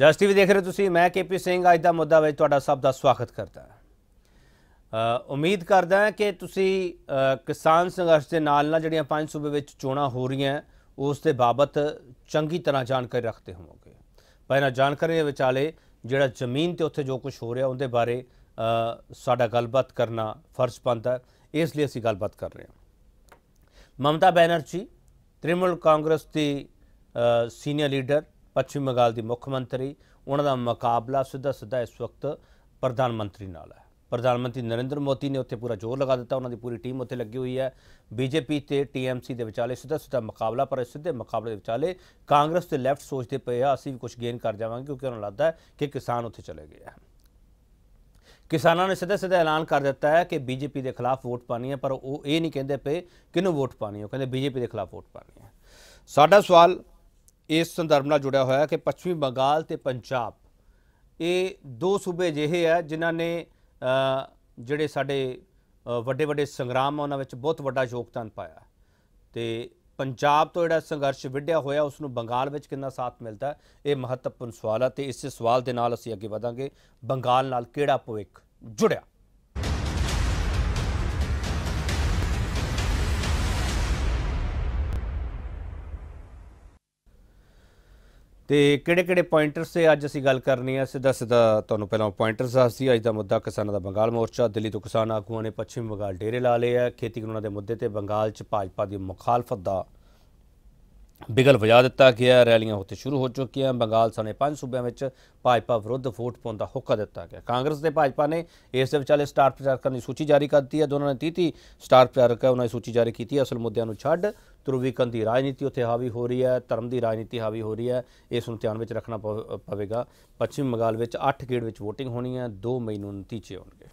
ਜਸ TV ਦੇਖ ਰਹੇ ਤੁਸੀਂ ਮੈਂ ਕੇਪੀ ਸਿੰਘ ਅੱਜ ਦਾ ਮੁੱਦਾ ਵਿੱਚ ਤੁਹਾਡਾ ਸਭ ਦਾ ਸਵਾਗਤ ਕਰਦਾ ਹਾਂ ਉਮੀਦ ਕਰਦਾ ਹਾਂ ਕਿ ਤੁਸੀਂ ਕਿਸਾਨ ਸੰਘਰਸ਼ ਦੇ ਨਾਲ ਨਾਲ ਜਿਹੜੀਆਂ ਪੰਜ ਸੂਬੇ ਵਿੱਚ ਚੋਣਾਂ ਹੋ ਰਹੀਆਂ ਉਸ ਦੇ ਬਾਬਤ ਚੰਗੀ ਤਰ੍ਹਾਂ ਜਾਣਕਾਰੀ ਰੱਖਦੇ ਹੋਵੋਗੇ ਪਹਿਲਾਂ ਜਾਣਕਾਰੀ ਦੇ ਵਿਚਾਲੇ ਜਿਹੜਾ ਜ਼ਮੀਨ ਤੇ ਉੱਥੇ ਜੋ ਕੁਝ ਹੋ ਰਿਹਾ ਉਹਦੇ ਬਾਰੇ ਸਾਡਾ ਗੱਲਬਾਤ ਕਰਨਾ ਫਰਜ਼ ਪੰਦਾ ਇਸ ਲਈ ਅਸੀਂ ਗੱਲਬਾਤ ਕਰ ਰਹੇ ਹਾਂ ਮਮਤਾ ਬੈਨਰਜੀ ਤ੍ਰਿਮੂਲ ਕਾਂਗਰਸ ਦੀ ਸੀਨੀਅਰ ਲੀਡਰ ਪੱਛਮੀ ਬੰਗਾਲ ਦੀ ਮੁੱਖ ਮੰਤਰੀ ਉਹਨਾਂ ਦਾ ਮੁਕਾਬਲਾ ਸਿੱਧਾ ਸਿੱਧਾ ਇਸ ਵਕਤ ਪ੍ਰਧਾਨ ਮੰਤਰੀ ਨਾਲ ਹੈ ਪ੍ਰਧਾਨ ਮੰਤਰੀ ਨਰਿੰਦਰ ਮੋਦੀ ਨੇ ਉੱਥੇ ਪੂਰਾ ਜ਼ੋਰ ਲਗਾ ਦਿੱਤਾ ਉਹਨਾਂ ਦੀ ਪੂਰੀ ਟੀਮ ਉੱਥੇ ਲੱਗੀ ਹੋਈ ਹੈ ਬੀਜੇਪੀ ਤੇ ਟੀਐਮਸੀ ਦੇ ਵਿਚਾਲੇ ਸਿੱਧਾ ਸਿੱਧਾ ਮੁਕਾਬਲਾ ਪਰ ਸਿੱਧੇ ਮੁਕਾਬਲੇ ਦੇ ਵਿਚਾਲੇ ਕਾਂਗਰਸ ਤੇ ਲੈਫਟ ਸੋਚਦੇ ਪਏ ਆ ਅਸੀਂ ਵੀ ਕੁਝ ਗੇਨ ਕਰ ਜਾਵਾਂਗੇ ਕਿਉਂਕਿ ਉਹਨਾਂ ਨੂੰ ਲੱਗਦਾ ਹੈ ਕਿ ਕਿਸਾਨ ਉੱਥੇ ਚਲੇ ਗਏ ਆ ਕਿਸਾਨਾਂ ਨੇ ਸਿੱਧਾ ਸਿੱਧਾ ਐਲਾਨ ਕਰ ਦਿੱਤਾ ਹੈ ਕਿ ਬੀਜੇਪੀ ਦੇ ਖਿਲਾਫ ਵੋਟ ਪਾਣੀ ਹੈ ਪਰ ਉਹ ਇਹ ਨਹੀਂ ਕਹਿੰਦੇ ਪਏ ਕਿਹਨੂੰ ਵੋਟ ਪਾਣੀ ਹੈ ਉਹ ਕਹਿੰਦੇ ਬੀਜੇਪੀ ਦੇ ਖਿਲਾਫ ਵੋਟ ਪਾਣੀ ਹੈ ਸਾਡਾ ਸਵਾਲ ਇਸ ਸੰਦਰਭ ਨਾਲ ਜੁੜਿਆ ਹੋਇਆ ਕਿ ਪੱਛਮੀ ਬੰਗਾਲ ਤੇ ਪੰਜਾਬ ਇਹ ਦੋ ਸੂਬੇ ਜਿਹੇ ਆ ਜਿਨ੍ਹਾਂ ਨੇ ਜਿਹੜੇ ਸਾਡੇ ਵੱਡੇ ਵੱਡੇ ਸੰਗਰਾਮ ਆ ਉਹਨਾਂ ਵਿੱਚ ਬਹੁਤ ਵੱਡਾ ਯੋਗਦਾਨ ਪਾਇਆ ਤੇ ਪੰਜਾਬ ਤੋਂ ਜਿਹੜਾ ਸੰਘਰਸ਼ ਵਿੱਢਿਆ ਹੋਇਆ ਉਸ ਨੂੰ ਬੰਗਾਲ ਵਿੱਚ ਕਿੰਨਾ ਸਾਥ ਮਿਲਦਾ ਇਹ ਮਹੱਤਵਪੂਰਨ ਸਵਾਲ ਹੈ ਤੇ ਇਸੇ ਸਵਾਲ ਦੇ ਨਾਲ ਅਸੀਂ ਅੱਗੇ ਵਧਾਂਗੇ ਬੰਗਾਲ ਨਾਲ ਕਿਹੜਾ ਭਵਿੱਖ ਜੁੜਿਆ ਤੇ ਕਿਹੜੇ ਕਿਹੜੇ ਪੁਆਇੰਟਰਸ ਤੇ ਅੱਜ ਅਸੀਂ ਗੱਲ ਕਰਨੀ ਹੈ ਸਿੱਧਾ ਸਿੱਧਾ ਤੁਹਾਨੂੰ ਪਹਿਲਾਂ ਪੁਆਇੰਟਰਸ ਦੱਸਦੀ ਅੱਜ ਦਾ ਮੁੱਦਾ ਕਿਸਾਨਾਂ ਦਾ ਬੰਗਾਲ ਮੋਰਚਾ ਦਿੱਲੀ ਤੋਂ ਕਿਸਾਨ ਆਗੂਆਂ ਨੇ ਪੱਛਮੀ ਬੰਗਾਲ ਡੇਰੇ ਲਾ ਲਏ ਆ ਖੇਤੀ ਕਾਨੂੰਨਾਂ ਦੇ ਮੁੱਦੇ ਤੇ ਬੰਗਾਲ 'ਚ ਭਾਜਪਾ ਦੀ ਮੁਖਾਲਫਤ ਦਾ ਬਿਗਲ ਵਜਾ ਦਿੱਤਾ ਗਿਆ ਰੈਲੀਆਂ ਉੱਥੇ ਸ਼ੁਰੂ ਹੋ ਚੁੱਕੀਆਂ ਬੰਗਾਲ ਸਣੇ ਪੰਜ ਸੂਬਿਆਂ ਵਿੱਚ ਭਾਜਪਾ ਵਿਰੁੱਧ ਵੋਟ ਪਾਉਣ ਦਾ ਹੁਕਮ ਦਿੱਤਾ ਗਿਆ ਕਾਂਗਰਸ ਤੇ ਭਾਜਪਾ ਨੇ ਇਸ ਦੇ ਵਿਚਾਲੇ ਸਟਾਰ ਪ੍ਰਚਾਰਕਾਂ ਦੀ ਸੂਚੀ ਜਾਰੀ ਕਰ ਦਿੱਤੀ ਹੈ ਦੋਨਾਂ ਨੇ 30 ਸਟਾਰ ਪ੍ਰਚਾਰਕ ਉਹਨਾਂ ਨੇ ਸੂਚੀ ਜਾਰੀ ਕੀਤੀ ਹੈ ਅਸਲ ਮੁੱਦਿਆਂ ਨੂੰ ਛੱਡ ਧਰੂਵੀਕਰਨ ਦੀ ਰਾਜਨੀਤੀ ਉੱਥੇ ਹਾਵੀ ਹੋ ਰਹੀ ਹੈ ਧਰਮ ਦੀ ਰਾਜਨੀਤੀ ਹਾਵੀ ਹੋ ਰਹੀ ਹੈ ਇਸ ਨੂੰ ਧਿਆਨ ਵਿੱਚ ਰੱਖਣਾ ਪਵੇਗਾ ਪੱਛਮੀ ਮਗਾਲ ਵਿੱਚ 8 ਗੇੜ ਵਿੱਚ VOTING ਹੋਣੀ ਹੈ 2 ਮਈ ਨੂੰ ਨਤੀਜੇ ਆਉਣਗੇ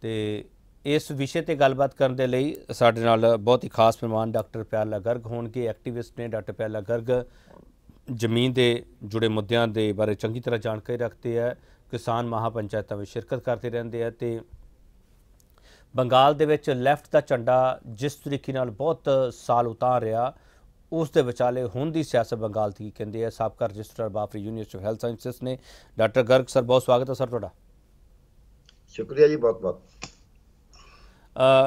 ਤੇ ਇਸ ਵਿਸ਼ੇ ਤੇ ਗੱਲਬਾਤ ਕਰਨ ਦੇ ਲਈ ਸਾਡੇ ਨਾਲ ਬਹੁਤ ਹੀ ਖਾਸ ਮਹਿਮਾਨ ਡਾਕਟਰ ਪਿਆਲਾ ਗਰਗ ਹੋਣਗੇ ਐਕਟਿਵਿਸਟ ਨੇ ਡਾਕਟਰ ਪਿਆਲਾ ਗਰਗ ਜ਼ਮੀਨ ਦੇ ਜੁੜੇ ਮੁੱਦਿਆਂ ਦੇ ਬਾਰੇ ਚੰਗੀ ਤਰ੍ਹਾਂ ਜਾਣਕਾਰੀ ਰੱਖਦੇ ਆ ਕਿਸਾਨ ਮਹਾਪੰਚਾਇਤਾਂ ਵਿੱਚ ਸ਼ਿਰਕਤ ਕਰਦੇ ਰਹਿੰਦੇ ਆ ਤੇ ਬੰਗਾਲ ਦੇ ਵਿੱਚ ਲੈਫਟ ਦਾ ਝੰਡਾ ਜਿਸ ਤਰੀਕੇ ਨਾਲ ਬਹੁਤ ਸਾਲ ਉਤਾਰ ਰਿਹਾ ਉਸ ਦੇ ਵਿਚਾਲੇ ਹੁਣ ਦੀ ਸਿਆਸਤ ਬੰਗਾਲ ਦੀ ਕਹਿੰਦੇ ਆ ਸਾਬਕਾ ਰਜਿਸਟਰ ਬਾਫਰੀ ਯੂਨੀਵਰਸਿਟੀ ਆਫ ਹੈਲਥ ਸਾਇੰਸਸ ਨੇ ਡਾਕਟਰ ਗਰਗ ਸਰ ਬਹੁਤ ਸਵਾਗਤ ਹੈ ਸਰ ਤੁਹਾਡਾ ਸ਼ੁਕਰੀਆ ਜੀ ਬਹੁਤ ਬਹੁਤ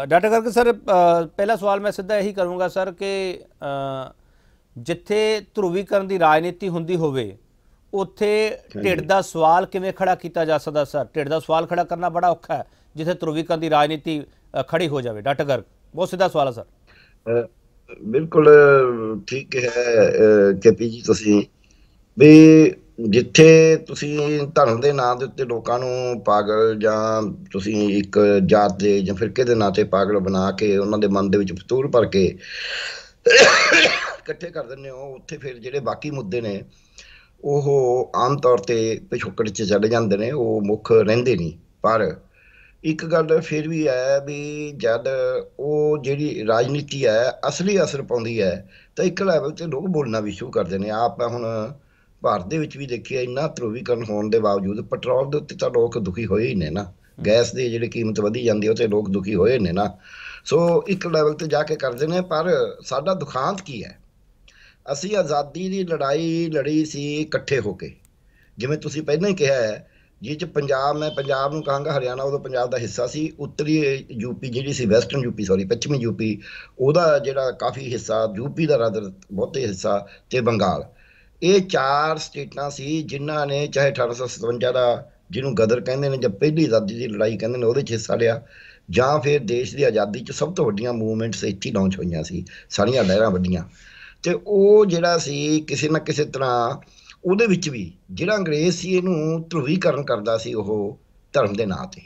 ਡਾਟਾ ਕਰਕੇ ਸਰ ਪਹਿਲਾ ਸਵਾਲ ਮੈਂ ਸਿੱਧਾ ਇਹੀ ਕਰੂੰਗਾ ਸਰ ਕਿ ਜਿੱਥੇ ਧਰੂਵੀਕਰਨ ਦੀ ਰਾਜਨੀਤੀ ਹੁੰਦੀ ਹੋਵੇ ਉੱਥੇ ਢਿੱਡ ਦਾ ਸਵਾਲ ਕਿਵੇਂ ਖੜਾ ਕੀਤਾ ਜਾ ਸਕਦਾ ਸਰ ਢਿੱਡ ਦਾ ਸਵਾਲ ਖੜਾ ਕਰਨਾ ਬੜਾ ਔਖਾ ਹੈ ਜਿੱਥੇ ਧਰੂਵੀਕਰਨ ਦੀ ਰਾਜਨੀਤੀ ਖੜੀ ਹੋ ਜਾਵੇ ਡਾਟਾ ਕਰ ਬਹੁਤ ਸਿੱਧਾ ਸਵਾਲ ਹੈ ਸਰ ਬਿਲਕੁਲ ਠੀਕ ਹੈ ਬਿਲਕੇਪੀ ਜੀ ਤੁਸੀਂ ਵੀ ਜਿੱਥੇ ਤੁਸੀਂ ਧਰਮ ਦੇ ਨਾਂ ਦੇ ਉੱਤੇ ਲੋਕਾਂ ਨੂੰ ਪਾਗਲ ਜਾਂ ਤੁਸੀਂ ਇੱਕ ਜਾਤ ਦੇ ਜਾਂ ਫਿਰਕੇ ਦੇ ਨਾਂ ਤੇ ਪਾਗਲ ਬਣਾ ਕੇ ਉਹਨਾਂ ਦੇ ਮਨ ਦੇ ਵਿੱਚ ਫਤੂਰ ਭਰ ਕੇ ਇਕੱਠੇ ਕਰ ਦਿੰਦੇ ਹੋ ਉੱਥੇ ਫਿਰ ਜਿਹੜੇ ਬਾਕੀ ਮੁੱਦੇ ਨੇ ਉਹ ਆਮ ਤੌਰ ਤੇ ਪਿਛੋਕੜ 'ਚ ਚੜ ਜਾਂਦੇ ਨੇ ਉਹ ਮੁੱਖ ਰਹਿੰਦੇ ਨਹੀਂ ਪਰ ਇੱਕ ਗੱਲ ਫਿਰ ਵੀ ਹੈ ਵੀ ਜਦ ਉਹ ਜਿਹੜੀ ਰਾਜਨੀਤੀ ਹੈ ਅਸਲੀ ਅਸਰ ਪਾਉਂਦੀ ਹੈ ਤਾਂ ਇੱਕ ਲੈਵਲ ਤੇ ਲੋਕ ਬੋਲਣਾ ਵੀ ਸ਼ੁਰੂ ਕਰਦੇ ਨੇ ਆਪ ਹੁਣ ਭਾਰਤ ਦੇ ਵਿੱਚ ਵੀ ਦੇਖਿਆ ਇੰਨਾ ਧਰੂਵੀਕਰਨ ਹੋਣ ਦੇ ਬਾਵਜੂਦ ਪੈਟਰੋਲ ਦੇ ਉੱਤੇ ਤਾਂ ਲੋਕ ਦੁਖੀ ਹੋਏ ਹੀ ਨੇ ਨਾ ਗੈਸ ਦੀ ਜਿਹੜੀ ਕੀਮਤ ਵਧੀ ਜਾਂਦੀ ਉਹ ਤੇ ਲੋਕ ਦੁਖੀ ਹੋਏ ਨੇ ਨਾ ਸੋ ਇੱਕ ਲੈਵਲ ਤੇ ਜਾ ਕੇ ਕਰਦੇ ਨੇ ਪਰ ਸਾਡਾ ਦੁਖਾਂਤ ਕੀ ਹੈ ਅਸੀਂ ਆਜ਼ਾਦੀ ਦੀ ਲੜਾਈ ਲੜੀ ਸੀ ਇਕੱਠੇ ਹੋ ਕੇ ਜਿਵੇਂ ਤੁਸੀਂ ਪਹਿਲਾਂ ਹੀ ਕਿਹਾ ਹੈ ਜਿਹ ਚ ਪੰਜਾਬ ਮੈਂ ਪੰਜਾਬ ਨੂੰ ਕਹਾਂਗਾ ਹਰਿਆਣਾ ਉਹਦਾ ਪੰਜਾਬ ਦਾ ਹਿੱਸਾ ਸੀ ਉੱਤਰੀ ਯੂਪੀ ਜਿਹੜੀ ਸੀ ਵੈਸਟਰਨ ਯੂਪੀ ਸੌਰੀ ਪੱਛਮੀ ਯੂਪੀ ਉਹਦਾ ਜਿਹੜਾ ਕਾਫੀ ਹਿੱਸਾ ਯੂਪੀ ਦਾ ਰਾਦਰ ਬਹੁਤੇ ਹਿੱਸਾ ਤੇ ਬੰਗਾਲ ਇਹ ਚਾਰ ਸਟੇਟਾਂ ਸੀ ਜਿਨ੍ਹਾਂ ਨੇ ਚਾਹੇ 1857 ਦਾ ਜਿਹਨੂੰ ਗਦਰ ਕਹਿੰਦੇ ਨੇ ਜਾਂ ਪਹਿਲੀ ਆਜ਼ਾਦੀ ਦੀ ਲੜਾਈ ਕਹਿੰਦੇ ਨੇ ਉਹਦੇ 'ਚ ਹਿੱਸਾ ਲਿਆ ਜਾਂ ਫਿਰ ਦੇਸ਼ ਦੀ ਆਜ਼ਾਦੀ 'ਚ ਸਭ ਤੋਂ ਵੱਡੀਆਂ ਮੂਵਮੈਂਟਸ ਇੱਥੇ ਲਾਂਚ ਹੋਈਆਂ ਸੀ ਸਾਰੀਆਂ ਲਹਿਰਾਂ ਵੱਡੀਆਂ ਤੇ ਉਹ ਜਿਹੜਾ ਸੀ ਕਿਸੇ ਨਾ ਕਿਸੇ ਤਰ੍ਹਾਂ ਉਹਦੇ ਵਿੱਚ ਵੀ ਜਿਹੜਾ ਅੰਗਰੇਜ਼ ਸੀ ਇਹਨੂੰ ਧਰੂਵੀਕਰਨ ਕਰਦਾ ਸੀ ਉਹ ਧਰਮ ਦੇ ਨਾਂ ਤੇ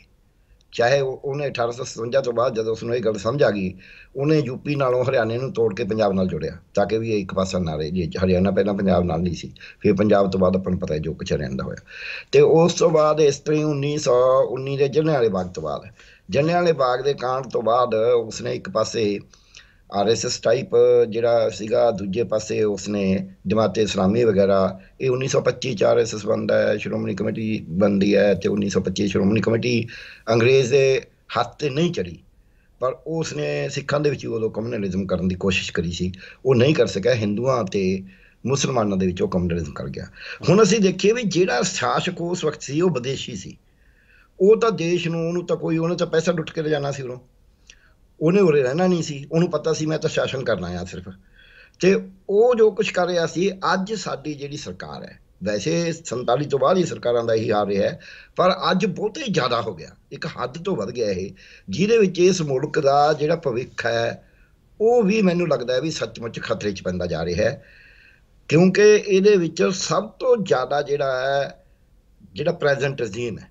ਚਾਹੇ ਉਹਨੇ 1857 ਤੋਂ ਬਾਅਦ ਜਦੋਂ ਉਸਨੂੰ ਇਹ ਗੱਲ ਸਮਝ ਆ ਗਈ ਉਹਨੇ ਯੂਪੀ ਨਾਲੋਂ ਹਰਿਆਣੇ ਨੂੰ ਤੋੜ ਕੇ ਪੰਜਾਬ ਨਾਲ ਜੋੜਿਆ ਤਾਂ ਕਿ ਵੀ ਇਹ ਇੱਕ ਪਾਸਾ ਨਾ ਰਹੇ ਜੇ ਹਰਿਆਣਾ ਪਹਿਲਾਂ ਪੰਜਾਬ ਨਾਲ ਨਹੀਂ ਸੀ ਫਿਰ ਪੰਜਾਬ ਤੋਂ ਬਾਅਦ ਆਪਾਂ ਨੂੰ ਪਤਾ ਹੈ ਜੋ ਕੁਛ ਰਹਿੰਦਾ ਹੋਇਆ ਤੇ ਉਸ ਤੋਂ ਬਾਅਦ ਇਸ ਤਰ੍ਹਾਂ 1919 ਦੇ ਜਨਰਲ ਬਾਗ ਤੋਂ ਬਾਅਦ ਵਾਲੇ ਬਾਗ ਦੇ ਕਾਂਡ ਤੋਂ ਬਾਅਦ ਉਸਨੇ ਇੱਕ ਪਾਸੇ ਆਰਐਸਐਸ ਟਾਈਪ ਜਿਹੜਾ ਸੀਗਾ ਦੂਜੇ ਪਾਸੇ ਉਸਨੇ ਜਮਾਤੇ ਇਸਲਾਮੀ ਵਗੈਰਾ ਇਹ 1925 ਚ ਆਰਐਸਐਸ ਬੰਦਾ ਹੈ ਸ਼੍ਰੋਮਣੀ ਕਮੇਟੀ ਬੰਦੀ ਹੈ ਤੇ 1925 ਸ਼੍ਰੋਮਣੀ ਕਮੇਟੀ ਅੰਗਰੇਜ਼ ਦੇ ਹੱਥ ਤੇ ਨਹੀਂ ਚੜੀ ਪਰ ਉਸਨੇ ਸਿੱਖਾਂ ਦੇ ਵਿੱਚ ਉਦੋਂ ਕਮਿਊਨਲਿਜ਼ਮ ਕਰਨ ਦੀ ਕੋਸ਼ਿਸ਼ ਕਰੀ ਸੀ ਉਹ ਨਹੀਂ ਕਰ ਸਕਿਆ ਹਿੰਦੂਆਂ ਤੇ ਮੁਸਲਮਾਨਾਂ ਦੇ ਵਿੱਚ ਉਹ ਕਮਿਊਨਲਿਜ਼ਮ ਕਰ ਗਿਆ ਹੁਣ ਅਸੀਂ ਦੇਖੀਏ ਵੀ ਜਿਹੜਾ ਸ਼ਾਸਕ ਉਸ ਵਕਤ ਸੀ ਉਹ ਵਿਦੇਸ਼ੀ ਸੀ ਉਹ ਤਾਂ ਦੇਸ਼ ਨੂੰ ਉਹਨੂੰ ਤਾਂ ਕੋਈ ਉਹਨੇ ਤਾਂ ਪੈਸਾ ਲੁੱਟ ਕੇ ਲੈ ਜਾਣਾ ਸੀ ਉਹਨੂੰ ਉਹਨੇ ਉਰੇ ਰਹਿਣਾ ਨਹੀਂ ਸੀ ਉਹਨੂੰ ਪਤਾ ਸੀ ਮੈਂ ਤਾਂ ਸ਼ਾਸਨ ਕਰਨਾ ਆ ਸਿਰਫ ਤੇ ਉਹ ਜੋ ਕੁਝ ਕਰ ਰਿਹਾ ਸੀ ਅੱਜ ਸਾਡੀ ਜਿਹੜੀ ਸਰਕਾਰ ਹੈ ਵੈਸੇ 47 ਤੋਂ ਬਾਅਦ ਹੀ ਸਰਕਾਰਾਂ ਦਾ ਹੀ ਆ ਰਿਹਾ ਹੈ ਪਰ ਅੱਜ ਬਹੁਤੇ ਜ਼ਿਆਦਾ ਹੋ ਗਿਆ ਇੱਕ ਹੱਦ ਤੋਂ ਵੱਧ ਗਿਆ ਇਹ ਜਿਹਦੇ ਵਿੱਚ ਇਸ ਮੁਲਕ ਦਾ ਜਿਹੜਾ ਭਵਿੱਖ ਹੈ ਉਹ ਵੀ ਮੈਨੂੰ ਲੱਗਦਾ ਹੈ ਵੀ ਸੱਚਮੁੱਚ ਖਤਰੇ 'ਚ ਪੈਂਦਾ ਜਾ ਰਿਹਾ ਹੈ ਕਿਉਂਕਿ ਇਹਦੇ ਵਿੱਚ ਸਭ ਤੋਂ ਜ਼ਿਆਦਾ ਜਿਹੜਾ ਹੈ ਜਿਹੜਾ ਪ੍ਰੈਜ਼ੈਂਟ ਰਜੀਮ ਹੈ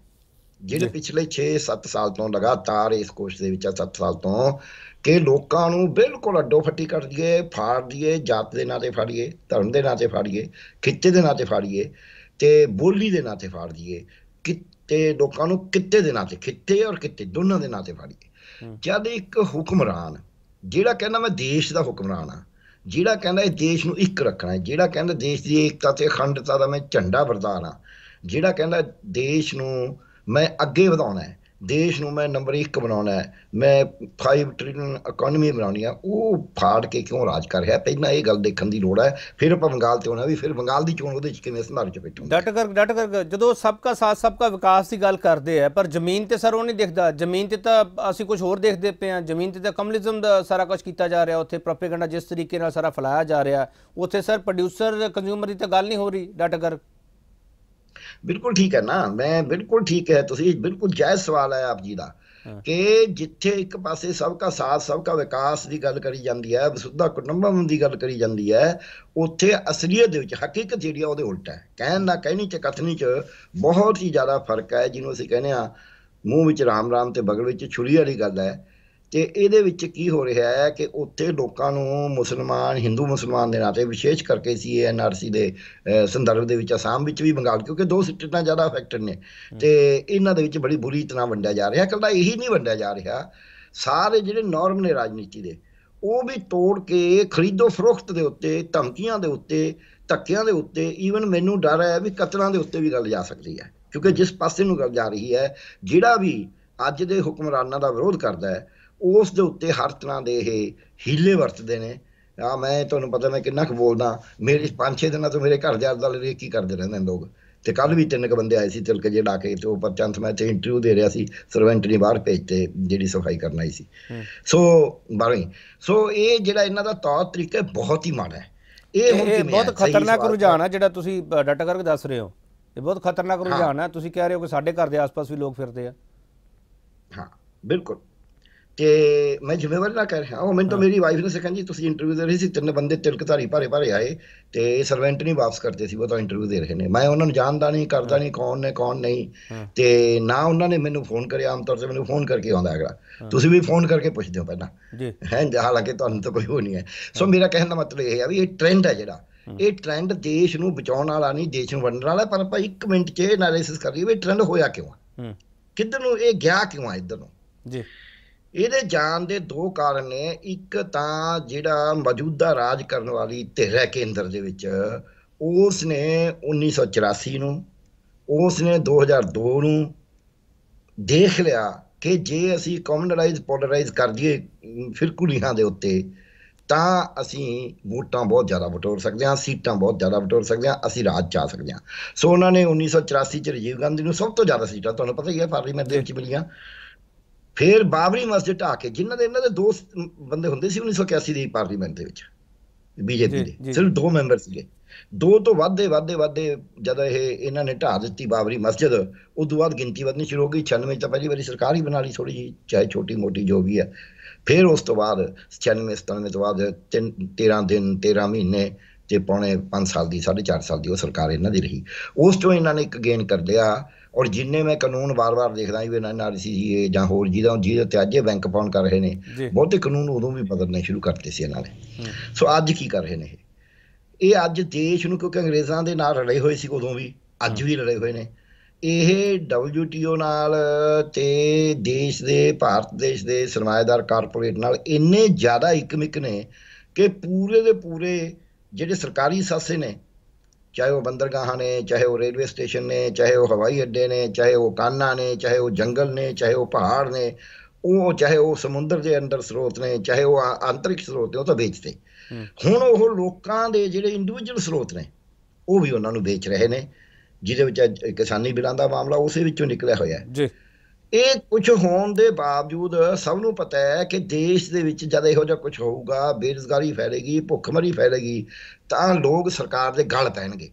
ਜਿਹੜੇ ਪਿਛਲੇ 6-7 ਸਾਲ ਤੋਂ ਲਗਾਤਾਰ ਇਸ ਕੋਸ਼ਿਸ਼ ਦੇ ਵਿੱਚ ਆ 7 ਸਾਲ ਤੋਂ ਕਿ ਲੋਕਾਂ ਨੂੰ ਬਿਲਕੁਲ ਅੱਡੋ ਫੱਟੀ ਕਰ ਦਈਏ ਫਾੜ ਦਈਏ ਜਾਤ ਦੇ ਨਾਂ ਤੇ ਫਾੜੀਏ ਧਰਮ ਦੇ ਨਾਂ ਤੇ ਫਾੜੀਏ ਖਿੱਤੇ ਦੇ ਨਾਂ ਤੇ ਫਾੜੀਏ ਤੇ ਬੋਲੀ ਦੇ ਨਾਂ ਤੇ ਫਾੜ ਦਈਏ ਕਿਤੇ ਲੋਕਾਂ ਨੂੰ ਕਿਤੇ ਦੇ ਨਾਂ ਤੇ ਖਿੱਤੇ ਔਰ ਕਿਤੇ ਦੋਨਾਂ ਦੇ ਨਾਂ ਤੇ ਫਾੜੀਏ ਜਦ ਇੱਕ ਹੁਕਮਰਾਨ ਜਿਹੜਾ ਕਹਿੰਦਾ ਮੈਂ ਦੇਸ਼ ਦਾ ਹੁਕਮਰਾਨ ਆ ਜਿਹੜਾ ਕਹਿੰਦਾ ਇਹ ਦੇਸ਼ ਨੂੰ ਇੱਕ ਰੱਖਣਾ ਹੈ ਜਿਹੜਾ ਕਹਿੰਦਾ ਦੇਸ਼ ਦੀ ਏਕਤਾ ਤੇ ਅਖੰਡਤਾ ਦਾ ਮੈਂ ਝੰਡਾ ਵਰਦਾਨ ਆ ਜਿਹੜਾ ਕਹਿੰਦਾ ਦੇਸ਼ ਨੂੰ ਮੈਂ ਅੱਗੇ ਵਧਾਉਣਾ ਹੈ ਦੇਸ਼ ਨੂੰ ਮੈਂ ਨੰਬਰ 1 ਬਣਾਉਣਾ ਹੈ ਮੈਂ 5 ਟ੍ਰਿਲੀਅਨ ਇਕਨੋਮੀ ਬਣਾਉਣੀ ਆ ਉਹ ਫਾੜ ਕੇ ਕਿਉਂ ਰਾਜ ਕਰ ਰਿਹਾ ਪਹਿਲਾਂ ਇਹ ਗੱਲ ਦੇਖਣ ਦੀ ਲੋੜ ਹੈ ਫਿਰ ਆਪਾਂ ਬੰਗਾਲ ਤੇ ਆਉਣਾ ਵੀ ਫਿਰ ਬੰਗਾਲ ਦੀ ਚੋਣ ਉਹਦੇ ਚ ਕਿਵੇਂ ਸੰਭਾਲ ਚ ਬੈਠੂ ਡਟ ਕਰ ਡਟ ਕਰ ਜਦੋਂ ਸਭ ਦਾ ਸਾਥ ਸਭ ਦਾ ਵਿਕਾਸ ਦੀ ਗੱਲ ਕਰਦੇ ਆ ਪਰ ਜ਼ਮੀਨ ਤੇ ਸਰ ਉਹ ਨਹੀਂ ਦਿਖਦਾ ਜ਼ਮੀਨ ਤੇ ਤਾਂ ਅਸੀਂ ਕੁਝ ਹੋਰ ਦੇਖਦੇ ਪਏ ਆ ਜ਼ਮੀਨ ਤੇ ਤਾਂ ਕਮਲਜ਼ਮ ਦਾ ਸਾਰਾ ਕੁਝ ਕੀਤਾ ਜਾ ਰਿਹਾ ਉੱਥੇ ਪ੍ਰੋਪਗੈਂਡਾ ਜਿਸ ਤਰੀਕੇ ਨਾਲ ਸਾਰਾ ਫਲਾਇਆ ਜਾ ਰਿਹਾ ਉੱਥੇ ਸਰ ਪ੍ਰੋਡਿਊਸਰ ਕੰਜ਼ਿਊਮਰ ਦੀ ਤਾਂ ਗੱਲ ਨਹੀਂ ਹੋ ਰਹੀ ਡਟ ਕਰ ਬਿਲਕੁਲ ਠੀਕ ਹੈ ਨਾ ਮੈਂ ਬਿਲਕੁਲ ਠੀਕ ਹੈ ਤੁਸੀਂ ਬਿਲਕੁਲ ਜਾਇਜ਼ ਸਵਾਲ ਹੈ ਆਪ ਜੀ ਦਾ ਕਿ ਜਿੱਥੇ ਇੱਕ ਪਾਸੇ ਸਭ ਦਾ ਸਾਥ ਸਭ ਦਾ ਵਿਕਾਸ ਦੀ ਗੱਲ ਕਰੀ ਜਾਂਦੀ ਹੈ ਵਸੁੱਧਾ ਕੁਟੰਬਮ ਦੀ ਗੱਲ ਕਰੀ ਜਾਂਦੀ ਹੈ ਉੱਥੇ ਅਸਲੀਅਤ ਦੇ ਵਿੱਚ ਹਕੀਕਤ ਜਿਹੜੀ ਆ ਉਹਦੇ ਉਲਟਾ ਹੈ ਕਹਿਣ ਦਾ ਕਹਿਣੀ ਚ ਕਥਨੀ ਚ ਬਹੁਤ ਹੀ ਜ਼ਿਆਦਾ ਫਰਕ ਹੈ ਜਿਹਨੂੰ ਅਸੀਂ ਕਹਿੰਦੇ ਆ ਮੂੰਹ ਵਿੱਚ ਰਾਮ ਰਾਮ ਤੇ ਬਗਲ ਵਿੱਚ ਛੁਰੀ ਵਾਲੀ ਗੱਲ ਹੈ ਤੇ ਇਹਦੇ ਵਿੱਚ ਕੀ ਹੋ ਰਿਹਾ ਹੈ ਕਿ ਉੱਥੇ ਲੋਕਾਂ ਨੂੰ ਮੁਸਲਮਾਨ ਹਿੰਦੂ ਮੁਸਲਮਾਨ ਦੇ ਨਾਤੇ ਵਿਸ਼ੇਸ਼ ਕਰਕੇ ਸੀ ਐਨਆਰਸੀ ਦੇ ਸੰਦਰਭ ਦੇ ਵਿੱਚ ਆਸਾਮ ਵਿੱਚ ਵੀ ਬੰਗਾਲ ਕਿਉਂਕਿ ਦੋ ਸਟੇਟਾਂ ਜ਼ਿਆਦਾ ਅਫੈਕਟਡ ਨੇ ਤੇ ਇਹਨਾਂ ਦੇ ਵਿੱਚ ਬੜੀ ਬੁਰੀ ਤਰ੍ਹਾਂ ਵੰਡਿਆ ਜਾ ਰਿਹਾ ਕੱਲਾ ਇਹੀ ਨਹੀਂ ਵੰਡਿਆ ਜਾ ਰਿਹਾ ਸਾਰੇ ਜਿਹੜੇ ਨਾਰਮ ਨੇ ਰਾਜਨੀਤੀ ਦੇ ਉਹ ਵੀ ਤੋੜ ਕੇ ਖਰੀਦੋ ਫਰੋਖਤ ਦੇ ਉੱਤੇ ਧਮਕੀਆਂ ਦੇ ਉੱਤੇ ਧੱਕਿਆਂ ਦੇ ਉੱਤੇ ਈਵਨ ਮੈਨੂੰ ਡਰ ਹੈ ਵੀ ਕਤਲਾਂ ਦੇ ਉੱਤੇ ਵੀ ਗੱਲ ਜਾ ਸਕਦੀ ਹੈ ਕਿਉਂਕਿ ਜਿਸ ਪਾਸੇ ਨੂੰ ਗੱਲ ਜਾ ਰਹੀ ਹੈ ਜਿਹੜਾ ਵੀ ਅੱਜ ਦੇ ਹੁਕਮਰਾਨਾਂ ਦਾ ਵਿਰੋਧ ਕਰਦਾ ਹੈ ਉਸ ਦੇ ਉੱਤੇ ਹਰ ਤਰ੍ਹਾਂ ਦੇ ਇਹ ਹੀਲੇ ਵਰਤਦੇ ਨੇ ਆ ਮੈਂ ਤੁਹਾਨੂੰ ਪਤਾ ਮੈਂ ਕਿੰਨਾ ਕੁ ਬੋਲਦਾ ਮੇਰੇ 5-6 ਦਿਨਾਂ ਤੋਂ ਮੇਰੇ ਘਰ ਦੇ ਅਰਦਾਲ ਲਈ ਕੀ ਕਰਦੇ ਰਹਿੰਦੇ ਨੇ ਲੋਕ ਤੇ ਕੱਲ ਵੀ ਤਿੰਨ ਕ ਬੰਦੇ ਆਏ ਸੀ ਤਿਲਕ ਜਿਹੜਾ ਕੇ ਤੇ ਉਹ ਪਰਚੰਤ ਮੈਂ ਤੇ ਇੰਟਰਵਿਊ ਦੇ ਰਿਹਾ ਸੀ ਸਰਵੈਂਟ ਨੇ ਬਾਹਰ ਭੇਜਤੇ ਜਿਹੜੀ ਸਫਾਈ ਕਰਨ ਆਈ ਸੀ ਸੋ ਬਾਰੇ ਸੋ ਇਹ ਜਿਹੜਾ ਇਹਨਾਂ ਦਾ ਤੌਰ ਤਰੀਕਾ ਬਹੁਤ ਹੀ ਮਾੜਾ ਹੈ ਇਹ ਹੁਣ ਕਿਵੇਂ ਬਹੁਤ ਖਤਰਨਾਕ ਰੁਝਾਨ ਹੈ ਜਿਹੜਾ ਤੁਸੀਂ ਡਾਟਾ ਕਰਕੇ ਦੱਸ ਰਹੇ ਹੋ ਇਹ ਬਹੁਤ ਖਤਰਨਾਕ ਰੁਝਾਨ ਹੈ ਤੁਸੀਂ ਕਹਿ ਰਹੇ ਹੋ ਕਿ ਸਾਡੇ ਘਰ ਦੇ ਆਸ-ਪਾਸ ਵੀ ਲੋਕ ਫਿਰਦੇ ਆ ਹਾਂ ਬਿਲਕੁਲ ਕਿ ਮੈਂ ਜ਼ਿੰਮੇਵਾਰੀ ਨਾ ਕਰ ਰਿਹਾ ਉਹ ਮੈਨੂੰ ਤਾਂ ਮੇਰੀ ਵਾਈਫ ਨੇ ਸਿਕੰਦ ਜੀ ਤੁਸੀਂ ਇੰਟਰਵਿਊ ਦੇ ਰਹੇ ਸੀ ਤਿੰਨ ਬੰਦੇ ਧਾਰੀ ਭਾਰੇ ਭਾਰੇ ਆਏ ਤੇ ਸਰਵੈਂਟ ਨਹੀਂ ਵਾਪਸ ਕਰਦੇ ਸੀ ਉਹ ਤਾਂ ਇੰਟਰਵਿਊ ਦੇ ਰਹੇ ਨੇ ਮੈਂ ਉਹਨਾਂ ਨੂੰ ਜਾਣਦਾ ਨਹੀਂ ਕਰਦਾ ਨਹੀਂ ਕੌਣ ਨੇ ਕੌਣ ਨਹੀਂ ਤੇ ਨਾ ਉਹਨਾਂ ਨੇ ਮੈਨੂੰ ਫੋਨ ਕਰਿਆ ਆਮ ਤੌਰ ਤੇ ਮੈਨੂੰ ਫੋਨ ਕਰਕੇ ਆਉਂਦਾ ਹੈਗਾ ਤੁਸੀਂ ਵੀ ਫੋਨ ਕਰਕੇ ਪੁੱਛਦੇ ਹੋ ਪਹਿਲਾਂ ਜੀ ਹੈ ਹਾਲਾਂਕਿ ਤੁਹਾਨੂੰ ਤਾਂ ਕੋਈ ਹੋ ਨਹੀਂ ਹੈ ਸੋ ਮੇਰਾ ਕਹਿਣ ਦਾ ਮਤਲਬ ਇਹ ਹੈ ਵੀ ਇਹ ਟ੍ਰੈਂਡ ਹੈ ਜਿਹੜਾ ਇਹ ਟ੍ਰੈਂਡ ਦੇਸ਼ ਨੂੰ ਬਚਾਉਣ ਵਾਲਾ ਨਹੀਂ ਦੇਸ਼ ਨੂੰ ਵੰਡਣ ਵਾਲਾ ਪਰ ਭਾਈ 1 ਮਿੰਟ 'ਚ ਐਨਾਲਿਸਿਸ ਕਰ ਲਈਏ ਵੀ ਟ੍ਰੈਂਡ ਹੋਇਆ ਕਿਉਂ ਕਿੱਧਰ ਨੂੰ ਇਹ ਗਿਆ ਕਿਉਂ ਆ ਇੱਧਰ ਨੂੰ ਜੀ ਇਹਦੇ ਜਾਣ ਦੇ ਦੋ ਕਾਰਨ ਨੇ ਇੱਕ ਤਾਂ ਜਿਹੜਾ ਮੌਜੂਦਾ ਰਾਜ ਕਰਨ ਵਾਲੀ ਧਿਰ ਹੈ ਕੇਂਦਰ ਦੇ ਵਿੱਚ ਉਸ ਨੇ 1984 ਨੂੰ ਉਸ ਨੇ 2002 ਨੂੰ ਦੇਖ ਲਿਆ ਕਿ ਜੇ ਅਸੀਂ ਕਮਿਊਨਲਾਈਜ਼ ਪੋਲਰਾਈਜ਼ ਕਰ ਦਈਏ ਫਿਰਕੂਲੀਆਂ ਦੇ ਉੱਤੇ ਤਾਂ ਅਸੀਂ ਵੋਟਾਂ ਬਹੁਤ ਜ਼ਿਆਦਾ ਵਟੋਰ ਸਕਦੇ ਹਾਂ ਸੀਟਾਂ ਬਹੁਤ ਜ਼ਿਆਦਾ ਵਟੋਰ ਸਕਦੇ ਹਾਂ ਅਸੀਂ ਰਾਜ ਚਾ ਸਕਦੇ ਹਾਂ ਸੋ ਉਹਨਾਂ ਨੇ 1984 ਚ ਰਜੀਵ ਗਾਂਧੀ ਨੂੰ ਸਭ ਤੋਂ ਜ਼ਿਆਦਾ ਸੀਟਾਂ ਤੁਹਾਨੂੰ ਪਤਾ ਹੀ ਹੈ ਪਾਰਲੀਮੈਂਟ ਦੇ ਵਿੱਚ ਮਿਲੀਆਂ ਫਿਰ ਬਾਬਰੀ ਮਸਜਿਦ ਢਾ ਕੇ ਜਿਨ੍ਹਾਂ ਦੇ ਇਹਨਾਂ ਦੇ ਦੋਸਤ ਬੰਦੇ ਹੁੰਦੇ ਸੀ 1981 ਦੀ ਪਾਰਲੀਮੈਂਟ ਦੇ ਵਿੱਚ ਬੀਜੇਪੀ ਦੇ ਸਿਰਫ ਦੋ ਮੈਂਬਰ ਸੀਗੇ ਦੋ ਤੋਂ ਦੇ ਵੱਧੇ ਵੱਧੇ ਜਦ ਇਹ ਇਹਨਾਂ ਨੇ ਢਾ ਦਿੱਤੀ ਬਾਬਰੀ ਮਸਜਿਦ ਉਸ ਤੋਂ ਬਾਅਦ ਗਿਣਤੀ ਵਧਣੀ ਸ਼ੁਰੂ ਹੋ ਗਈ 96 ਤਾਂ ਪਹਿਲੀ ਵਾਰੀ ਸਰਕਾਰ ਹੀ ਬਣਾ ਲਈ ਥੋੜੀ ਜਿਹੀ ਚਾਹੇ ਛੋਟੀ ਮੋਟੀ ਜੋ ਵੀ ਹੈ ਫਿਰ ਉਸ ਤੋਂ ਬਾਅਦ 96 97 ਤੋਂ ਬਾਅਦ 13 ਦਿਨ 13 ਮਹੀਨੇ ਤੇ ਪੌਣੇ 5 ਸਾਲ ਦੀ 4.5 ਸਾਲ ਦੀ ਉਹ ਸਰਕਾਰ ਇਹਨਾਂ ਦੀ ਰਹੀ ਉਸ ਤੋਂ ਇਹਨਾਂ ਨੇ ਇੱਕ ਗੇਨ ਕਰ ਲਿਆ ਔਰ ਜਿੰਨੇ ਮੈਂ ਕਾਨੂੰਨ ਵਾਰ-ਵਾਰ ਦੇਖਦਾ ਜਿਵੇਂ ਐਨਆਰਸੀਏ ਜਾਂ ਹੋਰ ਜਿਹਦਾ ਜਿਹਦੇ ਤੇ ਅੱਜੇ ਬੈਂਕ ਪਾਉਣ ਕਰ ਰਹੇ ਨੇ ਬਹੁਤੇ ਕਾਨੂੰਨ ਉਦੋਂ ਵੀ ਬਦਲਨੇ ਸ਼ੁਰੂ ਕਰਤੇ ਸੀ ਇਹਨਾਂ ਨੇ ਸੋ ਅੱਜ ਕੀ ਕਰ ਰਹੇ ਨੇ ਇਹ ਅੱਜ ਦੇਸ਼ ਨੂੰ ਕਿਉਂਕਿ ਅੰਗਰੇਜ਼ਾਂ ਦੇ ਨਾਲ ਲੜੇ ਹੋਏ ਸੀ ਉਦੋਂ ਵੀ ਅੱਜ ਵੀ ਲੜੇ ਹੋਏ ਨੇ ਇਹ WTO ਨਾਲ ਤੇ ਦੇਸ਼ ਦੇ ਭਾਰਤ ਦੇਸ਼ ਦੇ ਸਰਮਾਇਦਾਰ ਕਾਰਪੋਰੇਟ ਨਾਲ ਇੰਨੇ ਜ਼ਿਆਦਾ ਇਕਮਿਕ ਨੇ ਕਿ ਪੂਰੇ ਦੇ ਪੂਰੇ ਜਿਹੜੇ ਸਰਕਾਰੀ ਸਾਸੇ ਨੇ ਚਾਹੇ ਉਹ ਬੰਦਰਗਾਹਾਂ ਨੇ ਚਾਹੇ ਉਹ ਰੇਲਵੇ ਸਟੇਸ਼ਨ ਨੇ ਚਾਹੇ ਉਹ ਹਵਾਈ ਅੱਡੇ ਨੇ ਚਾਹੇ ਉਹ ਕਾਨਾ ਨੇ ਚਾਹੇ ਉਹ ਜੰਗਲ ਨੇ ਚਾਹੇ ਉਹ ਪਹਾੜ ਨੇ ਉਹ ਚਾਹੇ ਉਹ ਸਮੁੰਦਰ ਦੇ ਅੰਦਰ ਸਰੋਤ ਨੇ ਚਾਹੇ ਉਹ ਆਂਤਰਿਕ ਸਰੋਤ ਨੇ ਉਹ ਤਾਂ ਵੇਚਦੇ ਹੁਣ ਉਹ ਲੋਕਾਂ ਦੇ ਜਿਹੜੇ ਇੰਡੀਵਿਜੂਅਲ ਸਰੋਤ ਨੇ ਉਹ ਵੀ ਉਹਨਾਂ ਨੂੰ ਵੇਚ ਰਹੇ ਨੇ ਜਿਹਦੇ ਵਿੱਚ ਕਿਸਾਨੀ ਬਿਲਾਂ ਦਾ ਮਾਮਲਾ ਉਸੇ ਵਿੱਚੋਂ ਨਿਕਲਿਆ ਹੋਇਆ ਹੈ ਜੀ ਇਹ ਕੁਝ ਹੋਣ ਦੇ ਬਾਵਜੂਦ ਸਭ ਨੂੰ ਪਤਾ ਹੈ ਕਿ ਦੇਸ਼ ਦੇ ਵਿੱਚ ਜਦ ਇਹੋ ਜਿਹਾ ਕੁਝ ਹੋਊਗਾ ਬੇਰੋਜ਼ਗਾਰੀ ਫੈਲੇਗੀ ਭੁੱਖਮਰੀ ਫੈਲੇਗੀ ਤਾਂ ਲੋਕ ਸਰਕਾਰ ਦੇ ਗਲ ਪੈਣਗੇ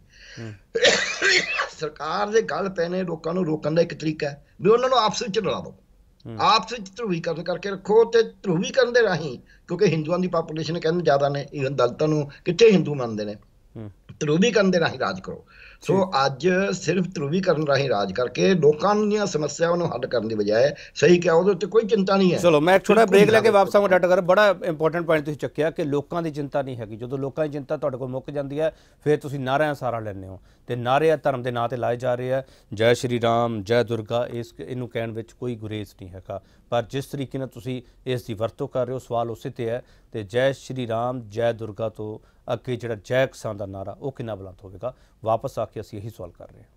ਸਰਕਾਰ ਦੇ ਗਲ ਪੈਣੇ ਲੋਕਾਂ ਨੂੰ ਰੋਕਣ ਦਾ ਇੱਕ ਤਰੀਕਾ ਹੈ ਵੀ ਉਹਨਾਂ ਨੂੰ ਆਪਸ ਵਿੱਚ ਲੜਾ ਦਿਓ ਆਪਸ ਵਿੱਚ ਧਰੂਵੀਕਰਨ ਕਰਕੇ ਰੱਖੋ ਤੇ ਧਰੂਵੀਕਰਨ ਦੇ ਰਾਹੀਂ ਕਿਉਂਕਿ ਹਿੰਦੂਆਂ ਦੀ ਪਾਪੂਲੇਸ਼ਨ ਕਹਿੰਦੇ ਜ਼ਿਆਦਾ ਨੇ ਇਹਨਾਂ ਦਲਤਾਂ ਨੂੰ ਕਿੱਥੇ ਹਿੰਦੂ ਮੰਨਦੇ ਨੇ ਧਰੂਵੀਕਰਨ ਦੇ ਰਾਹੀਂ ਰਾਜ ਕਰੋ ਸੋ ਅੱਜ ਸਿਰਫ ਕਰਨ ਰਾਹੀਂ ਰਾਜ ਕਰਕੇ ਲੋਕਾਂ ਦੀਆਂ ਸਮੱਸਿਆਵਾਂ ਨੂੰ ਹੱਲ ਕਰਨ ਦੀ ਬਜਾਏ ਸਹੀ ਕਿਹਾ ਉਹਦੇ ਉੱਤੇ ਕੋਈ ਚਿੰਤਾ ਨਹੀਂ ਹੈ ਚਲੋ ਮੈਂ ਛੋਟਾ ਬ੍ਰੇਕ ਲੈ ਕੇ ਵਾਪਸ ਆਵਾਂ ਡਾਕਟਰ ਬੜਾ ਇੰਪੋਰਟੈਂਟ ਪੁਆਇੰਟ ਤੁਸੀਂ ਚੱਕਿਆ ਕਿ ਲੋਕਾਂ ਦੀ ਚਿੰਤਾ ਨਹੀਂ ਹੈਗੀ ਜਦੋਂ ਲੋਕਾਂ ਦੀ ਚਿੰਤਾ ਤੁਹਾਡੇ ਕੋਲ ਮੁੱਕ ਜਾਂਦੀ ਹੈ ਫਿਰ ਤੁਸੀਂ ਨਾਰਿਆਂ ਸਾਰਾ ਲੈਣੇ ਹੋ ਤੇ ਨਾਰੇ ਆ ਧਰਮ ਦੇ ਨਾਂ ਤੇ ਲਾਏ ਜਾ ਰਹੇ ਆ ਜੈ ਸ਼੍ਰੀ ਰਾਮ ਜੈ ਦੁਰਗਾ ਇਸ ਇਹਨੂੰ ਕਹਿਣ ਵਿੱਚ ਕੋਈ ਗੁਰੇਜ਼ ਨਹੀਂ ਹੈਗਾ ਪਰ ਜਿਸ ਤਰੀਕੇ ਨਾਲ ਤੁਸੀਂ ਇਸ ਦੀ ਵਰਤੋਂ ਕਰ ਰਹੇ ਹੋ ਸਵਾਲ ਉਸੇ ਤੇ ਹੈ ਤੇ ਜੈ ਸ਼੍ਰੀ ਰਾਮ ਜੈ ਦੁਰਗਾ ਤੋਂ ਅੱਗੇ ਜਿਹੜਾ ਜੈ ਕਿਸਾਨ ਦਾ ਨਾਰਾ ਉਹ ਕਿੰਨਾ ਬੁਲੰਦ ਹੋਵੇਗਾ ਵਾਪਸ ਆ ਕੇ ਅਸੀਂ ਇਹੀ ਸਵਾਲ ਕਰ ਰਹੇ ਹਾਂ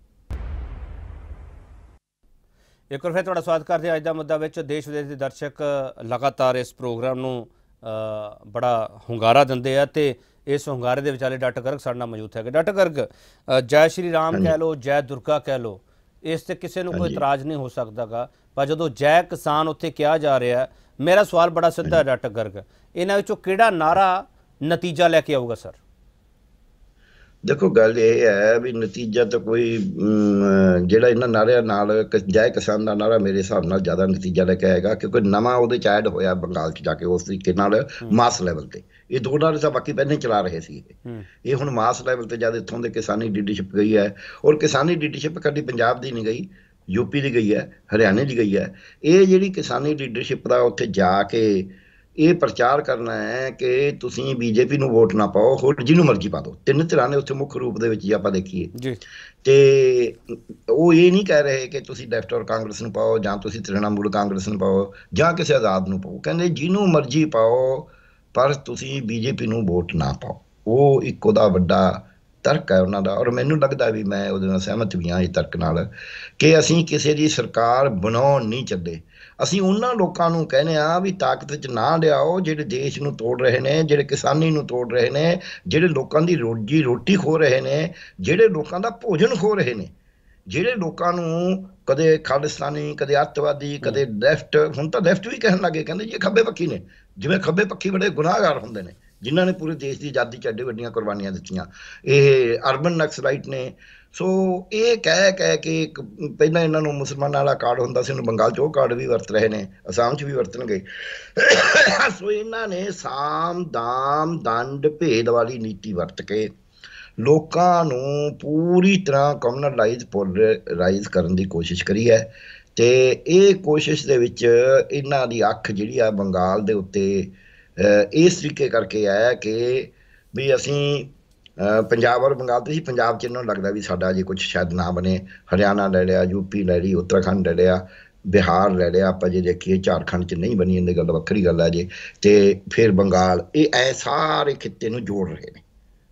ਇੱਕ ਵਾਰ ਫਿਰ ਤੁਹਾਡਾ ਸਵਾਗਤ ਕਰਦੇ ਹਾਂ ਅੱਜ ਦਾ ਮੁੱਦਾ ਵਿੱਚ ਦੇਸ਼ ਵਿਦੇਸ਼ ਦੇ ਦਰਸ਼ਕ ਲਗਾਤਾਰ ਇਸ ਪ੍ਰੋਗਰਾਮ ਨੂੰ ਬੜਾ ਹੁੰਗਾਰਾ ਦਿੰਦੇ ਆ ਤੇ ਇਸ ਹੁੰਗਾਰੇ ਦੇ ਵਿਚਾਲੇ ਡਾਕਟਰ ਗਰਗ ਸਾਡੇ ਨਾਲ ਮੌਜੂਦ ਹੈਗੇ ਡਾਕਟਰ ਗਰਗ ਜੈ ਸ਼੍ਰੀ ਰਾਮ ਕਹਿ ਲੋ ਜੈ ਦੁਰਗਾ ਕਹਿ ਲੋ ਇਸ ਤੇ ਕਿਸੇ ਨੂੰ ਕੋਈ ਇਤਰਾਜ਼ ਨਹੀਂ ਹੋ ਸਕਦਾਗਾ ਪਰ ਜਦੋਂ ਜੈ ਕਿਸਾਨ ਉੱਥੇ ਕਿਹਾ ਜਾ ਰਿਹਾ ਮੇਰਾ ਸਵਾਲ ਬੜਾ ਸਿੱਧਾ ਡਾਕਟਰ ਗਰਗ ਇਹਨਾਂ ਵਿੱਚੋਂ ਕਿਹੜਾ ਨਾਰਾ ਨਤੀਜਾ ਲੈ ਕੇ ਆਊਗਾ ਸਰ ਦੇਖੋ ਗੱਲ ਇਹ ਹੈ ਵੀ ਨਤੀਜਾ ਤਾਂ ਕੋਈ ਜਿਹੜਾ ਇਹਨਾਂ ਨਾਰਿਆਂ ਨਾਲ ਜਾਇ ਕਿਸਾਨ ਦਾ ਨਾਰਾ ਮੇਰੇ ਹਿਸਾਬ ਨਾਲ ਜ਼ਿਆਦਾ ਨਤੀਜਾ ਲੈ ਕੇ ਆਏਗਾ ਕਿਉਂਕਿ ਨਵਾਂ ਉਹਦੇ ਚ ਐਡ ਹੋਇਆ ਬੰਗਾਲ ਚ ਜਾ ਕੇ ਉਸ ਤਰੀਕੇ ਨਾਲ ਮਾਸ ਲੈਵਲ ਤੇ ਇਹ ਦੋ ਨਾਰੇ ਤਾਂ ਬਾਕੀ ਪਹਿਲਾਂ ਹੀ ਚਲਾ ਰਹੇ ਸੀ ਇਹ ਹੁਣ ਮਾਸ ਲੈਵਲ ਤੇ ਜਦ ਇੱਥੋਂ ਦੇ ਕਿਸਾਨੀ ਲੀਡਰਸ਼ਿਪ ਗਈ ਹੈ ਔਰ ਕਿਸਾਨੀ ਲੀਡਰਸ਼ਿਪ ਕੱਢੀ ਪੰਜਾਬ ਦੀ ਨਹੀਂ ਗਈ ਯੂਪੀ ਦੀ ਗਈ ਹੈ ਹਰਿਆਣੇ ਦੀ ਗਈ ਹੈ ਇਹ ਜਿਹੜੀ ਕਿਸਾਨੀ ਲੀਡਰਸ਼ਿਪ ਦਾ ਉੱਥੇ ਜਾ ਕੇ ਇਹ ਪ੍ਰਚਾਰ ਕਰਨਾ ਹੈ ਕਿ ਤੁਸੀਂ ਬੀਜੇਪੀ ਨੂੰ ਵੋਟ ਨਾ ਪਾਓ ਹੋਰ ਜਿਹਨੂੰ ਮਰਜ਼ੀ ਪਾ ਦਿਓ ਤਿੰਨ ਧਿਰਾਂ ਨੇ ਉੱਥੇ ਮੁੱਖ ਰੂਪ ਦੇ ਵਿੱਚ ਜੇ ਆਪਾਂ ਦੇਖੀਏ ਜੀ ਤੇ ਉਹ ਇਹ ਨਹੀਂ ਕਹਿ ਰਹੇ ਕਿ ਤੁਸੀਂ ਲੈਫਟ ਔਰ ਕਾਂਗਰਸ ਨੂੰ ਪਾਓ ਜਾਂ ਤੁਸੀਂ ਤ੍ਰਿਣਮੂਲ ਕਾਂਗਰਸ ਨੂੰ ਪਾਓ ਜਾਂ ਕਿਸੇ ਆਜ਼ਾਦ ਨੂੰ ਪਾਓ ਕਹਿੰਦੇ ਜਿਹਨੂੰ ਮਰਜ਼ੀ ਪਾਓ ਪਰ ਤੁਸੀਂ ਬੀਜੇਪੀ ਨੂੰ ਵੋਟ ਨਾ ਪਾਓ ਉਹ ਇੱਕੋ ਦਾ ਵੱਡਾ ਤਰਕ ਹੈ ਉਹਨਾਂ ਦਾ ਔਰ ਮੈਨੂੰ ਲੱਗਦਾ ਵੀ ਮੈਂ ਉਹਦੇ ਨਾਲ ਸਹਿਮਤ ਵੀ ਹਾਂ ਇਹ ਤਰਕ ਨਾਲ ਕਿ ਅਸੀਂ ਕਿਸੇ ਦੀ ਸਰਕਾਰ ਬਣਾਉਣ ਨਹੀਂ ਚੱਲੇ ਅਸੀਂ ਉਹਨਾਂ ਲੋਕਾਂ ਨੂੰ ਕਹਿੰਦੇ ਆ ਵੀ ਤਾਕਤ 'ਚ ਨਾ ਲਿਆਓ ਜਿਹੜੇ ਦੇਸ਼ ਨੂੰ ਤੋੜ ਰਹੇ ਨੇ ਜਿਹੜੇ ਕਿਸਾਨੀ ਨੂੰ ਤੋੜ ਰਹੇ ਨੇ ਜਿਹੜੇ ਲੋਕਾਂ ਦੀ ਰੋਜੀ ਰੋਟੀ ਖੋ ਰਹੇ ਨੇ ਜਿਹੜੇ ਲੋਕਾਂ ਦਾ ਭੋਜਨ ਖੋ ਰਹੇ ਨੇ ਜਿਹੜੇ ਲੋਕਾਂ ਨੂੰ ਕਦੇ ਖਾਲਿਸਤਾਨੀ ਕਦੇ ਅੱਤਵਾਦੀ ਕਦੇ ਲੈਫਟ ਹੁਣ ਤਾਂ ਲੈਫਟ ਵੀ ਕਹਿਣ ਲੱਗੇ ਕਹਿੰਦੇ ਜੀ ਖੱਬੇ ਪੱਖੀ ਨੇ ਜਿਵੇਂ ਖੱਬੇ ਪੱਖੀ ਬੜੇ ਗੁਨਾਹਗਾਰ ਹੁੰਦੇ ਨੇ ਜਿਨ੍ਹਾਂ ਨੇ ਪੂਰੇ ਦੇਸ਼ ਦੀ ਆਜ਼ਾਦੀ 'ਚ ਵੱਡੀਆਂ ਕੁਰਬਾਨੀਆਂ ਦਿੱਤੀਆਂ ਇਹ ਅਰਬਨ ਨਕਸਲਾਈਟ ਨੇ ਸੋ ਇਹ ਕਹਿ ਕਹਿ ਕੇ ਪਹਿਲਾਂ ਇਹਨਾਂ ਨੂੰ ਮੁਸਲਮਾਨਾਂ ਵਾਲਾ ਕਾਰਡ ਹੁੰਦਾ ਸੀ ਉਹਨੂੰ ਬੰਗਾਲ 'ਚ ਉਹ ਕਾਰਡ ਵੀ ਵਰਤ ਰਹੇ ਨੇ ਅਸਾਮ 'ਚ ਵੀ ਵਰਤਣਗੇ ਸੋ ਇਹਨਾਂ ਨੇ ਸਾਮ ਦਾਮ ਦੰਡ ਭੇਦ ਵਾਲੀ ਨੀਤੀ ਵਰਤ ਕੇ ਲੋਕਾਂ ਨੂੰ ਪੂਰੀ ਤਰ੍ਹਾਂ ਕਮਨਲਾਈਜ਼ ਪੋਲਰਾਈਜ਼ ਕਰਨ ਦੀ ਕੋਸ਼ਿਸ਼ ਕਰੀ ਹੈ ਤੇ ਇਹ ਕੋਸ਼ਿਸ਼ ਦੇ ਵਿੱਚ ਇਹਨਾਂ ਦੀ ਅੱਖ ਜਿਹੜੀ ਆ ਬੰਗਾਲ ਦੇ ਉੱਤੇ ਇਸ ਤਰੀਕੇ ਕਰਕੇ ਆਇਆ ਕਿ ਵੀ ਅਸੀਂ ਪੰਜਾਬ ਔਰ ਬੰਗਾਲ ਤੇ ਹੀ ਪੰਜਾਬ ਚ ਇਹਨੂੰ ਲੱਗਦਾ ਵੀ ਸਾਡਾ ਜੇ ਕੁਝ ਸ਼ਾਇਦ ਨਾ ਬਣੇ ਹਰਿਆਣਾ ਲੈ ਲਿਆ ਯੂਪੀ ਲੈ ਲਈ ਉੱਤਰਾਖੰਡ ਲੈ ਲਿਆ ਬਿਹਾਰ ਲੈ ਲਿਆ ਆਪਾਂ ਜੇ ਦੇਖੀਏ ਝਾਰਖੰਡ ਚ ਨਹੀਂ ਬਣੀ ਇਹਦੀ ਗੱਲ ਵੱਖਰੀ ਗੱਲ ਹੈ ਜੇ ਤੇ ਫਿਰ ਬੰਗਾਲ ਇਹ ਐ ਸਾਰੇ ਖਿੱਤੇ ਨੂੰ ਜੋੜ ਰਹੇ ਨੇ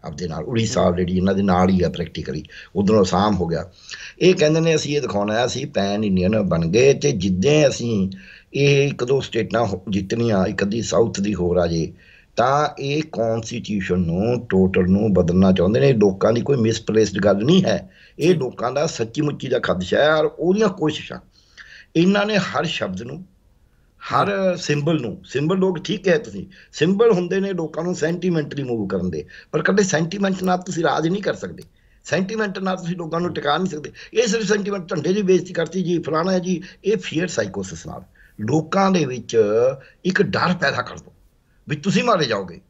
ਆਪਦੇ ਨਾਲ ਉੜੀਸਾ ਆਲਰੇਡੀ ਇਹਨਾਂ ਦੇ ਨਾਲ ਹੀ ਆ ਪ੍ਰੈਕਟੀਕਲੀ ਉਧਰੋਂ ਆਸਾਮ ਹੋ ਗਿਆ ਇਹ ਕਹਿੰਦੇ ਨੇ ਅਸੀਂ ਇਹ ਦਿਖਾਉਣਾ ਅਸੀਂ ਪੈਨ ਇੰਡੀਅਨ ਬਣ ਗਏ ਤੇ ਜਿੱਦਾਂ ਅਸੀਂ ਇਹ ਇੱਕ ਦੋ ਸਟੇਟਾਂ ਜਿੱਤਨੀਆਂ ਇੱਕ ਅੱਧੀ ਸਾਊਥ ਦੀ ਹੋਰ ਆ ਜੇ ਤਾਂ ਇਹ ਕਨਸਟੀਟਿਊਸ਼ਨ ਨੂੰ ਟੋਟਲ ਨੂੰ ਬਦਲਣਾ ਚਾਹੁੰਦੇ ਨੇ ਲੋਕਾਂ ਦੀ ਕੋਈ ਮਿਸਪਲੇਸਡ ਗੱਲ ਨਹੀਂ ਹੈ ਇਹ ਲੋਕਾਂ ਦਾ ਸੱਚੀ ਮੁੱਚੀ ਦਾ ਖਦਸ਼ਾ ਹੈ ਔਰ ਉਹਦੀਆਂ ਕੋਸ਼ਿਸ਼ਾਂ ਇਹਨਾਂ ਨੇ ਹਰ ਸ਼ਬਦ ਨੂੰ ਹਰ ਸਿੰਬਲ ਨੂੰ ਸਿੰਬਲ ਲੋਕ ਠੀਕ ਹੈ ਤੁਸੀਂ ਸਿੰਬਲ ਹੁੰਦੇ ਨੇ ਲੋਕਾਂ ਨੂੰ ਸੈਂਟੀਮੈਂਟਲੀ ਮੂਵ ਕਰਨ ਦੇ ਪਰ ਕਦੇ ਸੈਂਟੀਮੈਂਟ ਨਾਲ ਤੁਸੀਂ ਰਾਜ ਨਹੀਂ ਕਰ ਸਕਦੇ ਸੈਂਟੀਮੈਂਟ ਨਾਲ ਤੁਸੀਂ ਲੋਕਾਂ ਨੂੰ ਟਿਕਾ ਨਹੀਂ ਸਕਦੇ ਇਹ ਸਿਰਫ ਸੈਂਟੀਮੈਂਟ ਢੰਡੇ ਦੀ ਬੇਇੱਜ਼ਤੀ ਕਰਤੀ ਜੀ ਫਲਾਣਾ ਹੈ ਜੀ ਇਹ ਫੀਅਰ ਸਾਈਕੋਸਿਸ ਨਾਲ ਲੋਕਾਂ ਦੇ ਵਿੱਚ ਇੱਕ ਡਰ ਪੈਦਾ ਕਰ ਦੋ ਵੀ ਤੁਸੀਂ ਮਾਰੇ ਜਾਓਗੇ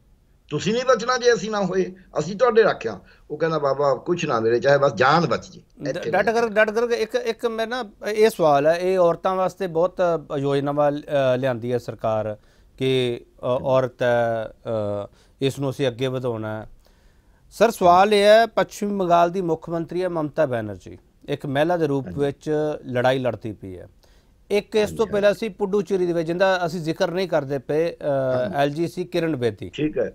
ਤੁਸੀਂ ਨਹੀਂ ਬਚਣਾ ਜੇ ਅਸੀਂ ਨਾ ਹੋਏ ਅਸੀਂ ਤੁਹਾਡੇ ਰੱਖਿਆ ਉਹ ਕਹਿੰਦਾ ਬਾਬਾ ਕੁਝ ਨਾ ਮੇਰੇ ਚਾਹੇ ਬਸ ਜਾਨ ਬਚ ਜੇ ਡਟ ਕਰ ਡਟ ਕਰ ਇੱਕ ਇੱਕ ਮੈਂ ਨਾ ਇਹ ਸਵਾਲ ਹੈ ਇਹ ਔਰਤਾਂ ਵਾਸਤੇ ਬਹੁਤ ਯੋਜਨਾਵਾਂ ਲਿਆਂਦੀ ਹੈ ਸਰਕਾਰ ਕਿ ਔਰਤ ਇਸ ਨੂੰ ਅਸੀਂ ਅੱਗੇ ਵਧਾਉਣਾ ਹੈ ਸਰ ਸਵਾਲ ਇਹ ਹੈ ਪੱਛਮੀ ਬੰਗਾਲ ਦੀ ਮੁੱਖ ਮੰਤਰੀ ਹੈ ਮਮਤਾ ਬੈਨਰਜੀ ਇੱਕ ਮਹਿਲਾ ਦੇ ਰੂਪ ਵਿੱਚ ਲੜਾਈ ਲੜਦੀ ਪਈ ਹੈ ਇੱਕ ਇਸ ਤੋਂ ਪਹਿਲਾਂ ਸੀ ਪੁੱਡੂਚੇਰੀ ਦੇ ਵਿੱਚ ਜਿੰਦਾ ਅਸੀਂ ਜ਼ਿਕਰ ਨਹੀਂ ਕਰਦੇ ਪਏ ਐਲਜੀਸੀ ਕਿਰਨ ਬੇਦੀ ਠੀਕ ਹੈ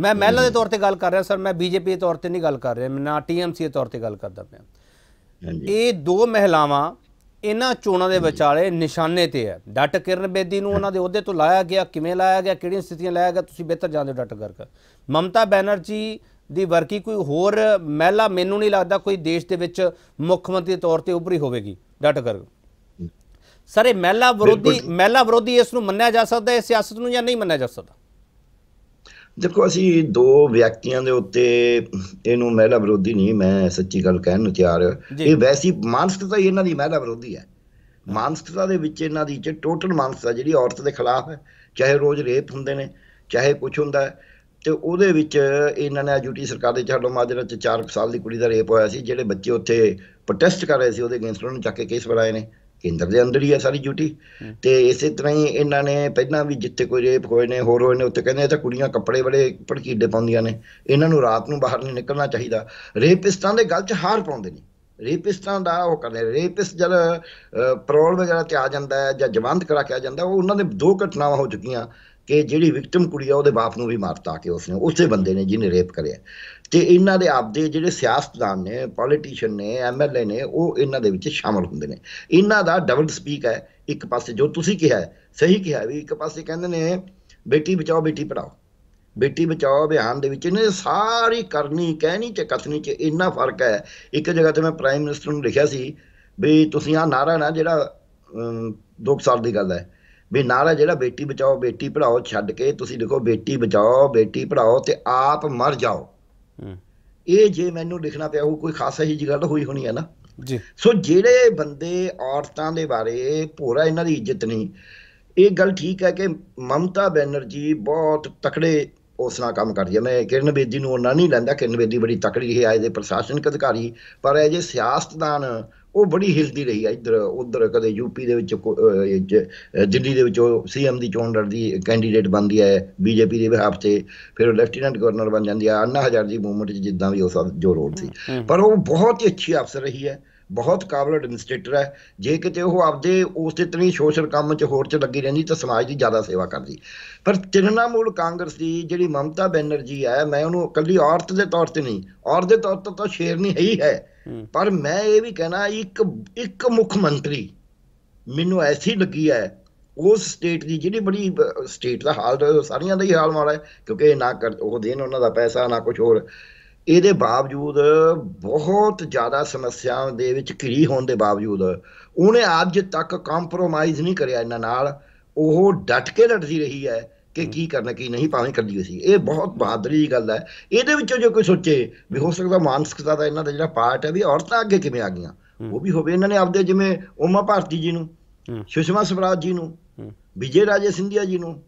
ਮੈਂ ਮਹਿਲਾ ਦੇ ਤੌਰ ਤੇ ਗੱਲ ਕਰ ਰਿਹਾ ਸਰ ਮੈਂ ਬੀਜੇਪੀ ਦੇ ਤੌਰ ਤੇ ਨਹੀਂ ਗੱਲ ਕਰ ਰਿਹਾ ਮੈਂ ਨਾ ਟੀਐਮਸੀ ਦੇ ਤੌਰ ਤੇ ਗੱਲ ਕਰਦਾ ਪਿਆ ਇਹ ਦੋ ਮਹਿਲਾਵਾਂ ਇਹਨਾਂ ਚੋਣਾਂ ਦੇ ਵਿਚਾਲੇ ਨਿਸ਼ਾਨੇ ਤੇ ਹੈ ਡਟ ਕਿਰਨ ਬੇਦੀ ਨੂੰ ਉਹਨਾਂ ਦੇ ਅਹੁਦੇ ਤੋਂ ਲਾਇਆ ਗਿਆ ਕਿਵੇਂ ਲਾਇਆ ਗਿਆ ਕਿਹੜੀਆਂ ਸਥਿਤੀਆਂ ਲਾਇਆ ਗਿਆ ਤੁਸੀਂ ਬਿਹਤਰ ਜਾਣਦੇ ਹੋ ਡਟ ਕਰਕੇ ਮਮਤਾ ਬੈਨਰਜੀ ਦੀ ਵਰਕੀ ਕੋਈ ਹੋਰ ਮਹਿਲਾ ਮੈਨੂੰ ਨਹੀਂ ਲੱਗਦਾ ਕੋਈ ਦੇਸ਼ ਦੇ ਵਿੱਚ ਮੁੱਖ ਮੰਤਰੀ ਤੌਰ ਤੇ ਉੱਭਰੀ ਹੋਵੇਗੀ ਡਟ ਕਰਕੇ ਸਰ ਇਹ ਮਹਿਲਾ ਵਿਰੋਧੀ ਮਹਿਲਾ ਵਿਰੋਧੀ ਇਸ ਨੂੰ ਮੰਨਿਆ ਜਾ ਸਕਦਾ ਹੈ ਸਿਆਸਤ ਨੂੰ ਜਾਂ ਨਹੀਂ ਮੰਨਿਆ ਜਾ ਸਕਦਾ ਦੇਖੋ ਅਸੀਂ ਦੋ ਵਿਅਕਤੀਆਂ ਦੇ ਉੱਤੇ ਇਹਨੂੰ ਮਹਿਲਾ ਵਿਰੋਧੀ ਨਹੀਂ ਮੈਂ ਸੱਚੀ ਗੱਲ ਕਹਿਣ ਨੂੰ ਤਿਆਰ ਇਹ ਵੈਸੀ ਮਾਨਸਿਕਤਾ ਹੀ ਇਹਨਾਂ ਦੀ ਮਹਿਲਾ ਵਿਰੋਧੀ ਹੈ ਮਾਨਸਿਕਤਾ ਦੇ ਵਿੱਚ ਇਹਨਾਂ ਦੀ ਚ ਟੋਟਲ ਮਾਨਸਿਕਤਾ ਜਿਹੜੀ ਔਰਤ ਦੇ ਖਿਲਾਫ ਹੈ ਚਾਹੇ ਰੋਜ਼ ਰੇਪ ਹੁੰਦੇ ਨੇ ਚਾਹੇ ਕੁਝ ਹੁੰਦਾ ਹੈ ਤੇ ਉਹਦੇ ਵਿੱਚ ਇਹਨਾਂ ਨੇ ਜੁਟੀ ਸਰਕਾਰ ਦੇ ਛੱਡੋ ਮਾਜਰਾ ਚ 4 ਸਾਲ ਦੀ ਕੁੜੀ ਦਾ ਰੇਪ ਹੋਇਆ ਸੀ ਜਿਹੜੇ ਬੱਚੇ ਉੱਥੇ ਪ੍ਰੋਟੈਸਟ ਕਰ ਰਹੇ ਸੀ ਉਹਦੇ ਅਗੇਂਸਟ ਉਹਨਾਂ ਨੇ ਚੱਕ ਕੇ ਕੇਸ ਬਣਾਏ ਨੇ ਕੇਂਦਰ ਦੇ ਅੰਦਰ ਹੀ ਹੈ ਸਾਰੀ ਡਿਊਟੀ ਤੇ ਇਸੇ ਤਰ੍ਹਾਂ ਹੀ ਇਹਨਾਂ ਨੇ ਪਹਿਲਾਂ ਵੀ ਜਿੱਥੇ ਕੋਈ ਰੇਪ ਹੋਏ ਨੇ ਹੋਰ ਹੋਏ ਨੇ ਉੱਤੇ ਕਹਿੰਦੇ ਇਹ ਤਾਂ ਕੁੜੀਆਂ ਕੱਪੜੇ ਬੜੇ ਭੜਕੀਡੇ ਪਾਉਂਦੀਆਂ ਨੇ ਇਹਨਾਂ ਨੂੰ ਰਾਤ ਨੂੰ ਬਾਹਰ ਨਹੀਂ ਨਿਕਲਣਾ ਚਾਹੀਦਾ ਰੇਪਿਸਟਾਂ ਦੇ ਗਲ 'ਚ ਹਾਰ ਪਾਉਂਦੇ ਨੇ ਰੇਪਿਸਟਾਂ ਦਾ ਉਹ ਕਰਦੇ ਰੇਪਿਸਟ ਜਦ ਪ੍ਰੋਲ ਵਗੈਰਾ ਤੇ ਆ ਜਾਂਦਾ ਹੈ ਜਾਂ ਜਵੰਦ ਕਰਾ ਕੇ ਆ ਜਾਂਦਾ ਉਹ ਉਹਨਾਂ ਦੇ ਦੋ ਘਟਨਾਵਾਂ ਹੋ ਚੁੱਕੀਆਂ ਕਿ ਜਿਹੜੀ ਵਿਕਟਮ ਕੁੜੀ ਆ ਉਹਦੇ ਬਾਪ ਨੂੰ ਵੀ ਮਾਰਤਾ ਕਿ ਉਸਨੇ ਉਸੇ ਬੰਦੇ ਨੇ ਜਿਹਨੇ ਰੇਪ ਕਰਿਆ ਤੇ ਇਹਨਾਂ ਦੇ ਆਪਦੇ ਜਿਹੜੇ ਸਿਆਸਤਦਾਨ ਨੇ ਪੋਲੀਟੀਸ਼ੀਅਨ ਨੇ ਐਮਐਲਏ ਨੇ ਉਹ ਇਹਨਾਂ ਦੇ ਵਿੱਚ ਸ਼ਾਮਲ ਹੁੰਦੇ ਨੇ ਇਹਨਾਂ ਦਾ ਡਬਲ ਸਪੀਕ ਹੈ ਇੱਕ ਪਾਸੇ ਜੋ ਤੁਸੀਂ ਕਿਹਾ ਸਹੀ ਕਿਹਾ ਵੀ ਇੱਕ ਪਾਸੇ ਕਹਿੰਦੇ ਨੇ ਬੇਟੀ ਬਚਾਓ ਬੇਟੀ ਪੜਾਓ ਬੇਟੀ ਬਚਾਓ ਅਭਿਆਨ ਦੇ ਵਿੱਚ ਇਹਨੇ ਸਾਰੀ ਕਰਨੀ ਕਹਿਣੀ ਤੇ ਕਥਨੀ ਚ ਇੰਨਾ ਫਰਕ ਹੈ ਇੱਕ ਜਗ੍ਹਾ ਤੇ ਮੈਂ ਪ੍ਰਾਈਮ ਮਿਨਿਸਟਰ ਨੂੰ ਲਿਖਿਆ ਸੀ ਵੀ ਤੁਸੀਂ ਆ ਨਾਰਾ ਨਾ ਜਿਹੜਾ 2 ਸਾਲ ਦੀ ਗੱਲ ਹੈ ਵੀ ਨਾਰਾ ਜਿਹੜਾ ਬੇਟੀ ਬਚਾਓ ਬੇਟੀ ਪੜਾਓ ਛੱਡ ਕੇ ਤੁਸੀਂ ਦੇਖੋ ਬੇਟੀ ਬਚਾਓ ਬੇਟੀ ਪੜਾਓ ਤੇ ਆਪ ਮਰ ਜਾਓ ਇਹ ਜੇ ਮੈਨੂੰ ਲਿਖਣਾ ਪਿਆ ਉਹ ਕੋਈ ਖਾਸ ਹੀ ਗੱਲ ਹੋਈ ਹੋਣੀ ਹੈ ਨਾ ਜੀ ਸੋ ਜਿਹੜੇ ਬੰਦੇ ਔਰਤਾਂ ਦੇ ਬਾਰੇ ਪੂਰਾ ਇਹਨਾਂ ਦੀ ਇੱਜ਼ਤ ਨਹੀਂ ਇਹ ਗੱਲ ਠੀਕ ਹੈ ਕਿ ਮਮਤਾ ਬੈਨਰਜੀ ਬਹੁਤ ਤਕੜੇ ਉਸ ਨਾਲ ਕੰਮ ਕਰਦੀ ਹੈ ਮੈਂ ਕਿਰਨ ਬੇਦੀ ਨੂੰ ਉਹਨਾਂ ਨਹੀਂ ਲੈਂਦਾ ਕਿਰਨ ਬੇਦੀ ਬੜੀ ਤਕੜੀ ਹੈ ਆਏ ਦੇ ਪ੍ਰਸ਼ਾਸਨਿਕ ਅਧਿਕਾਰੀ ਪਰ ਇਹ ਜੇ ਸਿਆਸਤਦਾਨ ਉਹ ਬੜੀ ਹਿਲਦੀ ਰਹੀ ਆ ਇੱਧਰ ਉੱਧਰ ਕਦੇ ਯੂਪੀ ਦੇ ਵਿੱਚ ਦਿੱਲੀ ਦੇ ਵਿੱਚ ਸੀਐਮ ਦੀ ਚੋਣ ਲੜਦੀ ਕੈਂਡੀਡੇਟ ਬਣਦੀ ਹੈ ਬੀਜੇਪੀ ਦੇ ਵਿਹਾਫ ਤੇ ਫਿਰ ਲੈਫਟੀਨੈਂਟ ਗਵਰਨਰ ਬਣ ਜਾਂਦੀ ਆ ਅੰਨਾ ਹਜ਼ਾਰ ਦੀ ਮੂਵਮੈਂਟ ਜਿੱਦਾਂ ਵੀ ਉਸ ਜੋ ਰੋਡ ਸੀ ਪਰ ਉਹ ਬਹੁਤ ਹੀ ਅੱਛੀ ਅਫਸਰ ਰਹੀ ਹੈ ਬਹੁਤ ਕਾਬਲ ਐਡਮਿਨਿਸਟ੍ਰੇਟਰ ਹੈ ਜੇ ਕਿਤੇ ਉਹ ਆਪਦੇ ਉਸ ਤੇ ਸੋਸ਼ਲ ਕੰਮ 'ਚ ਹੋਰ 'ਚ ਲੱਗੀ ਰਹਿੰਦੀ ਤਾਂ ਸਮਾਜ ਦੀ ਜ਼ਿਆਦਾ ਸੇਵਾ ਕਰਦੀ ਪਰ ਤ੍ਰਿਣਮੂਲ ਕਾਂਗਰਸ ਦੀ ਜਿਹੜੀ ਮਮਤਾ ਬੈਨਰਜੀ ਆ ਮੈਂ ਉਹਨੂੰ ਇਕੱਲੀ ਔਰਤ ਦੇ ਤੌਰ ਤੇ ਨਹੀਂ ਔਰਤ ਦੇ ਤੌਰ ਤੇ ਤਾਂ ਸ਼ੇਰ ਨਹੀਂ ਹੈ ਹੀ ਹੈ ਪਰ ਮੈਂ ਇਹ ਵੀ ਕਹਿਣਾ ਇੱਕ ਇੱਕ ਮੁੱਖ ਮੰਤਰੀ ਮੈਨੂੰ ਐਸੀ ਲੱਗੀ ਹੈ ਉਸ ਸਟੇਟ ਦੀ ਜਿਹੜੀ ਬੜੀ ਸਟੇਟ ਦਾ ਹਾਲ ਸਾਰੀਆਂ ਦਾ ਹੀ ਹਾਲ ਮਾੜਾ ਹੈ ਕਿਉਂਕਿ ਨਾ ਉਹ ਦੇਣ ਉਹਨਾਂ ਦਾ ਪੈਸਾ ਨਾ ਕੁਝ ਹੋਰ ਇਹਦੇ ਬਾਵਜੂਦ ਬਹੁਤ ਜ਼ਿਆਦਾ ਸਮੱਸਿਆਵਾਂ ਦੇ ਵਿੱਚ ਘਿਰੀ ਹੋਣ ਦੇ ਬਾਵਜੂਦ ਉਹਨੇ ਅੱਜ ਤੱਕ ਕੰਪਰੋਮਾਈਜ਼ ਨਹੀਂ ਕਰਿਆ ਇਹਨਾਂ ਨਾਲ ਉਹ ਡਟ ਕੇ ਲੜਦੀ ਰਹੀ ਹੈ ਕਿ ਕੀ ਕਰਨਾ ਕੀ ਨਹੀਂ ਭਾਵੇਂ ਕਰਦੀ ਸੀ ਇਹ ਬਹੁਤ ਬਹਾਦਰੀ ਦੀ ਗੱਲ ਹੈ ਇਹਦੇ ਵਿੱਚੋਂ ਜੇ ਕੋਈ ਸੋਚੇ ਵੀ ਹੋ ਸਕਦਾ ਮਾਨਸਿਕਤਾ ਦਾ ਇਹਨਾਂ ਦਾ ਜਿਹੜਾ ਪਾਰਟ ਹੈ ਵੀ ਔਰਤਾਂ ਅੱਗੇ ਕਿਵੇਂ ਆ ਗਈਆਂ ਉਹ ਵੀ ਹੋਵੇ ਇਹਨਾਂ ਨੇ ਆਪਦੇ ਜਿਵੇਂ ਉਮਾ ਭਾਰਤੀ ਜੀ ਨੂੰ ਸੁਸ਼ਮਾ ਸਵਰਾਜ ਜੀ ਨੂੰ ਵਿਜੇ ਰਾਜੇ ਸਿੰਧਿਆ ਜੀ ਨੂੰ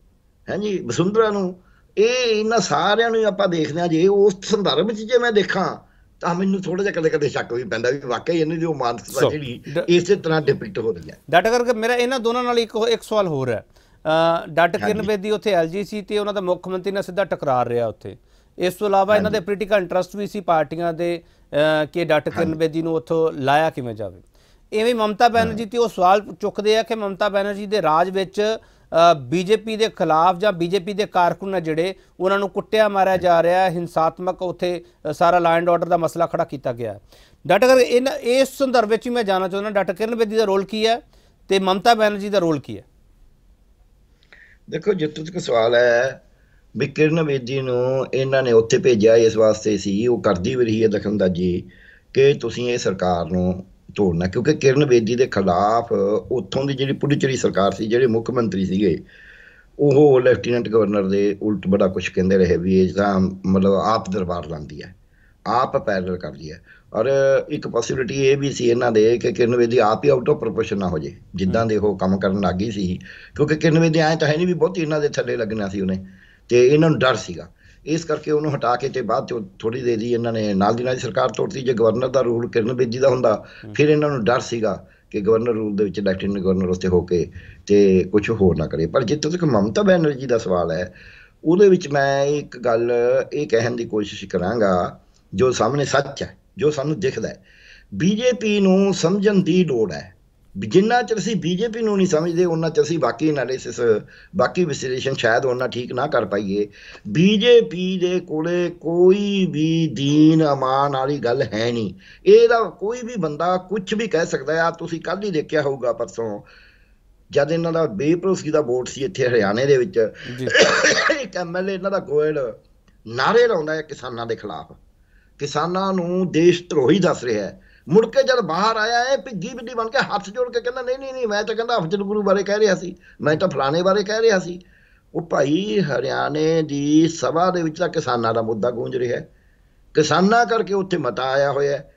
ਹਾਂਜੀ ਬਸੁੰਦਰਾ ਨੂੰ ਇਹ ਇਹਨਾਂ ਸਾਰਿਆਂ ਨੂੰ ਆਪਾਂ ਦੇਖਦੇ ਆ ਜੇ ਉਸ ਸੰਦਰਭ ਵਿੱਚ ਜੇ ਮੈਂ ਦੇਖਾਂ ਤਾਂ ਮੈਨੂੰ ਥੋੜਾ ਜਿਹਾ ਕਦੇ ਕਦੇ ਸ਼ੱਕ ਵੀ ਪੈਂਦਾ ਵੀ ਵਾਕਈ ਇਹਨਾਂ ਦੀ ਉਹ ਮਾਨਸਿਕਤਾ ਜਿਹੜੀ ਇਸੇ ਤਰ੍ਹਾਂ ਡਿਪਿਕਟ ਹੋ ਰਹੀ ਹੈ ਡਾਟਾ ਕਰਕੇ ਮੇਰਾ ਇਹਨਾਂ ਦੋਨਾਂ ਨਾਲ ਇੱਕ ਇੱਕ ਸਵਾਲ ਹੋਰ ਹੈ ਡਾਕਟਰ ਕਿਰਨ ਬੇਦੀ ਉੱਥੇ ਐਲਜੀਸੀ ਤੇ ਉਹਨਾਂ ਦਾ ਮੁੱਖ ਮੰਤਰੀ ਨਾਲ ਸਿੱਧਾ ਟਕਰਾਰ ਰਿਹਾ ਉੱਥੇ ਇਸ ਤੋਂ ਇਲਾਵਾ ਇਹਨਾਂ ਦੇ ਪੋਲੀਟੀਕਲ ਇੰਟਰਸਟ ਵੀ ਸੀ ਪਾਰਟੀਆਂ ਦੇ ਕਿ ਡਾਕਟਰ ਕਿਰਨ ਬੇਦੀ ਨੂੰ ਉੱਥੋਂ ਲਾਇਆ ਕਿਵੇਂ ਜਾਵੇ ਐਵੇਂ ਮਮਤਾ ਬੈਨਰਜੀ ਤੇ ਉਹ ਸਵਾਲ ਚੁੱਕਦੇ ਆ ਕਿ ਮਮਤਾ ਬੈਨਰਜੀ ਦੇ ਰਾਜ ਵਿੱਚ ਬੀਜੇਪੀ ਦੇ ਖਿਲਾਫ ਜਾਂ ਬੀਜੇਪੀ ਦੇ ਕਾਰਕੁਨ ਨੇ ਜਿਹੜੇ ਉਹਨਾਂ ਨੂੰ ਕੁੱਟਿਆ ਮਾਰਿਆ ਜਾ ਰਿਹਾ ਹੈ ਹਿੰਸਾਤਮਕ ਉੱਥੇ ਸਾਰਾ ਲਾਇਨ ਆਰਡਰ ਦਾ ਮਸਲਾ ਖੜਾ ਕੀਤਾ ਗਿਆ ਹੈ ਡਾਕਟਰ ਕਰ ਇਹ ਇਸ ਸੰਦਰਭ ਵਿੱਚ ਮੈਂ ਜਾਣਨਾ ਚਾਹੁੰਦਾ ਡਾਕਟਰ ਕਿਰਨ ਬੇਦੀ ਦਾ ਰੋਲ ਕੀ ਹੈ ਤੇ ਮਮਤਾ ਬੈਨਰਜੀ ਦਾ ਰੋਲ ਕੀ ਹੈ ਦੇਖੋ ਜਿੱਤੂ ਤੱਕ ਸਵਾਲ ਹੈ ਵੀ ਕਿਰਨ ਬੇਦੀ ਨੂੰ ਇਹਨਾਂ ਨੇ ਉੱਥੇ ਭੇਜਿਆ ਇਸ ਵਾਸਤੇ ਸੀ ਉਹ ਕਰਦੀ ਵੀ ਰਹੀ ਹੈ ਦਖਲਅੰਦਾਜ਼ੀ ਕਿ ਤੁਸੀਂ ਇਹ ਸਰਕਾਰ ਨੂੰ ਤੋੜਨਾ ਕਿਉਂਕਿ ਕਿਰਨ ਬੇਦੀ ਦੇ ਖਿਲਾਫ ਉੱਥੋਂ ਦੀ ਜਿਹੜੀ ਪੁਡੀਚਰੀ ਸਰਕਾਰ ਸੀ ਜਿਹੜੇ ਮੁੱਖ ਮੰਤਰੀ ਸੀਗੇ ਉਹ ਲੈਫਟੀਨੈਂਟ ਗਵਰਨਰ ਦੇ ਉਲਟ ਬੜਾ ਕੁਝ ਕਹਿੰਦੇ ਰਹੇ ਵੀ ਇਹ ਤਾਂ ਮਤਲਬ ਆਪ ਦਰਬਾਰ ਲਾਂਦੀ ਹੈ ਆਪ ਪੈਰਲ ਕਰਦੀ ਹੈ ਔਰ ਇੱਕ ਪੋਸਿਬਿਲਟੀ ਇਹ ਵੀ ਸੀ ਇਹਨਾਂ ਦੇ ਕਿ ਕਿਰਨ ਬੇਦੀ ਆਪ ਹੀ ਆਊਟ ਆਫ ਪ੍ਰੋਪੋਰਸ਼ਨ ਨਾ ਹੋ ਜੇ ਜਿੱਦਾਂ ਦੇ ਉਹ ਕੰਮ ਕਰਨ ਲੱਗੀ ਸੀ ਕਿਉਂਕਿ ਕਿਰਨ ਬੇਦੀ ਐ ਤਾਂ ਹੈ ਨਹੀਂ ਵੀ ਬਹੁਤੀ ਇਹਨਾਂ ਦੇ ਥੱਲੇ ਲੱਗਣਾ ਸੀ ਉਹਨੇ ਤੇ ਇਹਨਾਂ ਨੂੰ ਡਰ ਸੀਗਾ ਇਸ ਕਰਕੇ ਉਹਨੂੰ ਹਟਾ ਕੇ ਤੇ ਬਾਅਦ ਚ ਥੋੜੀ ਦੇਰ ਹੀ ਇਹਨਾਂ ਨੇ ਨਾਲ ਦੀ ਨਾਲ ਸਰਕਾਰ ਤੋੜਤੀ ਜੇ ਗਵਰਨਰ ਦਾ ਰੂਲ ਕਿਰਨ ਬੇਦੀ ਦਾ ਹੁੰਦਾ ਫਿਰ ਇਹਨਾਂ ਨੂੰ ਡਰ ਸੀਗਾ ਕਿ ਗਵਰਨਰ ਰੂਲ ਦੇ ਵਿੱਚ ਲੈਫਟੀਨੈਂਟ ਗਵਰਨਰ ਉਸਤੇ ਹੋ ਕੇ ਤੇ ਕੁਝ ਹੋਰ ਨਾ ਕਰੇ ਪਰ ਜਿੱਥੇ ਤੱਕ ਮਮਤਾ ਬੈਨਰਜੀ ਦਾ ਸਵਾਲ ਹੈ ਉਹਦੇ ਵਿੱਚ ਮੈਂ ਇੱਕ ਗੱਲ ਇਹ ਕਹਿਣ ਦੀ ਕੋਸ਼ਿਸ਼ ਕਰਾਂਗਾ ਜੋ ਸਾਹਮਣੇ ਸੱਚ ਹੈ ਜੋ ਸਾਨੂੰ ਦਿਖਦਾ ਹੈ ਬੀਜੇਪੀ ਨੂੰ ਸਮਝਣ ਦੀ ਲੋੜ ਹੈ ਜਿੰਨਾ ਚਿਰ ਅਸੀਂ ਬੀਜੇਪੀ ਨੂੰ ਨਹੀਂ ਸਮਝਦੇ ਉਹਨਾਂ ਚਿਰ ਅਸੀਂ ਬਾਕੀ ਐਨਾਲਿਸਿਸ ਬਾਕੀ ਵਿਸ਼ਲੇਸ਼ਣ ਸ਼ਾਇਦ ਉਹਨਾਂ ਠੀਕ ਨਾ ਕਰ ਪਾਈਏ ਬੀਜੇਪੀ ਦੇ ਕੋਲੇ ਕੋਈ ਵੀ ਦੀਨ ਅਮਾਨ ਵਾਲੀ ਗੱਲ ਹੈ ਨਹੀਂ ਇਹਦਾ ਕੋਈ ਵੀ ਬੰਦਾ ਕੁਝ ਵੀ ਕਹਿ ਸਕਦਾ ਆ ਤੁਸੀਂ ਕੱਲ ਹੀ ਦੇਖਿਆ ਹੋਊਗਾ ਪਰਸੋਂ ਜਦ ਇਹਨਾਂ ਦਾ ਬੇਪਰੋਸੀ ਦਾ ਵੋਟ ਸੀ ਇੱਥੇ ਹਰਿਆਣੇ ਦੇ ਵਿੱਚ ਇੱਕ ਐਮਐਲਏ ਇਹਨਾਂ ਦਾ ਗੋਇਲ ਨਾਰੇ ਲਾਉਂਦਾ ਹੈ ਕਿਸਾਨਾਂ ਦੇ ਖਿਲਾਫ ਕਿਸਾਨਾਂ ਨੂੰ ਦੇਸ਼ ਧਰੋਹੀ ਦੱਸ ਰਿਹਾ ਹੈ ਮੁੜ ਕੇ ਜਦ ਬਾਹਰ ਆਇਆ ਇਹ ਭਿੱਗੀ ਬਿੱਲੀ ਬਣ ਕੇ ਹੱਥ ਜੋੜ ਕੇ ਕਹਿੰਦਾ ਨਹੀਂ ਨਹੀਂ ਨਹੀਂ ਮੈਂ ਤਾਂ ਕਹਿੰਦਾ ਅਫਜ਼ਲ ਗੁਰੂ ਬਾਰੇ ਕਹਿ ਰਿਹਾ ਸੀ ਮੈਂ ਤਾਂ ਫਲਾਣੇ ਬਾਰੇ ਕਹਿ ਰਿਹਾ ਸੀ ਉਹ ਭਾਈ ਹਰਿਆਣੇ ਦੀ ਸਭਾ ਦੇ ਵਿੱਚ ਤਾਂ ਕਿਸਾਨਾਂ ਦਾ ਮੁੱਦਾ ਗੂੰਜ ਰਿਹਾ ਹੈ ਕਿਸਾਨਾਂ ਕਰਕੇ ਉੱਥੇ ਮਤਾ ਆਇਆ ਹੋਇਆ ਹੈ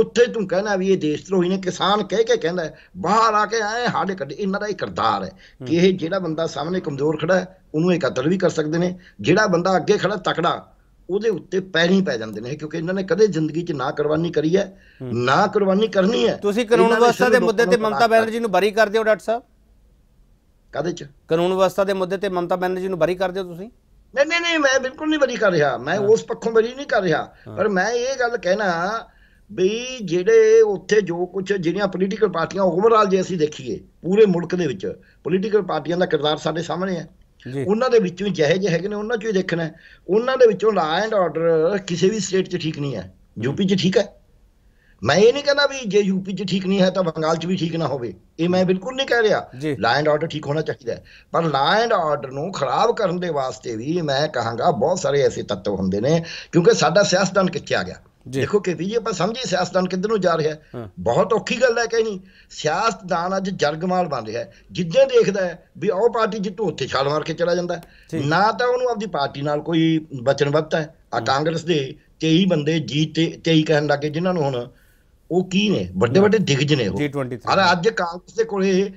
ਉੱਥੇ ਤੂੰ ਕਹਿਣਾ ਵੀ ਇਹ ਦੇਸ਼ ਧਰੋਹੀ ਨੇ ਕਿਸਾਨ ਕਹਿ ਕੇ ਕਹਿੰਦਾ ਬਾਹਰ ਆ ਕੇ ਆਏ ਸਾਡੇ ਕੱਢ ਇਹਨਾਂ ਦਾ ਹੀ ਕਰਦਾਰ ਹੈ ਕਿ ਇਹ ਜਿਹੜਾ ਬੰਦਾ ਸਾਹਮਣੇ ਕਮਜ਼ੋਰ ਖੜਾ ਹੈ ਉਹਨੂੰ ਇਹ ਕਤਲ ਵੀ ਕਰ ਸਕਦੇ ਨੇ ਜਿਹੜਾ ਬੰਦਾ ਅੱਗੇ ਖੜਾ ਤਕੜਾ ਉਹਦੇ ਉੱਤੇ ਪੈਣੀ ਪੈ ਜਾਂਦੇ ਨੇ ਕਿਉਂਕਿ ਇਹਨਾਂ ਨੇ ਕਦੇ ਜ਼ਿੰਦਗੀ 'ਚ ਨਾ ਕੁਰਬਾਨੀ ਕਰੀ ਹੈ ਨਾ ਕੁਰਬਾਨੀ ਕਰਨੀ ਹੈ ਤੁਸੀਂ ਕਾਨੂੰਨ ਵਿਵਸਥਾ ਦੇ ਮੁੱਦੇ ਤੇ ਮਮਤਾ ਬੈਨਰਜੀ ਨੂੰ ਬਰੀ ਕਰ ਦਿਓ ਡਾਕਟਰ ਸਾਹਿਬ ਕਾਦੇ 'ਚ ਕਾਨੂੰਨ ਵਿਵਸਥਾ ਦੇ ਮੁੱਦੇ ਤੇ ਮਮਤਾ ਬੈਨਰਜੀ ਨੂੰ ਬਰੀ ਕਰ ਦਿਓ ਤੁਸੀਂ ਨਹੀਂ ਨਹੀਂ ਨਹੀਂ ਮੈਂ ਬਿਲਕੁਲ ਨਹੀਂ ਬਰੀ ਕਰ ਰਿਹਾ ਮੈਂ ਉਸ ਪੱਖੋਂ ਬਰੀ ਨਹੀਂ ਕਰ ਰਿਹਾ ਪਰ ਮੈਂ ਇਹ ਗੱਲ ਕਹਿਣਾ ਵੀ ਜਿਹੜੇ ਉੱਥੇ ਜੋ ਕੁਝ ਜਿਹੜੀਆਂ ਪੋਲੀਟੀਕਲ ਪਾਰਟੀਆਂ ਓਵਰਆਲ ਜੇ ਅਸੀਂ ਦੇਖੀਏ ਪੂਰੇ ਮੁਲਕ ਦੇ ਵਿੱਚ ਪੋਲੀਟੀਕਲ ਪਾਰਟੀਆਂ ਦਾ ਕਿਰਦਾਰ ਸਾਡੇ ਸਾਹਮਣੇ ਹੈ ਉਹਨਾਂ ਦੇ ਵਿੱਚੋਂ ਜਿਹੇ ਜਿਹੇ ਹੈਗੇ ਨੇ ਉਹਨਾਂ ਚੋਂ ਹੀ ਦੇਖਣਾ ਉਹਨਾਂ ਦੇ ਵਿੱਚੋਂ ਲਾ ਐਂਡ ਆਰਡਰ ਕਿਸੇ ਵੀ ਸਟੇਟ 'ਚ ਠੀਕ ਨਹੀਂ ਹੈ ਯੂਪੀ 'ਚ ਠੀਕ ਹੈ ਮੈਂ ਇਹ ਨਹੀਂ ਕਹਿੰਦਾ ਵੀ ਜੇ ਯੂਪੀ 'ਚ ਠੀਕ ਨਹੀਂ ਹੈ ਤਾਂ ਬੰਗਾਲ 'ਚ ਵੀ ਠੀਕ ਨਾ ਹੋਵੇ ਇਹ ਮੈਂ ਬਿਲਕੁਲ ਨਹੀਂ ਕਹਿ ਰਿਹਾ ਲਾ ਐਂਡ ਆਰਡਰ ਠੀਕ ਹੋਣਾ ਚਾਹੀਦਾ ਪਰ ਲਾ ਐਂਡ ਆਰਡਰ ਨੂੰ ਖਰਾਬ ਕਰਨ ਦੇ ਵਾਸਤੇ ਵੀ ਮੈਂ ਕਹਾਂਗਾ ਬਹੁਤ ਸਾਰੇ ਐਸੇ ਤੱਤ ਹੁੰਦੇ ਨੇ ਕਿਉਂਕਿ ਸਾਡਾ ਸਿਆਸਤਦਾਨ ਕਿੱਥੇ ਆ ਗਿਆ ਦੇਖੋ ਕਿ ਵੀ ਆਪਾਂ ਸਮਝੀ ਸਿਆਸਤਦਾਨ ਕਿੱਧਰ ਨੂੰ ਜਾ ਰਿਹਾ ਬਹੁਤ ਔਖੀ ਗੱਲ ਹੈ ਕਹਿਣੀ ਸਿਆਸਤਦਾਨ ਅੱਜ ਜਰਗਮਾਲ ਬਣ ਰਿਹਾ ਹੈ ਜਿੱਦਾਂ ਦੇਖਦਾ ਹੈ ਵੀ ਉਹ ਪਾਰਟੀ ਜਿੱਤੂ ਉੱਥੇ ਛਾਲ ਮਾਰ ਕੇ ਚਲਾ ਜਾਂਦਾ ਨਾ ਤਾਂ ਉਹਨੂੰ ਆਪਦੀ ਪਾਰਟੀ ਨਾਲ ਕੋਈ ਵਕਤ ਹੈ ਆ ਕਾਂਗਰਸ ਦੇ 23 ਬੰਦੇ ਜੀ 23 ਕਹਿਣ ਲੱਗੇ ਜਿਨ੍ਹਾਂ ਨੂੰ ਹੁਣ ਉਹ ਕੀ ਨੇ ਵੱਡੇ ਵੱਡੇ ਦਿਗਜ ਨੇ ਉਹ ਅਰੇ ਅੱਜ ਕਾਂਗਰਸ ਦੇ ਕੋਲੇ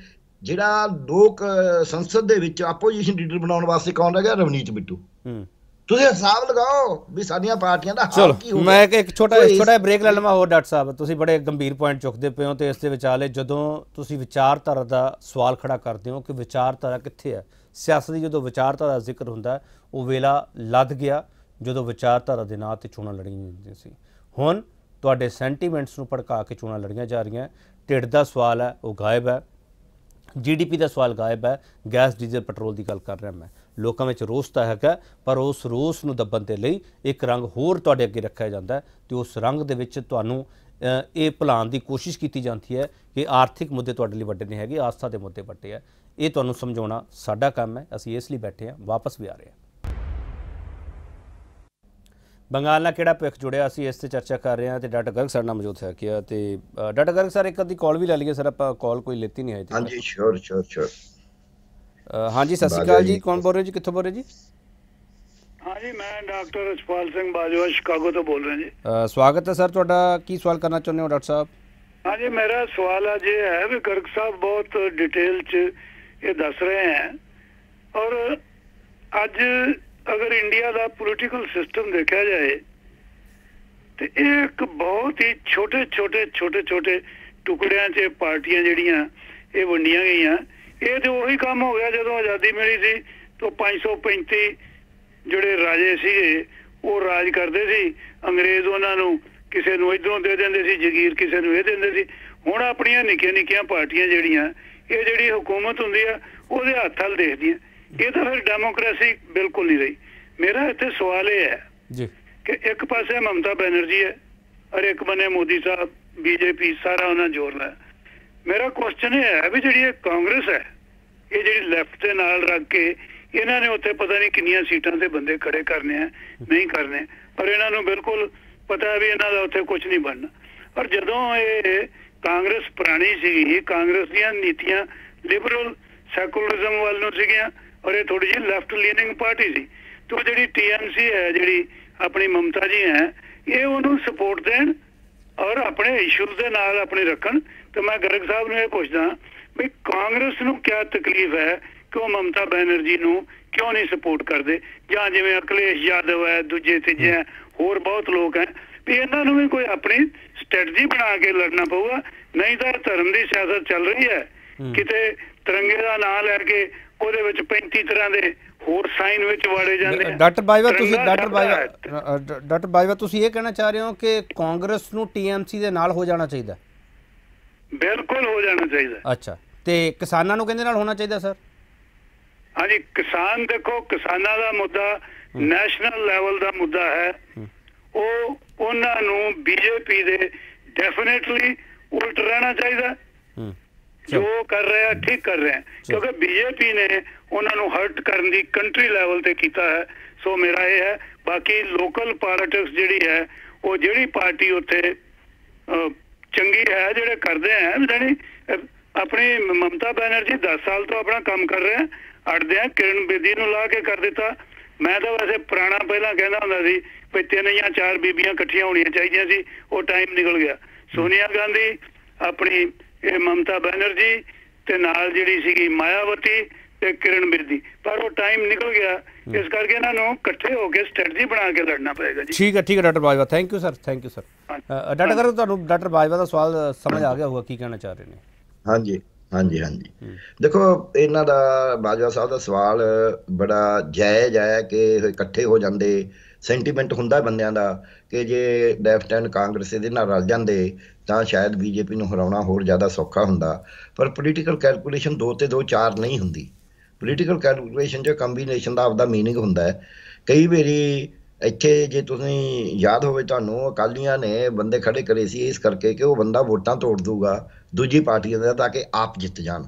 ਜਿਹੜਾ ਲੋਕ ਸੰਸਦ ਦੇ ਵਿੱਚ ਆਪੋਜੀਸ਼ਨ ਲੀਡਰ ਬਣਾਉਣ ਵਾਸਤੇ ਕੌਣ ਰਹਿ ਗਿਆ ਰਵਨੀਤ ਬਿੱਟੂ ਹੂੰ ਤੁਸੀਂ ਹਿਸਾਬ ਲਗਾਓ ਵੀ ਸਾਡੀਆਂ ਪਾਰਟੀਆਂ ਦਾ ਹਾਲ ਕੀ ਹੋਊਗਾ ਮੈਂ ਇੱਕ ਛੋਟਾ ਛੋਟਾ ਬ੍ਰੇਕ ਲੈ ਲਵਾਂ ਹੋਰ ਡਾਕਟਰ ਸਾਹਿਬ ਤੁਸੀਂ ਬੜੇ ਗੰਭੀਰ ਪੁਆਇੰਟ ਚੁੱਕਦੇ ਪਏ ਹੋ ਤੇ ਇਸ ਦੇ ਵਿਚਾਲੇ ਜਦੋਂ ਤੁਸੀਂ ਵਿਚਾਰਧਾਰਾ ਦਾ ਸਵਾਲ ਖੜਾ ਕਰਦੇ ਹੋ ਕਿ ਵਿਚਾਰਧਾਰਾ ਕਿੱਥੇ ਹੈ ਸਿਆਸਤ ਦੀ ਜਦੋਂ ਵਿਚਾਰਧਾਰਾ ਦਾ ਜ਼ਿਕਰ ਹੁੰਦਾ ਉਹ ਵੇਲਾ ਲੱਦ ਗਿਆ ਜਦੋਂ ਵਿਚਾਰਧਾਰਾ ਦੇ ਨਾਂ ਤੇ ਚੋਣਾਂ ਲੜੀਆਂ ਜਾਂਦੀਆਂ ਸੀ ਹੁਣ ਤੁਹਾਡੇ ਸੈਂਟੀਮੈਂਟਸ ਨੂੰ ਭੜਕਾ ਕੇ ਚੋਣਾਂ ਲੜੀਆਂ ਜਾ ਰਹੀਆਂ ਢਿੱਡ ਦਾ ਸਵਾਲ ਹੈ ਉਹ ਗਾਇਬ ਹੈ ਜੀਡੀਪੀ ਦਾ ਸਵਾਲ ਗਾਇਬ ਹੈ ਗੈਸ ਡੀਜ਼ਲ ਪੈਟਰੋਲ ਦੀ ਗੱਲ ਕਰ ਰਿਹਾ ਮੈਂ ਲੋਕਾਂ ਵਿੱਚ ਰੋਸ ਤਾਂ ਹੈਗਾ ਪਰ ਉਸ ਰੋਸ ਨੂੰ ਦੱਬਣ ਦੇ ਲਈ ਇੱਕ ਰੰਗ ਹੋਰ ਤੁਹਾਡੇ ਅੱਗੇ ਰੱਖਿਆ ਜਾਂਦਾ ਤੇ ਉਸ ਰੰਗ ਦੇ ਵਿੱਚ ਤੁਹਾਨੂੰ ਇਹ ਭਲਾਨ ਦੀ ਕੋਸ਼ਿਸ਼ ਕੀਤੀ ਜਾਂਦੀ ਹੈ ਕਿ ਆਰਥਿਕ ਮੁੱਦੇ ਤੁਹਾਡੇ ਲਈ ਵੱਡੇ ਨਹੀਂ ਹੈਗੇ ਆਸਥਾ ਦੇ ਮੁੱਦੇ ਵੱਡੇ ਆ ਇਹ ਤੁਹਾਨੂੰ ਸਮਝਾਉਣਾ ਸਾਡਾ ਕੰਮ ਹੈ ਅਸੀਂ ਇਸ ਲਈ ਬੈਠੇ ਆ ਵਾਪਸ ਵੀ ਆ ਰਹੇ ਆ ਬੰਗਾਲ ਨਾਲ ਕਿਹੜਾ ਪੱਖ ਜੁੜਿਆ ਅਸੀਂ ਇਸ ਤੇ ਚਰਚਾ ਕਰ ਰਹੇ ਆ ਤੇ ਡਾਕਟਰ ਗਰਗ ਸਰ ਨਾਲ ਮੌਜੂਦ ਹੈ ਕਿ ਤੇ ਡਾਕਟਰ ਗਰਗ ਸਰ ਇੱਕ ਅੱਧੀ ਕਾਲ ਵੀ ਲੈ ਲਈਏ ਸਰ ਆਪਾਂ ਕਾਲ ਕੋਈ ਲੈਤੀ ਨਹੀਂ ਤੇ ਹਾਂਜੀ ਸ਼ੋਰ ਸ਼ੋਰ ਸ਼ੋਰ ਹਾਂਜੀ ਸਤਿ ਸ਼੍ਰੀ ਅਕਾਲ ਜੀ ਕੌਣ ਬੋਲ ਰਹੇ ਜੀ ਕਿੱਥੋਂ ਬੋਲ ਰਹੇ ਜੀ ਹਾਂਜੀ ਮੈਂ ਡਾਕਟਰ ਅਸ਼ਪਾਲ ਸਿੰਘ ਬਾਜਵਾ ਸ਼ਿਕਾਗੋ ਤੋਂ ਬੋਲ ਰਿਹਾ ਜੀ ਸਵਾਗਤ ਹੈ ਸਰ ਤੁਹਾਡਾ ਕੀ ਸਵਾਲ ਕਰਨਾ ਚਾਹੁੰਦੇ ਹੋ ਡਾਕਟਰ ਸਾਹਿਬ ਹਾਂਜੀ ਮੇਰਾ ਸਵਾਲ ਅੱਜ ਜੇ ਹੈ ਵੀ ਕਰਕ ਸਾਹਿਬ ਬਹੁਤ ਡਿਟੇਲ 'ਚ ਇਹ ਦੱਸ ਰਹੇ ਹੈ ਔਰ ਅੱਜ ਅਗਰ ਇੰਡੀਆ ਦਾ ਪੋਲਿਟੀਕਲ ਸਿਸਟਮ ਦੇਖਿਆ ਜਾਏ ਤੇ ਇਹ ਇੱਕ ਬਹੁਤ ਹੀ ਛੋਟੇ ਛੋਟੇ ਛੋਟੇ ਛੋਟੇ ਟੁਕੜਿਆਂ 'ਚ ਪਾਰਟੀਆਂ ਜਿਹੜੀਆਂ ਇਹ ਵੰਡੀਆਂ ਗਈਆਂ ਇਹ ਤੇ ਉਹੀ ਕੰਮ ਹੋ ਗਿਆ ਜਦੋਂ ਆਜ਼ਾਦੀ ਮਿਲੀ ਸੀ ਤੋਂ 535 ਜਿਹੜੇ ਰਾਜੇ ਸੀਗੇ ਉਹ ਰਾਜ ਕਰਦੇ ਸੀ ਅੰਗਰੇਜ਼ ਉਹਨਾਂ ਨੂੰ ਕਿਸੇ ਨੂੰ ਇਧਰੋਂ ਦੇ ਦਿੰਦੇ ਸੀ ਜ਼ਗੀਰ ਕਿਸੇ ਨੂੰ ਇਹ ਦਿੰਦੇ ਸੀ ਹੁਣ ਆਪਣੀਆਂ ਨਿੱਕੀਆਂ ਨਿੱਕੀਆਂ ਪਾਰਟੀਆਂ ਜਿਹੜੀਆਂ ਇਹ ਜਿਹੜੀ ਹਕੂਮਤ ਹੁੰਦੀ ਆ ਉਹਦੇ ਹੱਥ ਹਲ ਦੇਖਦੀਆਂ ਇਹ ਤਾਂ ਫਿਰ ਡੈਮੋਕ੍ਰੇਸੀ ਬਿਲਕੁਲ ਨਹੀਂ ਰਹੀ ਮੇਰਾ ਇੱਥੇ ਸਵਾਲ ਇਹ ਹੈ ਜੀ ਕਿ ਇੱਕ ਪਾਸੇ ਮਮਤਾ ਬੈਨਰਜੀ ਹੈ ਔਰ ਇੱਕ ਬਨੇ ਮੋਦੀ ਸਾਹਿਬ ਬੀਜੇਪੀ ਸਾਰਾ ਉਹਨਾਂ ਜੋਰ ਲਾਇਆ ਮੇਰਾ ਕੁਐਸਚਨ ਇਹ ਹੈ ਵੀ ਜਿਹੜੀ ਇਹ ਕਾਂਗਰਸ ਹੈ ਇਹ ਜਿਹੜੀ ਲੈਫਟ ਦੇ ਨਾਲ ਰੱਖ ਕੇ ਇਹਨਾਂ ਨੇ ਉੱਥੇ ਪਤਾ ਨਹੀਂ ਕਿੰਨੀਆਂ ਸੀਟਾਂ ਤੇ ਬੰਦੇ ਖੜੇ ਕਰਨੇ ਆ ਨਹੀਂ ਕਰਨੇ ਪਰ ਇਹਨਾਂ ਨੂੰ ਬਿਲਕੁਲ ਪਤਾ ਵੀ ਇਹਨਾਂ ਦਾ ਉੱਥੇ ਕੁਝ ਨਹੀਂ ਬਣਨਾ ਪਰ ਜਦੋਂ ਇਹ ਕਾਂਗਰਸ ਪੁਰਾਣੀ ਸੀ ਇਹ ਕਾਂਗਰਸ ਦੀਆਂ ਨੀਤੀਆਂ ਲਿਬਰਲ ਸੈਕੂਲਰਿਜ਼ਮ ਵੱਲ ਨੂੰ ਸੀਗੀਆਂ ਔਰ ਇਹ ਥੋੜੀ ਜਿਹੀ ਲੈਫਟ ਲੀਨਿੰਗ ਪਾਰਟੀ ਸੀ ਤੋ ਜਿਹੜੀ ਟੀਐਮਸੀ ਹੈ ਜਿਹੜੀ ਆਪਣੀ ਮਮਤਾ ਜੀ ਹੈ ਇਹ ਉਹਨੂੰ ਸਪੋਰਟ ਦੇਣ ਔਰ ਆਪਣੇ ਇਸ਼ੂਜ਼ ਦੇ ਨਾਲ ਆਪਣੇ ਰੱਖਣ ਤੇ ਮੈਂ ਗਰਗ ਸਾਹਿਬ ਨੂੰ ਇਹ ਪੁੱਛਦਾ ਵੀ ਕਾਂਗਰਸ ਨੂੰ ਕੀ ਤਕਲੀਫ ਹੈ ਕਿ ਉਹ ਮਮਤਾ ਬੈਨਰਜੀ ਨੂੰ ਕਿਉਂ ਨਹੀਂ ਸਪੋਰਟ ਕਰਦੇ ਜਾਂ ਜਿਵੇਂ ਅਕਲੇਸ਼ ਯਾਦਵ ਹੈ ਦੂਜੇ ਤੀਜੇ ਹੋਰ ਬਹੁਤ ਲੋਕ ਹੈ ਵੀ ਇਹਨਾਂ ਨੂੰ ਵੀ ਕੋਈ ਆਪਣੀ ਸਟ੍ਰੈਟਜੀ ਬਣਾ ਕੇ ਲੜਨਾ ਪਊਗਾ ਨਹੀਂ ਤਾਂ ਧਰਮ ਦੀ ਸਿਆਸਤ ਚੱਲ ਰਹੀ ਹੈ ਕਿਤੇ ਤਿਰੰਗੇ ਦਾ ਨਾਮ ਲੈ ਕੇ ਉਹਦੇ ਵਿੱਚ 35 ਤਰ੍ਹਾਂ ਦੇ ਹੋਰ ਸਾਈਨ ਵਿੱਚ ਵਾੜੇ ਜਾਂਦੇ ਆ ਡਾਕਟਰ ਬਾਈਵਾ ਤੁਸੀਂ ਡਾਕਟਰ ਬਾਈਵਾ ਡਾਕਟਰ ਬਾਈਵਾ ਤੁਸੀਂ ਇਹ ਕਹਿਣਾ ਚਾਹ ਰਹੇ ਹੋ ਕਿ ਕਾਂਗਰਸ ਨੂੰ ਟੀਐਮਸੀ ਦੇ ਨਾਲ ਹੋ ਜਾਣਾ ਚਾਹੀਦਾ ਬਿਲਕੁਲ ਹੋ ਜਾਣਾ ਚਾਹੀਦਾ ਅੱਛਾ ਤੇ ਕਿਸਾਨਾਂ ਨੂੰ ਕਹਿੰਦੇ ਨਾਲ ਹੋਣਾ ਚਾਹੀਦਾ ਸਰ ਹਾਂਜੀ ਕਿਸਾਨ ਦੇਖੋ ਕਿਸਾਨਾਂ ਦਾ ਮੁੱਦਾ ਨੈਸ਼ਨਲ ਲੈਵਲ ਦਾ ਮੁੱਦਾ ਹੈ ਉਹ ਉਹਨਾਂ ਨੂੰ ਬੀਜੇਪੀ ਦੇ ਡੈਫੀਨਿਟਲੀ ਉਲਟ ਰਹਿਣਾ ਚਾਹੀਦਾ ਜੋ ਕਰ ਰਿਹਾ ਠੀਕ ਕਰ ਰਿਹਾ ਕਿਉਂਕਿ ਬੀਜੇਪੀ ਨੇ ਉਹਨਾਂ ਨੂੰ ਹਰਟ ਕਰਨ ਦੀ ਕੰਟਰੀ ਲੈਵਲ ਤੇ ਕੀਤਾ ਹੈ ਸੋ ਮੇਰਾ ਇਹ ਹੈ ਬਾਕੀ ਲੋਕਲ ਪੋਲਿਟਿਕਸ ਜਿਹੜੀ ਹੈ ਉਹ ਜਿਹੜੀ ਪਾਰਟੀ ਉੱਥੇ ਚੰਗੀ ਹੈ ਜਿਹੜੇ ਕਰਦੇ ਆ ਜਾਨੀ ਆਪਣੇ ਮਮਤਾ ਬੈਨਰਜੀ 10 ਸਾਲ ਤੋਂ ਆਪਣਾ ਕੰਮ ਕਰ ਰਹੇ ਆ ਅੜਦੇ ਆ ਕਿਰਨ ਬੇਦੀ ਨੂੰ ਲਾ ਕੇ ਕਰ ਦਿੱਤਾ ਮੈਂ ਤਾਂ ਵੈਸੇ ਪੁਰਾਣਾ ਪਹਿਲਾਂ ਕਹਿੰਦਾ ਹੁੰਦਾ ਸੀ ਵੀ ਤਿੰਨ ਜਾਂ ਚਾਰ ਬੀਬੀਆਂ ਇਕੱਠੀਆਂ ਹੋਣੀਆਂ ਚਾਹੀਦੀਆਂ ਸੀ ਉਹ ਟਾਈਮ ਨਿਕਲ ਗਿਆ ਸੋਨੀਆ ਗਾਂਧੀ ਆਪਣੀ ਇਹ ਮਮਤਾ ਬੈਨਰਜੀ ਤੇ ਨਾਲ ਜਿਹੜੀ ਸੀਗੀ ਮਾਇਆਵਤੀ ਤੇ ਕਿਰਨ ਬੇਦੀ ਪਰ ਉਹ ਟਾਈਮ ਨਿਕਲ ਗਿਆ ਇਸ ਕਰਕੇ ਇਹਨਾਂ ਨੂੰ ਇਕੱਠੇ ਹੋ ਕੇ ਸਟ੍ਰੈਟਜੀ ਬਣਾ ਕੇ ਲੜਨਾ ਪਏਗਾ ਜੀ ਠੀਕ ਹੈ ਠੀਕ ਹੈ doctor Bajwa thank you sir thank you sir doctor ਕਰੋ ਤੁਹਾਨੂੰ ਡਾਕਟਰ ਬਾਜਵਾ ਦਾ ਸਵਾਲ ਸਮਝ ਆ ਗਿਆ ਹੋਊਗਾ ਕੀ ਕਹਿਣਾ ਚਾਹ ਰਹੇ ਨੇ ਹਾਂਜੀ ਹਾਂਜੀ ਹਾਂਜੀ ਦੇਖੋ ਇਹਨਾਂ ਦਾ ਬਾਜਵਾ ਸਾਹਿਬ ਦਾ ਸਵਾਲ ਬੜਾ ਜਾਇਜ਼ ਹੈ ਕਿ ਇਕੱਠੇ ਹੋ ਜਾਂਦੇ ਸੈਂਟੀਮੈਂਟ ਹੁੰਦਾ ਬੰਦਿਆਂ ਦਾ ਕਿ ਜੇ ਲੈਫਟ ਐਂਡ ਕਾਂਗਰਸ ਦੇ ਨਾਲ ਰਲ ਜਾਂਦੇ ਤਾਂ ਸ਼ਾਇਦ ਬੀਜੇਪੀ ਨੂੰ ਹਰਾਉਣਾ ਹੋਰ ਜ਼ਿਆਦਾ ਸੌਖਾ ਹੁੰਦਾ ਪਰ ਪੋਲੀਟੀਕਲ ਕੈਲਕੂਲੇਸ਼ਨ 2 ਤੇ 2 4 ਨਹੀਂ ਹੁੰਦੀ ਪੋਲੀਟੀਕਲ ਕੈਲਕੂਲੇਸ਼ਨ ਜੋ ਕੰਬੀਨੇਸ਼ਨ ਦਾ ਆਪਦਾ मीनिंग ਹੁੰਦਾ ਹੈ ਕਈ ਵਾਰੀ ਇੱਥੇ ਜੇ ਤੁਸੀਂ ਯਾਦ ਹੋਵੇ ਤੁਹਾਨੂੰ ਅਕਾਲੀਆਂ ਨੇ ਬੰਦੇ ਖੜੇ ਕਰੇ ਸੀ ਇਸ ਕਰਕੇ ਕਿ ਉਹ ਬੰਦਾ ਵੋਟਾਂ ਤੋੜ ਦੂਗਾ ਦੂਜੀ ਪਾਰਟੀ ਦਾ ਤਾਂ ਕਿ ਆਪ ਜਿੱਤ ਜਾਣ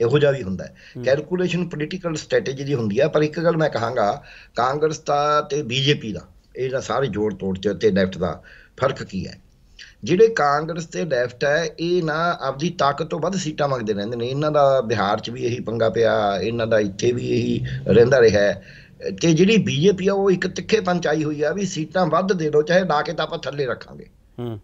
ਇਹੋ ਜਿਹਾ ਵੀ ਹੁੰਦਾ ਕੈਲਕੂਲੇਸ਼ਨ ਪੋਲੀਟੀਕਲ ਸਟ੍ਰੈਟੇਜੀ ਦੀ ਹੁੰਦੀ ਆ ਪਰ ਇੱਕ ਗੱਲ ਮੈਂ ਕਹਾਂਗਾ ਕਾਂਗਰਸ ਦਾ ਤੇ ਬੀਜੇਪੀ ਦਾ ਇਹਦਾ ਸਾਰੇ ਜੋੜ ਤੋੜ ਤੇ ਤੇ ਲੈਫਟ ਦਾ ਫਰਕ ਕੀ ਹੈ ਜਿਹੜੇ ਕਾਂਗਰਸ ਤੇ ਲੈਫਟ ਹੈ ਇਹ ਨਾ ਆਪਦੀ ਤਾਕਤ ਤੋਂ ਵੱਧ ਸੀਟਾਂ ਮੰਗਦੇ ਰਹਿੰਦੇ ਨੇ ਇਹਨਾਂ ਦਾ ਬਿਹਾਰ 'ਚ ਵੀ ਇਹੀ ਪੰਗਾ ਪਿਆ ਇਹਨਾਂ ਦਾ ਇੱਥੇ ਵੀ ਇਹੀ ਰਹਿੰਦਾ ਰਿਹਾ ਹੈ ਤੇ ਜਿਹੜੀ ਬੀਜੇਪੀ ਆ ਉਹ ਇੱਕ ਤਿੱਖੇ ਪੰਚਾਈ ਹੋਈ ਆ ਵੀ ਸੀਟਾਂ ਵੱਧ ਦੇ ਦਿਓ ਚਾਹੇ ਲਾ ਕੇ ਤਾਂ ਆਪਾਂ ਥੱਲੇ ਰੱਖਾਂਗੇ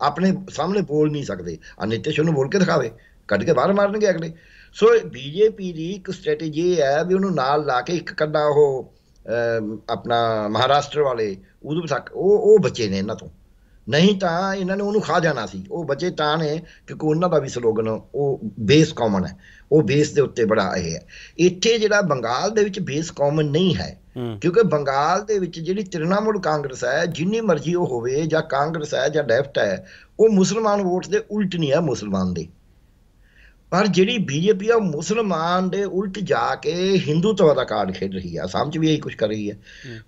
ਆਪਣੇ ਸਾਹਮਣੇ ਬੋਲ ਨਹੀਂ ਸਕਦੇ ਆ ਨੂੰ ਬੋਲ ਕੇ ਦਿਖਾਵੇ ਕੱਢ ਕੇ ਬਾਹਰ ਮਾਰਨਗੇ ਅਗਲੇ ਸੋ ਬੀਜੇਪੀ ਦੀ ਇੱਕ ਸਟ੍ਰੈਟੇਜੀ ਹੈ ਵੀ ਉਹਨੂੰ ਨਾਲ ਲਾ ਕੇ ਇੱਕ ਕੱਢਾ ਉਹ ਆਪਣਾ ਮਹਾਰਾਸ਼ਟਰ ਵਾਲੇ ਉਦੋਂ ਤੱਕ ਉਹ ਉਹ ਬੱਚੇ ਨੇ ਇਹਨਾਂ ਤੋਂ ਨਹੀਂ ਤਾਂ ਇਹਨਾਂ ਨੇ ਉਹਨੂੰ ਖਾ ਜਾਣਾ ਸੀ ਉਹ ਬਚੇ ਤਾਂ ਨੇ ਕਿਉਂਕਿ ਉਹਨਾਂ ਦਾ ਵੀ ਸਲੋਗਨ ਉਹ ਬੇਸ ਕਾਮਨ ਹੈ ਉਹ ਬੇਸ ਦੇ ਉੱਤੇ ਬੜਾ ਇਹ ਹੈ ਇੱਥੇ ਜਿਹੜਾ ਬੰਗਾਲ ਦੇ ਵਿੱਚ ਬੇਸ ਕਾਮਨ ਨਹੀਂ ਹੈ ਕਿਉਂਕਿ ਬੰਗਾਲ ਦੇ ਵਿੱਚ ਜਿਹੜੀ ਤ੍ਰਿਣਮੂਲ ਕਾਂਗਰਸ ਹੈ ਜਿੰਨੀ ਮਰਜ਼ੀ ਉਹ ਹੋਵੇ ਜਾਂ ਕਾਂਗਰਸ ਹੈ ਜਾਂ ਲੈਫਟ ਹੈ ਉਹ ਮੁਸਲਮਾਨ ਵੋਟ ਦੇ ਉਲਟ ਨਹੀਂ ਹੈ ਮੁਸਲਮਾਨ ਦੇ ਪਰ ਜਿਹੜੀ ਬੀਜੇਪੀ ਆ ਮੁਸਲਮਾਨ ਦੇ ਉਲਟ ਜਾ ਕੇ ਹਿੰਦੂਤਵ ਦਾ ਕਾਰਡ ਖੇਡ ਰਹੀ ਆ ਅਸਾਮ 'ਚ ਵੀ ਇਹੀ ਕੁਝ ਕਰ ਰਹੀ ਹੈ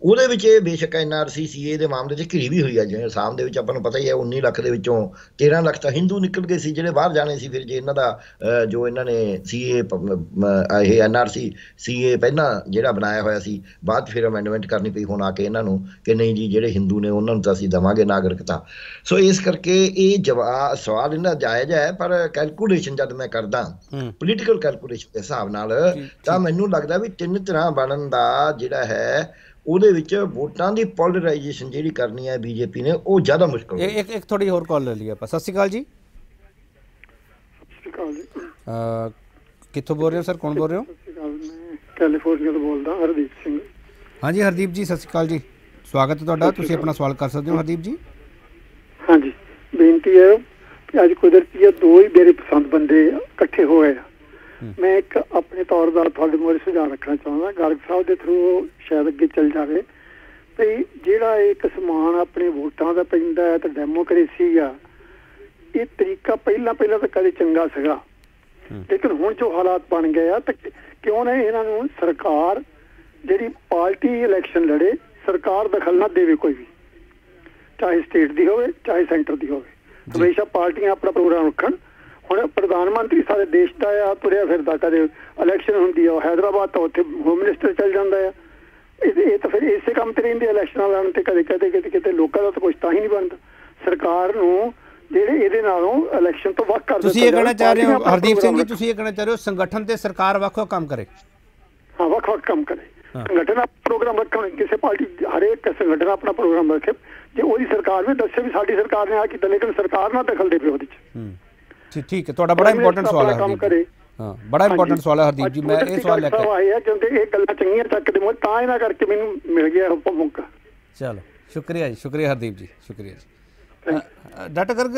ਉਹਦੇ ਵਿੱਚ ਇਹ ਬੇਸ਼ੱਕ ਐਨਆਰਸੀ ਸੀਏ ਦੇ ਮਾਮਲੇ 'ਚ ਘਿਰੀ ਵੀ ਹੋਈ ਆ ਜਿਵੇਂ ਅਸਾਮ ਦੇ ਵਿੱਚ ਆਪਾਂ ਨੂੰ ਪਤਾ ਹੀ ਹੈ 19 ਲੱਖ ਦੇ ਵਿੱਚੋਂ 13 ਲੱਖ ਤਾਂ ਹਿੰਦੂ ਨਿਕਲ ਗਏ ਸੀ ਜਿਹੜੇ ਬਾਹਰ ਜਾਣੇ ਸੀ ਫਿਰ ਜੇ ਇਹਨਾਂ ਦਾ ਜੋ ਇਹਨਾਂ ਨੇ ਸੀਏ ਇਹ ਐਨਆਰਸੀ ਸੀਏ ਪਹਿਲਾਂ ਜਿਹੜਾ ਬਣਾਇਆ ਹੋਇਆ ਸੀ ਬਾਅਦ ਫਿਰ ਅਮੈਂਡਮੈਂਟ ਕਰਨੀ ਪਈ ਹੁਣ ਆ ਕੇ ਇਹਨਾਂ ਨੂੰ ਕਿ ਨਹੀਂ ਜੀ ਜਿਹੜੇ ਹਿੰਦੂ ਨੇ ਉਹਨਾਂ ਨੂੰ ਤਾਂ ਅਸੀਂ ਦਵਾਂਗੇ ਨਾਗਰਿਕਤਾ ਸੋ ਇਸ ਕਰਕੇ ਇਹ ਜਵਾਬ ਸਵਾਲ ਇਹਨਾਂ ਜਾਇਜ਼ ਹੈ ਪਰ ਕੈਲਕੂਲੇਸ਼ਨ ਜਦ ਮੈਂ ਕਰਦਾ ਸਿਧਾਂਤ ਪੋਲੀਟੀਕਲ ਕੈਲਕੂਲੇਸ਼ਨ ਦੇ ਹਿਸਾਬ ਨਾਲ ਤਾਂ ਮੈਨੂੰ ਲੱਗਦਾ ਵੀ ਤਿੰਨ ਤਰ੍ਹਾਂ ਬਣਨ ਦਾ ਜਿਹੜਾ ਹੈ ਉਹਦੇ ਵਿੱਚ ਵੋਟਾਂ ਦੀ ਪੋਲਰਾਈਜੇਸ਼ਨ ਜਿਹੜੀ ਕਰਨੀ ਹੈ ਬੀਜੇਪੀ ਨੇ ਉਹ ਜ਼ਿਆਦਾ ਮੁਸ਼ਕਲ ਹੈ ਇੱਕ ਇੱਕ ਥੋੜੀ ਹੋਰ ਕਾਲ ਲੈ ਲਈ ਆਪਾਂ ਸਤਿ ਸ਼੍ਰੀ ਅਕਾਲ ਜੀ ਸਤਿ ਸ਼੍ਰੀ ਅਕਾਲ ਜੀ ਕਿੱਥੋਂ ਬੋਲ ਰਹੇ ਹੋ ਸਰ ਕੌਣ ਬੋਲ ਰਹੇ ਹੋ ਕੈਲੀਫੋਰਨੀਆ ਤੋਂ ਬੋਲਦਾ ਹਰਦੀਪ ਸਿੰਘ ਹਾਂਜੀ ਹਰਦੀਪ ਜੀ ਸਤਿ ਸ਼੍ਰੀ ਅਕਾਲ ਜੀ ਸਵਾਗਤ ਹੈ ਤੁਹਾਡਾ ਤੁਸੀਂ ਆਪਣਾ ਸਵਾਲ ਕਰ ਸਕਦੇ ਹੋ ਹਰਦੀਪ ਜੀ ਹਾਂਜੀ ਬੇਨਤੀ ਹੈ ਅੱਜ ਕੁਦਰਤੀ ਇਹ ਦੋ ਹੀ ਮੇਰੇ ਪਸੰਦ ਬੰਦੇ ਇਕੱਠੇ ਹੋਏ ਆ ਮੈਂ ਇੱਕ ਆਪਣੇ ਤੌਰ ਦਾ ਤੁਹਾਡੇ ਮੋਰੇ ਸੁਝਾਅ ਰੱਖਣਾ ਚਾਹੁੰਦਾ ਗਾਰਗ ਸਾਹਿਬ ਦੇ ਥਰੂ ਸ਼ਾਇਦ ਅੱਗੇ ਚੱਲ ਜਾਵੇ ਤੇ ਜਿਹੜਾ ਇੱਕ ਸਮਾਨ ਆਪਣੇ ਵੋਟਾਂ ਦਾ ਪੈਂਦਾ ਹੈ ਤਾਂ ਡੈਮੋਕ੍ਰੇਸੀ ਆ ਇਹ ਤਰੀਕਾ ਪਹਿਲਾਂ ਪਹਿਲਾਂ ਤਾਂ ਕਦੇ ਚੰਗਾ ਸੀਗਾ ਲੇਕਿਨ ਹੁਣ ਜੋ ਹਾਲਾਤ ਬਣ ਗਏ ਆ ਤਾਂ ਕਿਉਂ ਨਾ ਇਹਨਾਂ ਨੂੰ ਸਰਕਾਰ ਜਿਹੜੀ ਪਾਰਟੀ ਇਲੈਕਸ਼ਨ ਲੜੇ ਸਰਕਾਰ ਦਖਲ ਨਾ ਦੇਵੇ ਕੋਈ ਵੀ ਚਾਹੇ ਸਟੇਟ ਦੀ ਹੋਵੇ ਚਾਹੇ ਸੈਂਟਰ ਦੀ ਹੋਵੇ ਹਮੇਸ਼ਾ ਪਾਰਟੀਆਂ ਆਪਣਾ ਪ੍ਰੋਗਰਾਮ ਰੱਖਣ ਹੁਣ ਪ੍ਰਧਾਨ ਮੰਤਰੀ ਸਾਡੇ ਦੇਸ਼ ਦਾ ਆ ਤੁਰਿਆ ਫਿਰਦਾ ਕਦੇ ਇਲੈਕਸ਼ਨ ਹੁੰਦੀ ਆ ਹైదరాబాద్ ਤੋਂ ਉੱਥੇ ਹੋਮ ਮਿਨਿਸਟਰ ਚੱਲ ਜਾਂਦਾ ਆ ਇਹ ਤਾਂ ਫਿਰ ਇਸੇ ਕੰਮ ਤੇ ਰਹਿੰਦੇ ਇਲੈਕਸ਼ਨਾਂ ਲੜਨ ਤੇ ਕਦੇ ਕਦੇ ਕਿਤੇ ਕਿਤੇ ਲੋਕਾਂ ਦਾ ਤਾਂ ਕੁਝ ਤਾਂ ਹੀ ਨਹੀਂ ਬਣਦਾ ਸਰਕਾਰ ਨੂੰ ਜਿਹੜੇ ਇਹਦੇ ਨਾਲੋਂ ਇਲੈਕਸ਼ਨ ਤੋਂ ਵੱਖ ਕਰ ਦਿੱਤਾ ਤੁਸੀਂ ਇਹ ਕਹਿਣਾ ਚਾਹ ਰਹੇ ਹੋ ਹਰਦੀਪ ਸਿੰਘ ਜੀ ਤੁਸੀਂ ਇਹ ਕਹਿਣਾ ਚਾਹ ਰਹੇ ਹੋ ਸੰਗਠਨ ਤੇ ਸਰਕਾਰ ਵੱਖ ਵੱਖ ਕੰਮ ਕਰੇ ਹਾਂ ਵੱਖ ਵੱਖ ਕੰਮ ਕਰੇ ਸੰਗਠਨ ਪ੍ਰੋਗਰਾਮ ਰੱਖਣ ਕਿਸੇ ਪਾਰਟੀ ਹਰੇਕ ਸੰਗਠਨ ਆਪਣਾ ਪ੍ਰੋਗਰਾਮ ਰੱਖੇ ਜੇ ਉਹਦੀ ਸਰਕਾਰ ਵੀ ਦੱਸੇ ਵੀ ਸਾਡੀ ਸਰਕਾਰ ਨੇ ਆ ਕੀਤਾ ਲੇਕਿਨ ਸਰਕਾਰ ਨਾ ਦਖਲ ਦੇ ਪਈ ਉਹਦੇ ਚ ਠੀਕ ਹੈ ਤੁਹਾਡਾ ਬੜਾ ਇੰਪੋਰਟੈਂਟ ਸਵਾਲ ਹੈ ਹਾਂ ਬੜਾ ਇੰਪੋਰਟੈਂਟ ਸਵਾਲ ਹੈ ਹਰਦੀਪ ਜੀ ਮੈਂ ਇਹ ਸਵਾਲ ਲੈ ਕੇ ਆਇਆ ਕਿਉਂਕਿ ਇਹ ਗੱਲਾਂ ਚੰਗੀਆਂ ਦੇ ਮੈਂ ਤਾਂ ਇਹਨਾਂ ਕਰਕੇ ਮੈਨੂੰ ਮਿਲ ਗਿਆ ਮੌਕਾ ਚਲੋ ਸ਼ੁਕਰੀਆ ਜੀ ਸ਼ੁਕਰੀਆ ਹਰਦੀਪ ਜੀ ਸ਼ੁਕਰੀਆ ਜੀ ਡਾਟ ਗਰਗ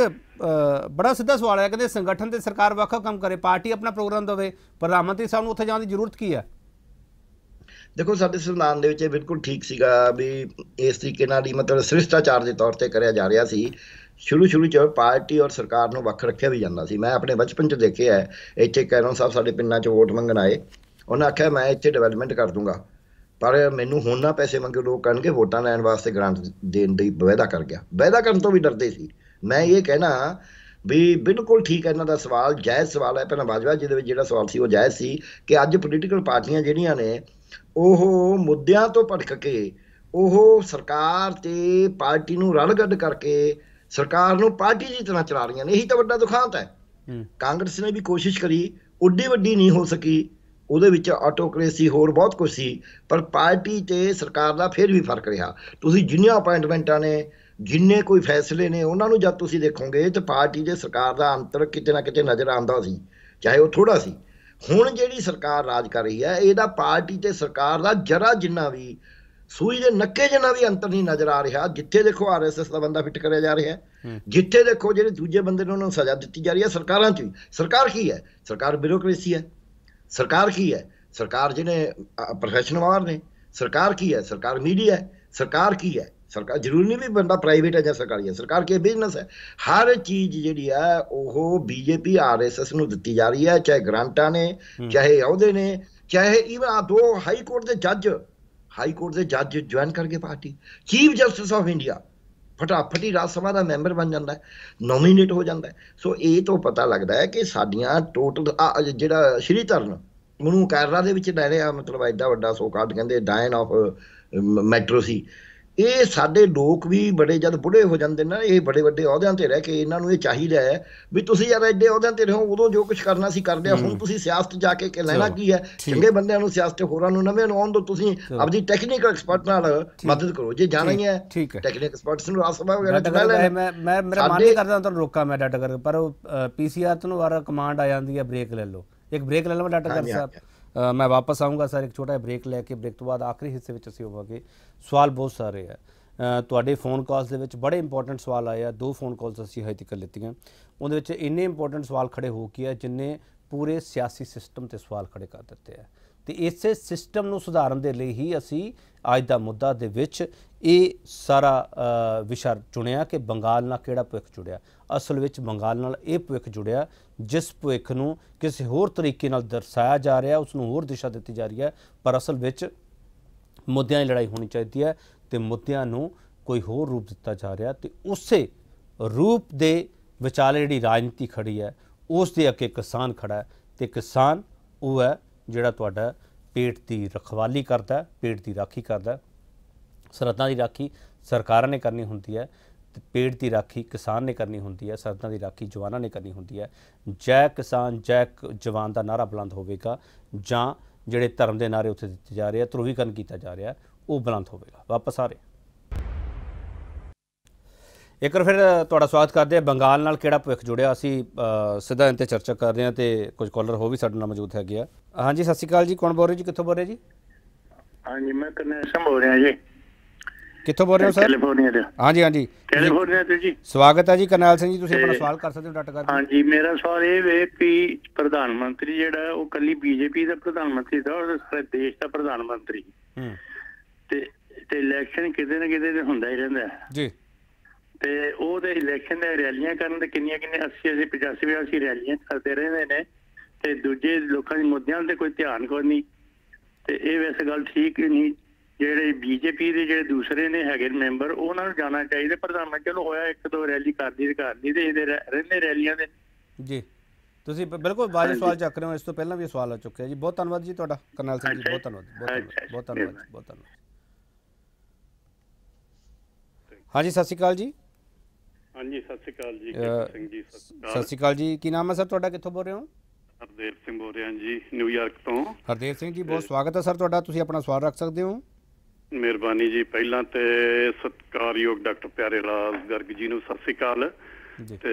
ਬੜਾ ਸਿੱਧਾ ਸਵਾਲ ਹੈ ਕਹਿੰਦੇ ਸੰਗਠਨ ਤੇ ਸਰਕਾਰ ਵੱਖ ਕੰਮ ਕਰੇ ਪਾਰਟੀ ਆਪਣਾ ਪ੍ਰੋਗਰਾਮ ਦਵੇ ਪ੍ਰਧਾਨ ਮੰਤਰੀ ਸਾਹਿਬ ਨੂੰ ਉੱਥੇ ਜਾਣ ਦੀ ਜ਼ਰੂਰਤ ਕੀ ਹੈ ਦੇਖੋ ਸਾਡੇ ਸੰਵਿਧਾਨ ਦੇ ਵਿੱਚ ਇਹ ਬਿਲਕੁਲ ਠੀਕ ਸੀਗਾ ਵੀ ਇਸ ਤਰੀਕੇ ਨਾਲ ਹੀ ਮਤਲਬ ਸ੍ਰਿਸ਼ਟਾਚਾਰ ਦੇ ਤੌਰ ਤੇ ਕਰਿਆ ਜਾ ਰਿਹਾ ਸੀ ਸ਼ੁਰੂ ਸ਼ੁਰੂ ਚ ਪਾਰਟੀ ਔਰ ਸਰਕਾਰ ਨੂੰ ਵੱਖ ਰੱਖਿਆ ਵੀ ਜਾਂਦਾ ਸੀ ਮੈਂ ਆਪਣੇ ਬਚਪਨ ਚ ਦੇਖਿਆ ਇੱਥੇ ਕੈਰਨ ਸਾਹਿਬ ਸਾਡੇ ਪਿੰਡਾਂ ਚ ਵੋਟ ਮੰਗਣ ਆਏ ਉਹਨਾਂ ਆਖਿਆ ਮੈਂ ਇੱਥੇ ਡਿਵੈਲਪਮੈਂਟ ਕਰ ਦੂੰਗਾ ਪਰ ਮੈਨੂੰ ਹੁਣ ਨਾ ਪੈਸੇ ਮੰਗੇ ਲੋਕ ਕਹਿੰਦੇ ਵੋਟਾਂ ਲੈਣ ਵਾਸਤੇ ਗ੍ਰਾਂਟ ਦੇਣ ਦੀ ਵਾਅਦਾ ਕਰ ਗਿਆ ਵਾਅਦਾ ਕਰਨ ਤੋਂ ਵੀ ਡਰਦੇ ਸੀ ਮੈਂ ਇਹ ਕਹਿਣਾ ਵੀ ਬਿਲਕੁਲ ਠੀਕ ਹੈ ਇਹਨਾਂ ਦਾ ਸਵਾਲ ਜਾਇਜ਼ ਸਵਾਲ ਹੈ ਪਹਿਲਾਂ ਬਾਜਵਾ ਜਿਹਦੇ ਵਿੱਚ ਜਿਹੜਾ ਸਵਾਲ ਸੀ ਉਹ ਜਾਇਜ਼ ਸੀ ਕਿ ਅੱਜ ਪੋਲੀਟੀਕਲ ਪਾਰਟੀਆਂ ਜਿਹੜੀਆਂ ਨੇ ਉਹ ਮੁੱਦਿਆਂ ਤੋਂ ਭਟਕ ਕੇ ਉਹ ਸਰਕਾਰ ਤੇ ਪਾਰਟੀ ਨੂੰ ਰਲਗੱਡ ਕਰਕੇ ਸਰਕਾਰ ਨੂੰ ਪਾਰਟੀ ਦੀ ਤਰ੍ਹਾਂ ਚਲਾ ਰਹੀਆਂ ਨੇ ਇਹੀ ਤਾਂ ਵੱਡਾ ਦੁਖਾਂਤ ਹੈ ਕਾਂਗਰਸ ਨੇ ਵੀ ਕੋਸ਼ਿਸ਼ ਕਰੀ ਉੱਡੀ ਵੱਡੀ ਨਹੀਂ ਹੋ ਸਕੀ ਉਹਦੇ ਵਿੱਚ ਆਟੋਕ੍ਰੇਸੀ ਹੋਰ ਬਹੁਤ ਕੁਝ ਸੀ ਪਰ ਪਾਰਟੀ ਤੇ ਸਰਕਾਰ ਦਾ ਫਿਰ ਵੀ ਫਰਕ ਰਿਹਾ ਤੁਸੀਂ ਜਿੰਨੀਆਂ ਅਪਾਇੰਟਮੈਂਟਾਂ ਨੇ ਜਿੰਨੇ ਕੋਈ ਫੈਸਲੇ ਨੇ ਉਹਨਾਂ ਨੂੰ ਜਦ ਤੁਸੀਂ ਦੇਖੋਗੇ ਤੇ ਪਾਰਟੀ ਦੇ ਸਰਕਾਰ ਦਾ ਅੰਤਰ ਕਿਤੇ ਨਾ ਕਿਤੇ ਨਜ਼ਰ ਆਉਂਦਾ ਸੀ ਚਾਹੇ ਉਹ ਥੋੜਾ ਸੀ ਹੁਣ ਜਿਹੜੀ ਸਰਕਾਰ ਰਾਜ ਕਰ ਰਹੀ ਹੈ ਇਹਦਾ ਪਾਰਟੀ ਤੇ ਸਰਕਾਰ ਦਾ ਜਰਾ ਜਿੰਨਾ ਵੀ ਸੂਈ ਦੇ ਨੱਕੇ ਜਿੰਨਾ ਵੀ ਅੰਤਰ ਨਹੀਂ ਨਜ਼ਰ ਆ ਰਿਹਾ ਜਿੱਥੇ ਦੇਖੋ ਆਰਐਸਐਸ ਦਾ ਬੰਦਾ ਫਿੱਟ ਕਰਿਆ ਜਾ ਰਿਹਾ ਹੈ ਜਿੱਥੇ ਦੇਖੋ ਜਿਹੜੇ ਦੂਜੇ ਬੰਦੇ ਨੂੰ ਉਹਨਾਂ ਨੂੰ ਸਜ਼ਾ ਦਿੱਤੀ ਜਾ ਰਹੀ ਹੈ ਸਰਕਾਰਾਂ 'ਚ ਵੀ ਸਰਕਾਰ ਕੀ ਹੈ ਸਰਕਾਰ ਬਿਊਰੋਕ੍ਰੇਸੀ ਹੈ ਸਰਕਾਰ ਕੀ ਹੈ ਸਰਕਾਰ ਜਿਹਨੇ ਪ੍ਰੋਫੈਸ਼ਨਲ ਵਾਰ ਨੇ ਸਰਕਾਰ ਕੀ ਹੈ ਸਰਕਾਰ ਮੀਡੀਆ ਹੈ ਸਰਕਾਰ ਕੀ ਹੈ ਸਰਕਾਰ ਜ਼ਰੂਰੀ ਨਹੀਂ ਵੀ ਬੰਦਾ ਪ੍ਰਾਈਵੇਟ ਹੈ ਜਾਂ ਸਰਕਾਰੀ ਹੈ ਸਰਕਾਰ ਕੇ ਬਿਜ਼ਨਸ ਹੈ ਹਰ ਚੀਜ਼ ਜਿਹੜੀ ਹੈ ਉਹ ਬੀਜੇਪੀ ਆਰਐਸਐਸ ਨੂੰ ਦਿੱਤੀ ਜਾ ਰਹੀ ਹੈ ਚਾਹੇ ਗ੍ਰਾਂਟਾਂ ਨੇ ਚਾਹੇ ਅਹੁਦੇ ਨੇ ਚਾਹੇ ਇਵਨ ਆ ਦੋ ਹਾਈ ਕੋਰਟ ਦੇ ਜੱਜ ਹਾਈ ਕੋਰਟ ਦੇ ਜੱਜ ਜੁਆਇਨ ਕਰਕੇ party chief justice of India ਫਟਾਫਟੀ ਰਾਜ ਸਭਾ ਦਾ ਮੈਂਬਰ ਬਣ ਜਾਂਦਾ ਹੈ ਨੋਮੀਨੇਟ ਹੋ ਜਾਂਦਾ ਹੈ ਸੋ ਇਹ ਤੋਂ ਪਤਾ ਲੱਗਦਾ ਹੈ ਕਿ ਸਾਡੀਆਂ ਟੋਟਲ ਜਿਹੜਾ ਸ਼੍ਰੀ ਧਰਨ ਨੂੰ ਕੈਰਲਾ ਦੇ ਵਿੱਚ ਲੈ ਆ ਮਤਲਬ ਐਡਾ ਵੱਡਾ ਸੋ ਕਾਟ ਕਹਿੰਦੇ ਡਾਇਨ ਆਫ ਮੈਟਰੋ ਸੀ ਇਹ ਸਾਡੇ ਲੋਕ ਵੀ ਬੜੇ ਜਦ ਬੁੜੇ ਹੋ ਜਾਂਦੇ ਨਾ ਇਹ ਬੜੇ ਵੱਡੇ ਅਹੁਦਿਆਂ ਤੇ ਰਹਿ ਕੇ ਇਹਨਾਂ ਨੂੰ ਇਹ ਚਾਹੀਦਾ ਹੈ ਵੀ ਤੁਸੀਂ ਯਾਰ ਐਡੇ ਅਹੁਦਿਆਂ ਤੇ ਰਹੋ ਉਦੋਂ ਜੋ ਕੁਝ ਕਰਨਾ ਸੀ ਕਰ ਲਿਆ ਹੁਣ ਤੁਸੀਂ ਸਿਆਸਤ ਜਾ ਕੇ ਕਿ ਲੈਣਾ ਕੀ ਹੈ ਚੰਗੇ ਬੰਦਿਆਂ ਨੂੰ ਸਿਆਸਤ ਹੋਰਾਂ ਨੂੰ ਨਵੇਂ ਨੂੰ ਆਉਣ ਦੋ ਤੁਸੀਂ ਆਪਣੀ ਟੈਕਨੀਕਲ ਐਕਸਪਰਟ ਨਾਲ ਮਦਦ ਕਰੋ ਜੇ ਜਾਣਾ ਹੀ ਹੈ ਟੈਕਨੀਕਲ ਐਕਸਪਰਟਸ ਨੂੰ ਸਭਾ ਵਗੈਰਾ ਚੁਣਾ ਲੈ ਮੈਂ ਮੈਂ ਮੇਰਾ ਮਨ ਨਹੀਂ ਕਰਦਾ ਤੁਹਾਨੂੰ ਰੋਕਾਂ ਮੈਂ ਡਾਟਾ ਕਰ ਪਰ ਪੀਸੀਆਰ ਤੋਂ ਵਾਰ ਕਮਾਂਡ ਆ ਜਾਂਦੀ ਹੈ ਬ੍ਰੇਕ ਲੈ ਲਓ ਇੱਕ ਬ੍ਰੇਕ ਲੈ ਲਵਾਂ ਡਾਟਾ ਕਰ ਸਾਹਿਬ ਮੈਂ ਵਾਪਸ ਆਉਂਗਾ ਸਰ ਇੱਕ ਛੋਟਾ ਬ੍ਰੇਕ ਲੈ ਕੇ ਬ੍ਰੇਕ ਤੋਂ ਬਾਅਦ ਆਖਰੀ ਹਿੱਸੇ ਵਿੱਚ ਅਸੀਂ ਹੋਵਾਂਗੇ ਸਵਾਲ ਬਹੁਤ ਸਾਰੇ ਆ ਤੁਹਾਡੇ ਫੋਨ ਕਾਲਸ ਦੇ ਵਿੱਚ ਬੜੇ ਇੰਪੋਰਟੈਂਟ ਸਵਾਲ ਆਏ ਆ ਦੋ ਫੋਨ ਕਾਲਸ ਅਸੀਂ ਹਜੇ ਤੱਕ ਲਿੱਤੀਆਂ ਉਹਦੇ ਵਿੱਚ ਇੰਨੇ ਇੰਪੋਰਟੈਂਟ ਸਵਾਲ ਖੜੇ ਹੋ ਕੇ ਆ ਜਿੰਨੇ ਪੂਰੇ ਸਿਆਸੀ ਸਿਸਟਮ ਤੇ ਸਵਾਲ ਖੜੇ ਕਰ ਦਿੱਤੇ ਆ ਤੇ ਇਸੇ ਸਿਸਟਮ ਨੂੰ ਸੁਧਾਰਨ ਦੇ ਲਈ ਹੀ ਅਸੀਂ ਅੱਜ ਦਾ ਮੁੱਦਾ ਦੇ ਵਿੱਚ ਇਹ ਸਾਰਾ ਵਿਸ਼ਾ ਚੁਣਿਆ ਕਿ ਬੰਗਾਲ ਨਾਲ ਕਿਹੜਾ ਭਵਿੱਖ ਜੁੜਿਆ ਅਸਲ ਵਿੱਚ ਬੰਗਾਲ ਨਾਲ ਇਹ ਭਵਿੱਖ ਜੁੜਿਆ ਜਿਸ ਭਵਿੱਖ ਨੂੰ ਕਿਸੇ ਹੋਰ ਤਰੀਕੇ ਨਾਲ ਦਰਸਾਇਆ ਜਾ ਰਿਹਾ ਉਸ ਨੂੰ ਹੋਰ ਦਿਸ਼ਾ ਦਿੱਤੀ ਜਾ ਰਹੀ ਹੈ ਪਰ ਅਸਲ ਵਿੱਚ ਮੁੱਦਿਆਂ ਦੀ ਲੜਾਈ ਹੋਣੀ ਚਾਹੀਦੀ ਹੈ ਤੇ ਮੁੱਦਿਆਂ ਨੂੰ ਕੋਈ ਹੋਰ ਰੂਪ ਦਿੱਤਾ ਜਾ ਰਿਹਾ ਤੇ ਉਸੇ ਰੂਪ ਦੇ ਵਿਚਾਲੇ ਜਿਹੜੀ ਰਾਜਨੀਤੀ ਖੜੀ ਹੈ ਉਸ ਦੇ ਅੱਗੇ ਕਿਸਾਨ ਖੜਾ ਹੈ ਤੇ ਕਿਸਾਨ ਉਹ ਹੈ ਜਿਹੜਾ ਤੁਹਾਡਾ ਪੇਟ ਦੀ ਰਖਵਾਲੀ ਕਰਦਾ ਪੇਟ ਦੀ ਰਾਖੀ ਕਰਦਾ ਸਰਦਾਂ ਦੀ ਰਾਖੀ ਸਰਕਾਰਾਂ ਨੇ ਕਰਨੀ ਹੁੰਦੀ ਹੈ ਤੇ ਪੇੜ ਦੀ ਰਾਖੀ ਕਿਸਾਨ ਨੇ ਕਰਨੀ ਹੁੰਦੀ ਹੈ ਸਰਦਾਂ ਦੀ ਰਾਖੀ ਜਵਾਨਾਂ ਨੇ ਕਰਨੀ ਹੁੰਦੀ ਹੈ ਜੈ ਕਿਸਾਨ ਜੈ ਜਵਾਨ ਦਾ ਨਾਰਾ ਬੁਲੰਦ ਹੋਵੇਗਾ ਜਾਂ ਜਿਹੜੇ ਧਰਮ ਦੇ ਨਾਰੇ ਉੱਥੇ ਦਿੱਤੇ ਜਾ ਰਹੇ ਆ ਧਰੂਵੀਕਰਨ ਕੀਤਾ ਜਾ ਰਿਹਾ ਉਹ ਬੁਲੰਦ ਹੋਵੇਗਾ ਵਾਪਸ ਆ ਰਹੇ ਇੱਕ ਵਾਰ ਫਿਰ ਤੁਹਾਡਾ ਸਵਾਗਤ ਕਰਦੇ ਆ ਬੰਗਾਲ ਨਾਲ ਕਿਹੜਾ ਭਵਿੱਖ ਜੁੜਿਆ ਅਸੀਂ ਸਿੱਧਾ ਇੰਤੇ ਚਰਚਾ ਕਰਦੇ ਆ ਤੇ ਕੁਝ ਕਾਲਰ ਹੋ ਵੀ ਸਾਡੇ ਨਾਲ ਮੌਜੂਦ ਹੈਗੇ ਆ ਹਾਂਜੀ ਸਤਿ ਸ਼੍ਰੀ ਅਕਾਲ ਜੀ ਕੌਣ ਬੋਲ ਰਹੇ ਜੀ ਕਿੱਥੋਂ ਬੋਲ ਰਹੇ ਜੀ ਹਾਂਜੀ ਮੈਂ ਕਨੈਸ਼ਨ ਬੋਲ ਰਿਹਾ ਜੀ ਕਿੱਥੋਂ ਬੋਲ ਰਹੇ ਹੋ ਸਰ ਕੈਲੀਫੋਰਨੀਆ ਤੋਂ ਹਾਂਜੀ ਹਾਂਜੀ ਕੈਲੀਫੋਰਨੀਆ ਤੋਂ ਜੀ ਸਵਾਗਤ ਹੈ ਜੀ ਕਰਨਲ ਸਿੰਘ ਜੀ ਤੁਸੀਂ ਆਪਣਾ ਸਵਾਲ ਕਰ ਸਕਦੇ ਹੋ ਡਟ ਕਰਕੇ ਹਾਂਜੀ ਮੇਰਾ ਸਵਾਲ ਇਹ ਵੇ ਕਿ ਪ੍ਰਧਾਨ ਮੰਤਰੀ ਜਿਹੜਾ ਉਹ ਕੱਲੀ ਬੀਜੇਪੀ ਦਾ ਪ੍ਰਧਾਨ ਮੰਤਰੀ ਦਾ ਔਰ ਸਾਰੇ ਦੇਸ਼ ਦਾ ਪ੍ਰਧਾਨ ਮੰਤਰੀ ਹੂੰ ਤੇ ਤੇ ਇਲੈਕਸ਼ਨ ਕਿਤੇ ਨਾ ਕਿਤੇ ਤੇ ਹੁੰਦਾ ਹੀ ਰਹਿੰਦਾ ਜੀ ਤੇ ਉਹਦੇ ਇਲੈਕਸ਼ਨ ਦੇ ਰੈਲੀਆਂ ਕਰਨ ਤੇ ਕਿੰਨੀਆਂ ਕਿੰਨੇ 80 80 85 85 ਰੈਲੀਆਂ ਕਰਦੇ ਰਹਿੰਦੇ ਨੇ ਤੇ ਦੂਜੇ ਲੋਕਾਂ ਦੇ ਮੁੱਦਿਆਂ ਤੇ ਕੋਈ ਧਿਆਨ ਕੋਈ ਨਹੀਂ ਤੇ ਇਹ ਵੈਸੇ ਗੱਲ ਠੀਕ ਨਹੀਂ ਜਿਹੜੇ ਬੀਜੇਪੀ ਦੇ ਜਿਹੜੇ ਦੂਸਰੇ ਨੇ ਹੈਗੇ ਮੈਂਬਰ ਉਹਨਾਂ ਨੂੰ ਜਾਣਾ ਚਾਹੀਦਾ ਪ੍ਰਧਾਨ ਮੰਤਰੀ ਨੂੰ ਹੋਇਆ ਇੱਕ ਦੋ ਰੈਲੀ ਕਰਦੀ ਨਹੀਂ ਤੇ ਇਹਦੇ ਰਹਿੰਦੇ ਰੈਲੀਆਂ ਦੇ ਜੀ ਤੁਸੀਂ ਬਿਲਕੁਲ ਵਾਜਬ ਸਵਾਲ ਚੱਕ ਰਹੇ ਹੋ ਇਸ ਤੋਂ ਪਹਿਲਾਂ ਵੀ ਸਵਾਲ ਆ ਚੁੱਕਿਆ ਜੀ ਬਹੁਤ ਧੰਨਵਾਦ ਜੀ ਤੁਹਾਡਾ ਕਰਨਲ ਸਿੰਘ ਜੀ ਬਹੁਤ ਧੰਨਵਾਦ ਬਹੁਤ ਧੰਨਵਾਦ ਬਹੁਤ ਧੰਨਵਾਦ ਹਾਂਜੀ ਸਤਿ ਸ਼੍ਰੀ ਅਕਾਲ ਜੀ ਹਾਂਜੀ ਸਤਿ ਸ਼੍ਰੀ ਅਕਾਲ ਜੀ ਕਿਸ਼ਨ ਸਿੰਘ ਜੀ ਸਤਿ ਸ਼੍ਰੀ ਅਕਾਲ ਜੀ ਕੀ ਨਾਮ ਹੈ ਸਰ ਤੁਹਾਡਾ ਕਿੱਥੋਂ ਬੋਲ ਰਹੇ ਹੋ ਹਰਦੇਵ ਸਿੰਘ ਬੋਲ ਰਿਹਾ ਜੀ ਨਿਊਯਾਰਕ ਤੋਂ ਹਰਦੇਵ ਸਿੰਘ ਜੀ ਬਹੁਤ ਸਵਾਗਤ ਹੈ ਸਰ ਤੁਹਾਡਾ ਤੁਸੀਂ ਆਪਣਾ ਸਵਾਲ ਰੱਖ ਸਕਦੇ ਹੋ ਮਿਹਰਬਾਨੀ ਜੀ ਪਹਿਲਾਂ ਤੇ ਸਤਿਕਾਰਯੋਗ ਡਾਕਟਰ ਪਿਆਰੇ ਲਾਲ ਗਰਗ ਜੀ ਨੂੰ ਸਤਿ ਸ਼੍ਰੀ ਅਕਾਲ ਤੇ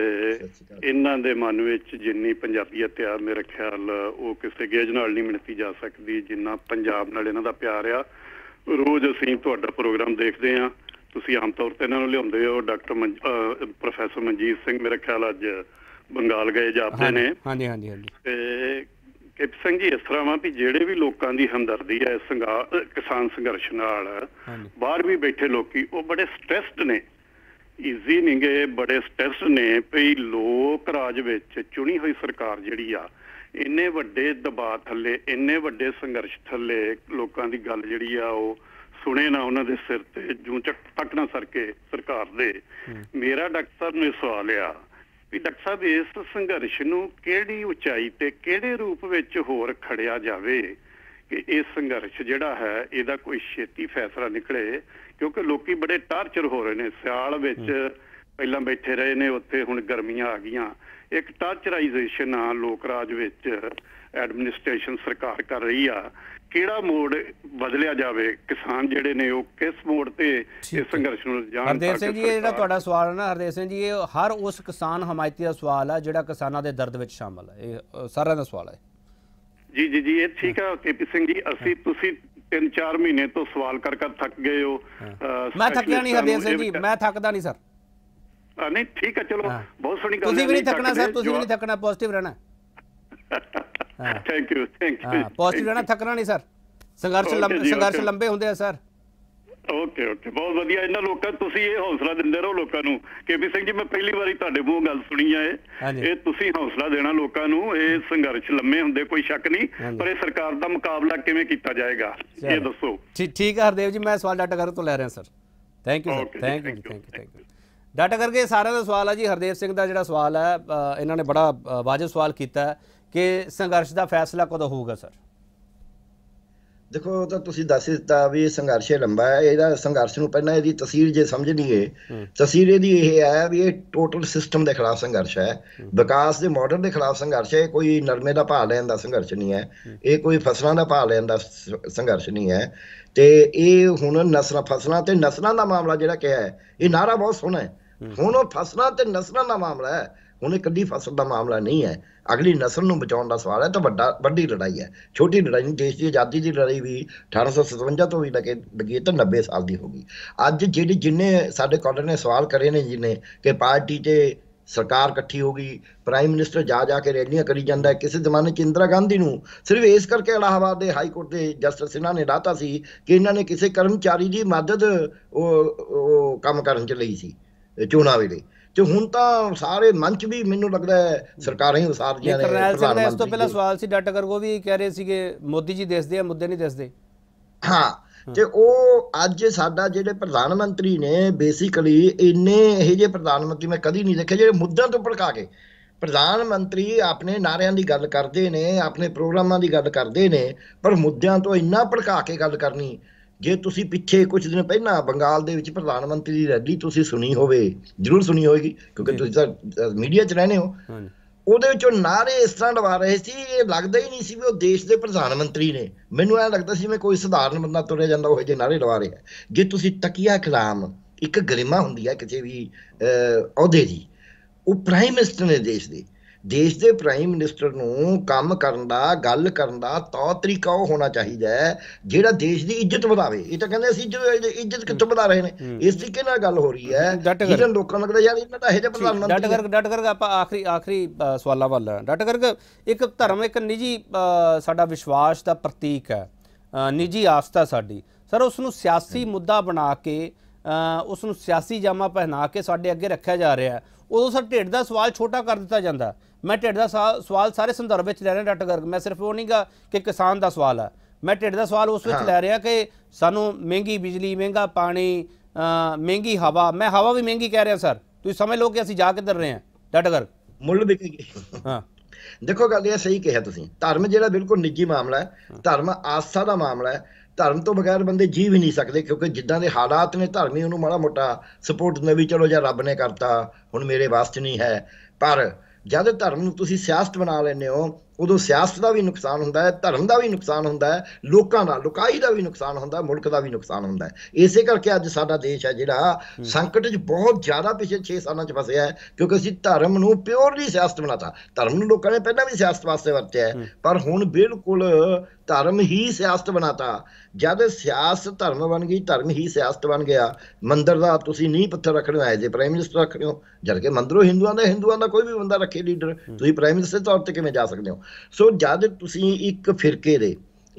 ਇਹਨਾਂ ਦੇ ਮਨ ਵਿੱਚ ਜਿੰਨੀ ਪੰਜਾਬੀਅਤ ਆ ਮੇਰੇ ਖਿਆਲ ਉਹ ਕਿਸੇ ਗੇਜ ਨਾਲ ਨਹੀਂ ਮਿਣਤੀ ਜਾ ਸਕਦੀ ਜਿੰਨਾ ਪੰਜਾਬ ਨਾਲ ਇਹਨਾਂ ਦਾ ਪਿਆਰ ਆ ਰੋਜ਼ ਅਸੀਂ ਤੁਹਾਡਾ ਪ੍ਰੋਗਰਾਮ ਦੇਖਦੇ ਆਂ ਤੁਸੀਂ ਆਮ ਤੌਰ ਤੇ ਇਹਨਾਂ ਨੂੰ ਲਿਆਉਂਦੇ ਹੋ ਡਾਕਟਰ ਪ੍ਰੋਫੈਸਰ ਮਨਜੀਤ ਸਿੰਘ ਮੇਰੇ ਖਿਆਲ ਅੱਜ ਬੰਗਾਲ ਗਏ ਜਾਪਦੇ ਨੇ ਹਾਂਜੀ ਹਾਂਜੀ ਹਾਂਜੀ ਤੇ ਕਿਪ ਸਿੰਘ ਜੀ ਇਸ ਤਰ੍ਹਾਂ ਵਾ ਵੀ ਜਿਹੜੇ ਵੀ ਲੋਕਾਂ ਦੀ ਹਮਦਰਦੀ ਹੈ ਕਿਸਾਨ ਸੰਘਰਸ਼ ਨਾਲ ਬਾਹਰ ਵੀ ਬੈਠੇ ਲੋਕੀ ਉਹ ਬੜੇ ਸਟ੍ਰੈਸਡ ਨੇ ਇਜ਼ੀ ਨਹੀਂਗੇ ਬੜੇ ਸਟ੍ਰੈਸਡ ਨੇ ਭਈ ਲੋਕ ਰਾਜ ਵਿੱਚ ਚੁਣੀ ਹੋਈ ਸਰਕਾਰ ਜਿਹੜੀ ਆ ਇੰਨੇ ਵੱਡੇ ਦਬਾਅ ਥੱਲੇ ਇੰਨੇ ਵੱਡੇ ਸੰਘਰਸ਼ ਥੱਲੇ ਲੋਕਾਂ ਦੀ ਗੱਲ ਜਿਹੜੀ ਆ ਉਹ ਸੁਣੇ ਨਾ ਉਹਨਾਂ ਦੇ ਸਿਰ ਤੇ ਜੂੰ ਚੱਕ ਤੱਕ ਨਾ ਸਰਕੇ ਸਰਕਾਰ ਦੇ ਮੇਰਾ ਡਾਕਟਰ ਸਾਹਿਬ ਨੇ ਸਵਾਲ ਆ ਵੀ ਡਾਕਟਰ ਸਾਹਿਬ ਇਸ ਸੰਘਰਸ਼ ਨੂੰ ਕਿਹੜੀ ਉਚਾਈ ਤੇ ਕਿਹੜੇ ਰੂਪ ਵਿੱਚ ਹੋਰ ਖੜਿਆ ਜਾਵੇ ਕਿ ਇਹ ਸੰਘਰਸ਼ ਜਿਹੜਾ ਹੈ ਇਹਦਾ ਕੋਈ ਛੇਤੀ ਫੈਸਲਾ ਨਿਕਲੇ ਕਿਉਂਕਿ ਲੋਕੀ ਬੜੇ ਟਾਰਚਰ ਹੋ ਰਹੇ ਨੇ ਸਿਆਲ ਵਿੱਚ ਪਹਿਲਾਂ ਬੈਠੇ ਰਹੇ ਨੇ ਉੱਥੇ ਹੁਣ ਗਰਮੀਆਂ ਆ ਗਈਆਂ ਇੱਕ ਟਾਰਚਰਾਈਜੇਸ਼ਨ ਆ ਲੋਕ ਰਾਜ ਵਿੱਚ ਐਡਮਿਨਿਸਟ੍ਰੇਸ਼ਨ ਸਰਕਾਰ ਕਰ ਰਹੀ ਆ ਕਿਹੜਾ ਮੋੜ ਬਦਲਿਆ ਜਾਵੇ ਕਿਸਾਨ ਜਿਹੜੇ ਨੇ ਉਹ ਕਿਸ ਮੋੜ ਤੇ ਇਸ ਸੰਘਰਸ਼ ਨੂੰ ਜਾਣ ਹਰਦੇਵ ਸਿੰਘ ਜੀ ਇਹ ਜਿਹੜਾ ਤੁਹਾਡਾ ਸਵਾਲ ਹੈ ਨਾ ਹਰਦੇਵ ਸਿੰਘ ਜੀ ਇਹ ਹਰ ਉਸ ਕਿਸਾਨ ਹਮਾਇਤੀ ਦਾ ਸਵਾਲ ਹੈ ਜਿਹੜਾ ਕਿਸਾਨਾਂ ਦੇ ਦਰਦ ਵਿੱਚ ਸ਼ਾਮਲ ਹੈ ਇਹ ਸਾਰਿਆਂ ਦਾ ਸਵਾਲ ਹੈ ਜੀ ਜੀ ਜੀ ਇਹ ਠੀਕ ਹੈ ਕੇਪੀ ਸਿੰਘ ਜੀ ਅਸੀਂ ਤੁਸੀਂ 3-4 ਮਹੀਨੇ ਤੋਂ ਸਵਾਲ ਕਰ ਕਰ ਥੱਕ ਗਏ ਹੋ ਮੈਂ ਥੱਕਿਆ ਨਹੀਂ ਹਰਦੇਵ ਸਿੰਘ ਜੀ ਮੈਂ ਥੱਕਦਾ ਨਹੀਂ ਸਰ ਨਹੀਂ ਠੀਕ ਹੈ ਚਲੋ ਬਹੁਤ ਸੋਹਣੀ ਗੱਲ ਤੁਸੀਂ ਵੀ ਨਹੀਂ ਥੱਕਣਾ ਸਰ ਤੁਸੀਂ ਵੀ ਨਹੀਂ ਥੱਕਣਾ ਪੋਜ਼ਿਟਿਵ ਰਹਿਣਾ thank you thank you positive ਰਹਿਣਾ ਥੱਕਣਾ ਨਹੀਂ ਸਰ ਸੰਘਰਸ਼ ਲੰਬੇ ਸੰਘਰਸ਼ ਲੰਬੇ ਹੁੰਦੇ ਆ ਸਰ ਓਕੇ ਓਕੇ ਬਹੁਤ ਵਧੀਆ ਇਹਨਾਂ ਲੋਕਾਂ ਤੁਸੀਂ ਇਹ ਹੌਸਲਾ ਦਿੰਦੇ ਰਹੋ ਲੋਕਾਂ ਨੂੰ ਕੇਪੀ ਸਿੰਘ ਜੀ ਮੈਂ ਪਹਿਲੀ ਵਾਰੀ ਤੁਹਾਡੇ ਮੂੰਹੋਂ ਗੱਲ ਸੁਣੀ ਆ ਇਹ ਇਹ ਤੁਸੀਂ ਹੌਸਲਾ ਦੇਣਾ ਲੋਕਾਂ ਨੂੰ ਇਹ ਸੰਘਰਸ਼ ਲੰਮੇ ਹੁੰਦੇ ਕੋਈ ਸ਼ੱਕ ਨਹੀਂ ਪਰ ਇਹ ਸਰਕਾਰ ਦਾ ਮੁਕਾਬਲਾ ਕਿਵੇਂ ਕੀਤਾ ਜਾਏਗਾ ਇਹ ਦੱਸੋ ਠੀਕ ਹੈ ਹਰਦੇਵ ਜੀ ਮੈਂ ਸਵਾਲ ਡਾਟਾ ਕਰ ਤੋਂ ਲੈ ਰਿਹਾ sir thank you sir thank you thank you thank you data ਕਰਕੇ ਸਾਰਿਆਂ ਦਾ ਸਵਾਲ ਆ ਜੀ ਹਰਦੇਵ ਸਿੰਘ ਦਾ ਜਿਹੜਾ ਸਵਾਲ ਹੈ ਇਹਨਾਂ ਨੇ ਬੜਾ ਵਾਜਬ ਸਵਾਲ ਕੀਤਾ ਕਿ ਸੰਘਰਸ਼ ਦਾ ਫੈਸਲਾ ਕਦੋਂ ਹੋਊਗਾ ਸਰ ਦੇਖੋ ਤਾਂ ਤੁਸੀਂ ਦੱਸ ਦਿੱਤਾ ਵੀ ਸੰਘਰਸ਼ ਲੰਬਾ ਹੈ ਇਹਦਾ ਸੰਘਰਸ਼ ਨੂੰ ਪਹਿਲਾਂ ਇਹਦੀ ਤਸਵੀਰ ਜੇ ਸਮਝ ਲਈਏ ਤਸਵੀਰ ਇਹਦੀ ਇਹ ਹੈ ਵੀ ਇਹ ਟੋਟਲ ਸਿਸਟਮ ਦੇ ਖਿਲਾਫ ਸੰਘਰਸ਼ ਹੈ ਵਿਕਾਸ ਦੇ ਮਾਡਲ ਦੇ ਖਿਲਾਫ ਸੰਘਰਸ਼ ਹੈ ਕੋਈ ਨਰਮੇ ਦਾ ਭਾਅ ਲੈਣ ਦਾ ਸੰਘਰਸ਼ ਨਹੀਂ ਹੈ ਇਹ ਕੋਈ ਫਸਲਾਂ ਦਾ ਭਾਅ ਲੈਣ ਦਾ ਸੰਘਰਸ਼ ਨਹੀਂ ਹੈ ਤੇ ਇਹ ਹੁਣ ਨਸਲਾਂ ਫਸਲਾਂ ਤੇ ਨਸਲਾਂ ਦਾ ਮਾਮਲਾ ਜਿਹੜਾ ਕਿਹਾ ਹੈ ਇਹ ਨਾਰਾ ਬਹੁਤ ਸੋਹਣਾ ਹੈ ਹੁਣ ਉਹ ਫਸਲਾਂ ਤੇ ਨਸਲਾਂ ਦਾ ਮਾਮਲਾ ਹੈ ਉਹਨੇ ਕੱਢੀ ਫਸਲ ਦਾ ਮਾਮਲਾ ਨਹੀਂ ਹੈ ਅਗਲੀ ਨਸਲ ਨੂੰ ਬਚਾਉਣ ਦਾ ਸਵਾਲ ਹੈ ਤਾਂ ਵੱਡਾ ਵੱਡੀ ਲੜਾਈ ਹੈ ਛੋਟੀ ਲੜਾਈ ਨਹੀਂ ਦੇਸ਼ ਦੀ ਆਜ਼ਾਦੀ ਦੀ ਲੜਾਈ ਵੀ 1857 ਤੋਂ ਵੀ ਲੱਗੇ ਲੱਗੇ ਤਾਂ 90 ਸਾਲ ਦੀ ਹੋ ਗਈ ਅੱਜ ਜਿਹੜੇ ਜਿੰਨੇ ਸਾਡੇ ਕਾਲਰ ਨੇ ਸਵਾਲ ਕਰੇ ਨੇ ਜਿਨੇ ਕਿ ਪਾਰਟੀ ਤੇ ਸਰਕਾਰ ਇਕੱਠੀ ਹੋ ਗਈ ਪ੍ਰਾਈਮ ਮਿਨਿਸਟਰ ਜਾ ਜਾ ਕੇ ਰੈਲੀਆਂ ਕਰੀ ਜਾਂਦਾ ਹੈ ਕਿਸੇ ਜ਼ਮਾਨੇ ਚ ਇੰਦਰਾ ਗਾਂਧੀ ਨੂੰ ਸਿਰਫ ਇਸ ਕਰਕੇ ਅਲਾਹਾਬਾਦ ਦੇ ਹਾਈ ਕੋਰਟ ਦੇ ਜਸਟਿਸ ਇਹਨਾਂ ਨੇ ਰਾਤਾ ਸੀ ਕਿ ਇਹਨਾਂ ਨੇ ਕਿਸੇ ਕਰਮਚਾਰੀ ਦੀ ਮਦਦ ਉਹ ਕੰਮ ਕਰਨ ਚ ਲਈ ਸੀ ਚੋਣਾਂ ਵੇਲੇ ਤੇ ਹੁਣ ਤਾਂ ਸਾਰੇ ਮੰਚ ਵੀ ਮੈਨੂੰ ਲੱਗਦਾ ਹੈ ਸਰਕਾਰਾਂ ਹੀ ਜੀਆਂ ਨੇ ਕਰਨੈਲ ਸਿੰਘ ਨੇ ਇਸ ਤੋਂ ਪਹਿਲਾਂ ਸਵਾਲ ਸੀ ਡਾਕਟਰ ਕੋ ਵੀ ਕਹਿ ਰਹੇ ਸੀਗੇ ਮੋਦੀ ਜੀ ਦੱਸਦੇ ਆ ਮੁੱਦੇ ਨਹੀਂ ਦੱਸਦੇ ਹਾਂ ਤੇ ਉਹ ਅੱਜ ਸਾਡਾ ਜਿਹੜੇ ਪ੍ਰਧਾਨ ਮੰਤਰੀ ਨੇ ਬੇਸਿਕਲੀ ਇੰਨੇ ਇਹ ਜੇ ਪ੍ਰਧਾਨ ਮੰਤਰੀ ਮੈਂ ਕਦੀ ਨਹੀਂ ਦੇਖਿਆ ਜਿਹੜੇ ਮੁੱਦਿਆਂ ਤੋਂ ਭੜਕਾ ਕੇ ਪ੍ਰਧਾਨ ਮੰਤਰੀ ਆਪਣੇ ਨਾਰਿਆਂ ਦੀ ਗੱਲ ਕਰਦੇ ਨੇ ਆਪਣੇ ਪ੍ਰੋਗਰਾਮਾਂ ਦੀ ਗੱਲ ਕਰਦੇ ਨੇ ਪਰ ਮੁੱਦਿਆਂ ਤੋਂ ਇੰਨਾ ਭੜਕਾ ਕੇ ਗੱਲ ਕਰਨੀ ਜੇ ਤੁਸੀਂ ਪਿੱਛੇ ਕੁਝ ਦਿਨ ਪਹਿਲਾਂ ਬੰਗਾਲ ਦੇ ਵਿੱਚ ਪ੍ਰਧਾਨ ਮੰਤਰੀ ਦੀ ਰੈਲੀ ਤੁਸੀਂ ਸੁਣੀ ਹੋਵੇ ਜਰੂਰ ਸੁਣੀ ਹੋਵੇਗੀ ਕਿਉਂਕਿ ਤੁਸੀਂ ਤਾਂ ਮੀਡੀਆ 'ਚ ਰਹਿੰਦੇ ਹੋ ਉਹਦੇ ਵਿੱਚੋਂ ਨਾਰੇ ਇਸ ਤਰ੍ਹਾਂ ਲਵਾ ਰਹੇ ਸੀ ਇਹ ਲੱਗਦਾ ਹੀ ਨਹੀਂ ਸੀ ਵੀ ਉਹ ਦੇਸ਼ ਦੇ ਪ੍ਰਧਾਨ ਮੰਤਰੀ ਨੇ ਮੈਨੂੰ ਐ ਲੱਗਦਾ ਸੀ ਮੈਂ ਕੋਈ ਸਧਾਰਨ ਬੰਦਾ ਤੁਰਿਆ ਜਾਂਦਾ ਉਹ ਜਿਹੇ ਨਾਰੇ ਲਵਾ ਰਿਹਾ ਜੇ ਤੁਸੀਂ ਤਕੀਆ ਖਲਾਮ ਇੱਕ ਗਲਿਮਾ ਹੁੰਦੀ ਹੈ ਕਿਸੇ ਵੀ ਅਹੁਦੇ ਦੀ ਉਹ ਪ੍ਰਾਈਮ ਮਿਨਿਸਟਰ ਨੇ ਦੇਸ਼ ਦੇ ਦੇਸ਼ ਦੇ ਪ੍ਰਾਈਮ ਮਿਨਿਸਟਰ ਨੂੰ ਕੰਮ ਕਰਨ ਦਾ ਗੱਲ ਕਰਨ ਦਾ ਤੌਰ ਤਰੀਕਾ ਉਹ ਹੋਣਾ ਚਾਹੀਦਾ ਹੈ ਜਿਹੜਾ ਦੇਸ਼ ਦੀ ਇੱਜ਼ਤ ਵਧਾਵੇ ਇਹ ਤਾਂ ਕਹਿੰਦੇ ਅਸੀਂ ਇੱਜ਼ਤ ਕਿੱਥੋਂ ਵਧਾ ਰਹੇ ਨੇ ਇਸ ਤਰੀਕੇ ਨਾਲ ਗੱਲ ਹੋ ਰਹੀ ਹੈ ਜਿਹਨਾਂ ਲੋਕਾਂ ਨੂੰ ਲੱਗਦਾ ਯਾਰ ਇਹਨਾਂ ਦਾ ਇਹ ਜਿਹਾ ਪ੍ਰਧਾਨ ਮੰਤਰੀ ਡਾਕਟਰ ਗਰਗ ਡਾਕਟਰ ਗਰਗ ਆਪਾਂ ਆਖਰੀ ਆਖਰੀ ਸਵਾਲਾਂ ਵੱਲ ਡਟ ਗਰਗ ਇੱਕ ਧਰਮ ਇੱਕ ਨਿੱਜੀ ਸਾਡਾ ਵਿਸ਼ਵਾਸ ਦਾ ਪ੍ਰਤੀਕ ਹੈ ਨਿੱਜੀ ਆਸਥਾ ਸਾਡੀ ਸਰ ਉਸ ਨੂੰ ਸਿਆਸੀ ਮੁੱਦਾ ਬਣਾ ਕੇ ਉਸ ਨੂੰ ਸਿਆਸੀ ਜਾਮਾ ਪਹਿਨਾ ਕੇ ਸਾਡੇ ਅੱਗੇ ਰੱਖਿਆ ਜਾ ਰਿਹਾ ਹੈ ਉਦੋਂ ਸਰ ਢਿੱਡ ਦਾ ਸਵਾਲ ਛੋਟਾ ਕਰ ਦਿੱਤਾ ਜਾਂਦਾ ਮੈਂ ਢਿੱਡ ਦਾ ਸਵਾਲ ਸਾਰੇ ਸੰਦਰਭ ਵਿੱਚ ਲੈ ਰਿਹਾ ਡਾਕਟਰ ਗਰਗ ਮੈਂ ਸਿਰਫ ਉਹ ਨਹੀਂਗਾ ਕਿ ਕਿਸਾਨ ਦਾ ਸਵਾਲ ਆ ਮੈਂ ਢਿੱਡ ਦਾ ਸਵਾਲ ਉਸ ਵਿੱਚ ਲੈ ਰਿਹਾ ਕਿ ਸਾਨੂੰ ਮਹਿੰਗੀ ਬਿਜਲੀ ਮਹਿੰਗਾ ਪਾਣੀ ਮਹਿੰਗੀ ਹਵਾ ਮੈਂ ਹਵਾ ਵੀ ਮਹਿੰਗੀ ਕਹਿ ਰਿਹਾ ਸਰ ਤੁਸੀਂ ਸਮਝ ਲਓ ਕਿ ਅਸੀਂ ਜਾ ਕਿੱਧਰ ਰਹੇ ਹਾਂ ਡਾਕਟਰ ਗਰਗ ਮੁੱਲ ਦੇਖੀਏ ਹਾਂ ਦੇਖੋ ਗੱਲ ਇਹ ਸਹੀ ਕਿਹਾ ਤੁਸੀਂ ਧਰਮ ਜਿਹੜਾ ਬਿਲਕੁਲ ਨਿੱਜੀ ਮਾਮਲਾ ਹੈ ਧਰਮ ਆਸਥਾ ਦਾ ਮਾਮਲਾ ਹੈ ਧਰਮ ਤੋਂ ਬਗੈਰ ਬੰਦੇ ਜੀ ਵੀ ਨਹੀਂ ਸਕਦੇ ਕਿਉਂਕਿ ਜਿੱਦਾਂ ਦੇ ਹਾਲਾਤ ਨੇ ਧਰਮੀ ਉਹਨੂੰ ਮਾੜਾ ਮੋਟਾ ਸਪੋਰਟ ਦਿੰਦਾ ਵੀ ਚਲੋ ਜਾਂ ਰੱਬ ਨੇ ਕਰਤਾ ਹੁਣ ਮੇਰੇ ਵਾਸਤੇ ਨਹੀਂ ਹੈ ਪਰ ਜਦ ਧਰਮ ਨੂੰ ਤੁਸੀਂ ਸਿਆਸਤ ਬਣਾ ਲੈਨੇ ਹੋ ਉਦੋਂ ਸਿਆਸਤ ਦਾ ਵੀ ਨੁਕਸਾਨ ਹੁੰਦਾ ਹੈ ਧਰਮ ਦਾ ਵੀ ਨੁਕਸਾਨ ਹੁੰਦਾ ਹੈ ਲੋਕਾਂ ਦਾ ਲੋਕਾਈ ਦਾ ਵੀ ਨੁਕਸਾਨ ਹੁੰਦਾ ਹੈ ਮੁਲਕ ਦਾ ਵੀ ਨੁਕਸਾਨ ਹੁੰਦਾ ਹੈ ਇਸੇ ਕਰਕੇ ਅੱਜ ਸਾਡਾ ਦੇਸ਼ ਹੈ ਜਿਹੜਾ ਸੰਕਟ 'ਚ ਬਹੁਤ ਜ਼ਿਆਦਾ ਪਿਛੇ 6 ਸਾਲਾਂ 'ਚ ਫਸਿਆ ਹੈ ਕਿਉਂਕਿ ਅਸੀਂ ਧਰਮ ਨੂੰ ਪਿਓਰਲੀ ਸਿਆਸਤ ਬਣਾਤਾ ਧਰਮ ਨੂੰ ਲੋਕਾਂ ਨੇ ਪਹਿਲਾਂ ਵੀ ਸਿਆਸਤ ਵਾਸਤੇ ਵਰਤਿਆ ਹੈ ਪਰ ਹੁਣ ਬਿਲਕੁਲ ਧਰਮ ਹੀ ਸਿਆਸਤ ਬਣਾਤਾ ਜਦ ਸਿਆਸਤ ਧਰਮ ਬਣ ਗਈ ਧਰਮ ਹੀ ਸਿਆਸਤ ਬਣ ਗਿਆ ਮੰਦਰ ਦਾ ਤੁਸੀਂ ਨਹੀਂ ਪੱਥਰ ਰੱਖਣ ਆਏ ਜੇ ਪ੍ਰਾਈਮ ਮਿਨਿਸਟਰ ਰੱਖਣੇ ਹੋ ਜਦ ਕਿ ਮੰਦਰੋਂ ਹਿੰਦੂਆਂ ਦਾ ਹਿੰਦੂਆਂ ਦਾ ਕੋਈ ਵੀ ਬੰਦਾ ਰੱਖੇ ਲੀਡਰ ਤੁਸੀਂ ਪ੍ਰਾਈਮ ਮਿਨਿਸਟਰ ਤੌਰ ਤੇ ਕਿਵੇਂ ਜਾ ਸਕਦੇ ਹੋ ਸੋ ਜਦ ਤੁਸੀਂ ਇੱਕ ਫਿਰਕੇ ਦੇ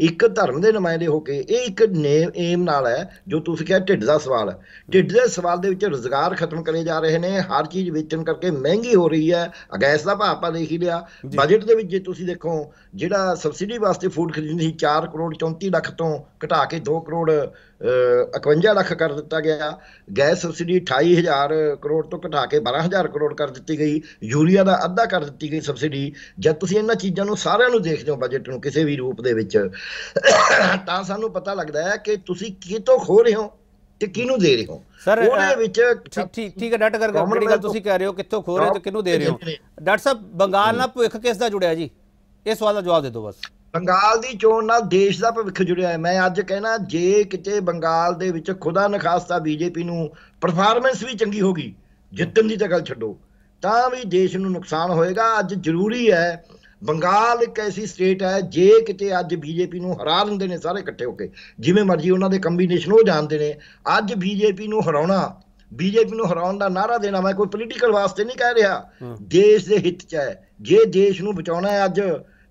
ਇੱਕ ਧਰਮ ਦੇ ਨੁਮਾਇੰਦੇ ਹੋ ਕੇ ਇਹ ਇੱਕ ਨੇਮ ਏਮ ਨਾਲ ਹੈ ਜੋ ਤੁਸੀਂ ਕਿਹਾ ਢਿੱਡ ਦਾ ਸਵਾਲ ਹੈ ਢਿੱਡ ਦੇ ਸਵਾਲ ਦੇ ਵਿੱਚ ਰੋਜ਼ਗਾਰ ਖਤਮ ਕਰੇ ਜਾ ਰਹੇ ਨੇ ਹਰ ਚੀਜ਼ ਵੇਚਣ ਕਰਕੇ ਮਹਿੰਗੀ ਹੋ ਰਹੀ ਹੈ ਗੈਸ ਦਾ ਭਾਅ ਆਪਾਂ ਦੇਖ ਹੀ ਲਿਆ ਬਜਟ ਦੇ ਵਿੱਚ ਜੇ ਤੁਸੀਂ ਦੇਖੋ ਜਿਹੜਾ ਸਬਸਿਡੀ ਵਾਸਤੇ ਫੂਡ ਖਰੀਦਣੀ ਸੀ 4 ਕਰੋੜ 34 ਲੱਖ ਤੋਂ ਘਟਾ ਕੇ 2 ਕਰੋੜ 51 ਲੱਖ ਕਰ ਦਿੱਤਾ ਗਿਆ ਗੈਸ ਸਬਸਿਡੀ 28000 ਕਰੋੜ ਤੋਂ ਘਟਾ ਕੇ 12000 ਕਰੋੜ ਕਰ ਦਿੱਤੀ ਗਈ ਯੂਰੀਆ ਦਾ ਅੱਧਾ ਕਰ ਦਿੱਤੀ ਗਈ ਸਬਸਿਡੀ ਜਦ ਤੁਸੀਂ ਇਹਨਾਂ ਚੀਜ਼ਾਂ ਨੂੰ ਸਾਰਿਆਂ ਨੂੰ ਦੇਖਦੇ ਹੋ ਬਜਟ ਨੂੰ ਕਿਸੇ ਵੀ ਰੂਪ ਦੇ ਵਿੱਚ ਤਾਂ ਸਾਨੂੰ ਪਤਾ ਲੱਗਦਾ ਹੈ ਕਿ ਤੁਸੀਂ ਕਿਤੋਂ ਖੋ ਰਹੇ ਹੋ ਤੇ ਕਿਹਨੂੰ ਦੇ ਰਹੇ ਹੋ ਸਰ ਉਹਦੇ ਵਿੱਚ ਠੀਕ ਠੀਕ ਹੈ ਡਾਟ ਕਰਕੇ ਕਿਹੜੀ ਗੱਲ ਤੁਸੀਂ ਕਹਿ ਰਹੇ ਹੋ ਕਿੱਥੋਂ ਖੋ ਰਹੇ ਤੇ ਕਿਹਨੂੰ ਦੇ ਰਹੇ ਹੋ ਡਾਕਟਰ ਸਾਹਿਬ ਬੰਗਾਲ ਨਾਲ ਭੁੱਖ ਕਿਸ ਦਾ ਜੁੜਿਆ ਜੀ ਇਹ ਸਵਾਲ ਦਾ ਜਵਾਬ ਦੇ ਦਿਓ ਬਸ ਬੰਗਾਲ ਦੀ ਚੋਣ ਨਾਲ ਦੇਸ਼ ਦਾ ਭਵਿੱਖ ਜੁੜਿਆ ਹੈ ਮੈਂ ਅੱਜ ਕਹਿਣਾ ਜੇ ਕਿਤੇ ਬੰਗਾਲ ਦੇ ਵਿੱਚ ਖੁਦਾ ਨਖਾਸਤਾ ਬੀਜੇਪੀ ਨੂੰ ਪਰਫਾਰਮੈਂਸ ਵੀ ਚੰਗੀ ਹੋਗੀ ਜਿੱਤਣ ਦੀ ਤਾਂ ਗੱਲ ਛੱਡੋ ਤਾਂ ਵੀ ਦੇਸ਼ ਨੂੰ ਨੁਕਸਾਨ ਹੋਏਗਾ ਅੱਜ ਜ਼ਰੂਰੀ ਹੈ ਬੰਗਾਲ ਇੱਕ ਐਸੀ ਸਟੇਟ ਹੈ ਜੇ ਕਿਤੇ ਅੱਜ ਬੀਜੇਪੀ ਨੂੰ ਹਰਾ ਦਿੰਦੇ ਨੇ ਸਾਰੇ ਇਕੱਠੇ ਹੋ ਕੇ ਜਿਵੇਂ ਮਰਜ਼ੀ ਉਹਨਾਂ ਦੇ ਕੰਬੀਨੇਸ਼ਨ ਉਹ ਜਾਣਦੇ ਨੇ ਅੱਜ ਬੀਜੇਪੀ ਨੂੰ ਹਰਾਉਣਾ ਬੀਜੇਪੀ ਨੂੰ ਹਰਾਉਣ ਦਾ ਨਾਰਾ ਦੇਣਾ ਮੈਂ ਕੋਈ ਪੋਲੀਟੀਕਲ ਵਾਸਤੇ ਨਹੀਂ ਕਹਿ ਰਿਹਾ ਦੇਸ਼ ਦੇ ਹਿੱਤ 'ਚ ਹੈ ਜੇ ਦੇਸ਼ ਨੂੰ ਬਚਾਉਣਾ ਹੈ ਅੱਜ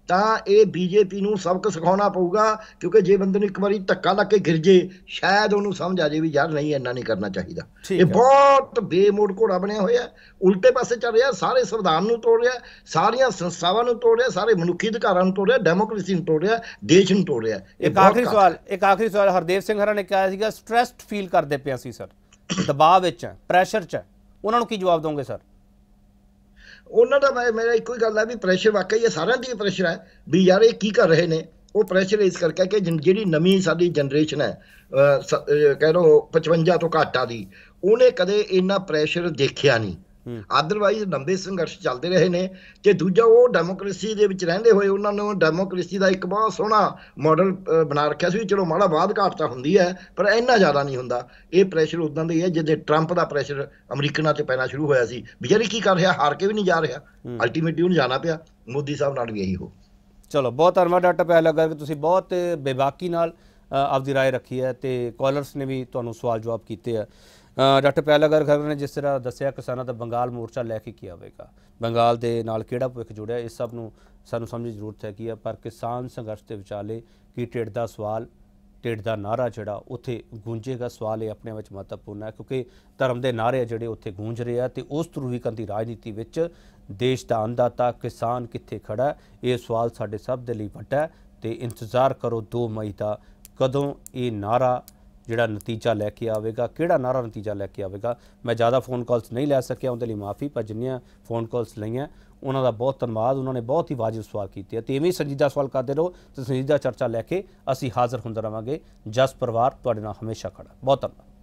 ਤਾਂ ਇਹ ਬੀਜੇਪੀ ਨੂੰ ਸਬਕ ਸਿਖਾਉਣਾ ਪਊਗਾ ਕਿਉਂਕਿ ਜੇ ਬੰਦੇ ਨੂੰ ਇੱਕ ਵਾਰੀ ਧੱਕਾ ਲੱਗ ਕੇ ਗਿਰ ਜੇ ਸ਼ਾਇਦ ਉਹਨੂੰ ਸਮਝ ਆ ਜੇ ਵੀ ਯਾਰ ਨਹੀਂ ਇੰਨਾ ਨਹੀਂ ਕਰਨਾ ਚਾਹੀਦਾ ਇਹ ਬਹੁਤ ਬੇਮੋੜ ਘੋੜਾ ਬਣਿਆ ਹੋਇਆ ਉਲਟੇ ਪਾਸੇ ਚੱਲ ਰਿਹਾ ਸਾਰੇ ਸੰਵਿਧਾਨ ਨੂੰ ਤੋੜ ਰਿਹਾ ਸਾਰੀਆਂ ਸੰਸਥਾਵਾਂ ਨੂੰ ਤੋੜ ਰਿਹਾ ਸਾਰੇ ਮਨੁੱਖੀ ਅਧਿਕਾਰਾਂ ਨੂੰ ਤੋੜ ਰਿਹਾ ਡੈਮੋਕ੍ਰੇਸੀ ਨੂੰ ਤੋੜ ਰਿਹਾ ਦੇਸ਼ ਨੂੰ ਤੋੜ ਰਿਹਾ ਇੱਕ ਆਖਰੀ ਸਵਾਲ ਇੱਕ ਆਖਰੀ ਸਵਾਲ ਹਰਦੇਵ ਸਿੰਘ ਹਰਾ ਨੇ ਕਿਹਾ ਸੀਗਾ ਸਟ੍ਰੈਸਡ ਫੀਲ ਕਰਦੇ ਪਿਆ ਸੀ ਸਰ ਦਬਾਅ ਵਿੱਚ ਪ੍ਰੈਸ਼ਰ 'ਚ ਉਹਨਾਂ ਨੂੰ ਕੀ ਜਵਾਬ ਦੋਗੇ ਸਰ ਉਹਨਾਂ ਦਾ ਮੇਰਾ ਇੱਕੋ ਹੀ ਗੱਲ ਹੈ ਵੀ ਪ੍ਰੈਸ਼ਰ ਵਾਕਈ ਇਹ ਸਾਰਿਆਂ ਦੀ ਪ੍ਰੈਸ਼ਰ ਹੈ ਵੀ ਯਾਰ ਇਹ ਕੀ ਕਰ ਰਹੇ ਨੇ ਉਹ ਪ੍ਰੈਸ਼ਰ ਇਸ ਕਰਕੇ ਕਿ ਜਿਹੜੀ ਨਵੀਂ ਸਾਡੀ ਜਨਰੇਸ਼ਨ ਹੈ ਕਹਿ ਲਓ 55 ਤੋਂ ਘੱਟ ਆ ਦੀ ਉਹਨੇ ਕਦੇ ਇੰਨਾ ਪ੍ਰੈਸ਼ਰ ਦੇਖਿਆ ਨਹੀਂ ਆਦਰਵਾਈਜ਼ ਲੰਬੇ ਸੰਘਰਸ਼ ਚੱਲਦੇ ਰਹੇ ਨੇ ਤੇ ਦੂਜਾ ਉਹ ਡੈਮੋਕ੍ਰੇਸੀ ਦੇ ਵਿੱਚ ਰਹਿੰਦੇ ਹੋਏ ਉਹਨਾਂ ਨੂੰ ਡੈਮੋਕ੍ਰੇਸੀ ਦਾ ਇੱਕ ਬਹੁਤ ਸੋਹਣਾ ਮਾਡਲ ਬਣਾ ਰੱਖਿਆ ਸੀ ਚਲੋ ਮਾੜਾ ਬਾਦ ਘਾਟਤਾ ਹੁੰਦੀ ਹੈ ਪਰ ਇੰਨਾ ਜ਼ਿਆਦਾ ਨਹੀਂ ਹੁੰਦਾ ਇਹ ਪ੍ਰੈਸ਼ਰ ਉਦਾਂ ਦਾ ਹੀ ਹੈ ਜਿੱਦੇ ਟਰੰਪ ਦਾ ਪ੍ਰੈਸ਼ਰ ਅਮਰੀਕਨਾਂ ਤੇ ਪੈਣਾ ਸ਼ੁਰੂ ਹੋਇਆ ਸੀ ਵਿਚਾਰੀ ਕੀ ਕਰ ਰਿਹਾ ਹਾਰ ਕੇ ਵੀ ਨਹੀਂ ਜਾ ਰਿਹਾ ਅਲਟੀਮੇਟਲੀ ਉਹਨੂੰ ਜਾਣਾ ਪਿਆ ਮੋਦੀ ਸਾਹਿਬ ਨਾਲ ਵੀ ਇਹੀ ਹੋ ਚਲੋ ਬਹੁਤ ਧੰਨਵਾਦ ਡਾਕਟਰ ਲੱਗਾ ਕਿ ਤੁਸੀਂ ਬਹੁਤ ਬੇਬਾਕੀ ਨਾਲ ਆਪਦੀ رائے ਰੱਖੀ ਹੈ ਤੇ ਕਾਲਰਸ ਨੇ ਵੀ ਤੁਹਾਨੂੰ ਸਵਾਲ ਜਵਾਬ ਕੀਤੇ ਆ ਡਾਕਟਰ ਪੈਲਾਗਰ ਖਰਗ ਨੇ ਜਿਸ ਤਰ੍ਹਾਂ ਦੱਸਿਆ ਕਿਸਾਨਾਂ ਦਾ ਬੰਗਾਲ ਮੋਰਚਾ ਲੈ ਕੇ ਕੀ ਆਵੇਗਾ ਬੰਗਾਲ ਦੇ ਨਾਲ ਕਿਹੜਾ ਭਵਿੱਖ ਜੁੜਿਆ ਇਸ ਸਭ ਨੂੰ ਸਾਨੂੰ ਸਮਝੀ ਜ਼ਰੂਰਤ ਹੈ ਕਿ ਆ ਪਰ ਕਿਸਾਨ ਸੰਘਰਸ਼ ਦੇ ਵਿਚਾਲੇ ਕੀ ਟਿੱਡ ਦਾ ਸਵਾਲ ਟਿੱਡ ਦਾ ਨਾਰਾ ਜਿਹੜਾ ਉੱਥੇ ਗੂੰਜੇਗਾ ਸਵਾਲ ਇਹ ਆਪਣੇ ਵਿੱਚ ਮਹੱਤਵਪੂਰਨ ਹੈ ਕਿਉਂਕਿ ਧਰਮ ਦੇ ਨਾਰੇ ਜਿਹੜੇ ਉੱਥੇ ਗੂੰਜ ਰਹੇ ਆ ਤੇ ਉਸ ਧਰੂਵੀਕਰਨ ਕੰਦੀ ਰਾਜਨੀਤੀ ਵਿੱਚ ਦੇਸ਼ ਦਾ ਅੰਦਾਤਾ ਕਿਸਾਨ ਕਿੱਥੇ ਖੜਾ ਇਹ ਸਵਾਲ ਸਾਡੇ ਸਭ ਦੇ ਲਈ ਵੱਡਾ ਤੇ ਇੰਤਜ਼ਾਰ ਕਰੋ 2 ਮਈ ਦਾ ਕਦੋਂ ਇਹ ਨਾਰਾ ਜਿਹੜਾ ਨਤੀਜਾ ਲੈ ਕੇ ਆਵੇਗਾ ਕਿਹੜਾ ਨਾਰਾ ਨਤੀਜਾ ਲੈ ਕੇ ਆਵੇਗਾ ਮੈਂ ਜ਼ਿਆਦਾ ਫੋਨ ਕਾਲਸ ਨਹੀਂ ਲੈ ਸਕਿਆ ਉਹਦੇ ਲਈ ਮਾਫੀ ਪਰ ਜਿੰਨੀਆਂ ਫੋਨ ਕਾਲਸ ਲਈਆਂ ਉਹਨਾਂ ਦਾ ਬਹੁਤ ਧੰਨਵਾਦ ਉਹਨਾਂ ਨੇ ਬਹੁਤ ਹੀ ਵਾਜਬ ਸਵਾਲ ਕੀਤੇ ਤੇ ਐਵੇਂ ਸੰਜੀਦਾ ਸਵਾਲ ਕਰਦੇ ਰਹੋ ਤੇ ਸੰਜੀਦਾ ਚਰਚਾ ਲੈ ਕੇ ਅਸੀਂ ਹਾਜ਼ਰ ਹੁੰਦੇ ਰਵਾਂਗੇ ਜਸ ਪਰਿਵਾਰ ਤੁਹਾਡੇ ਨਾਲ ਹਮੇਸ਼ਾ ਖੜਾ ਬਹੁਤ ਧੰਨਵਾਦ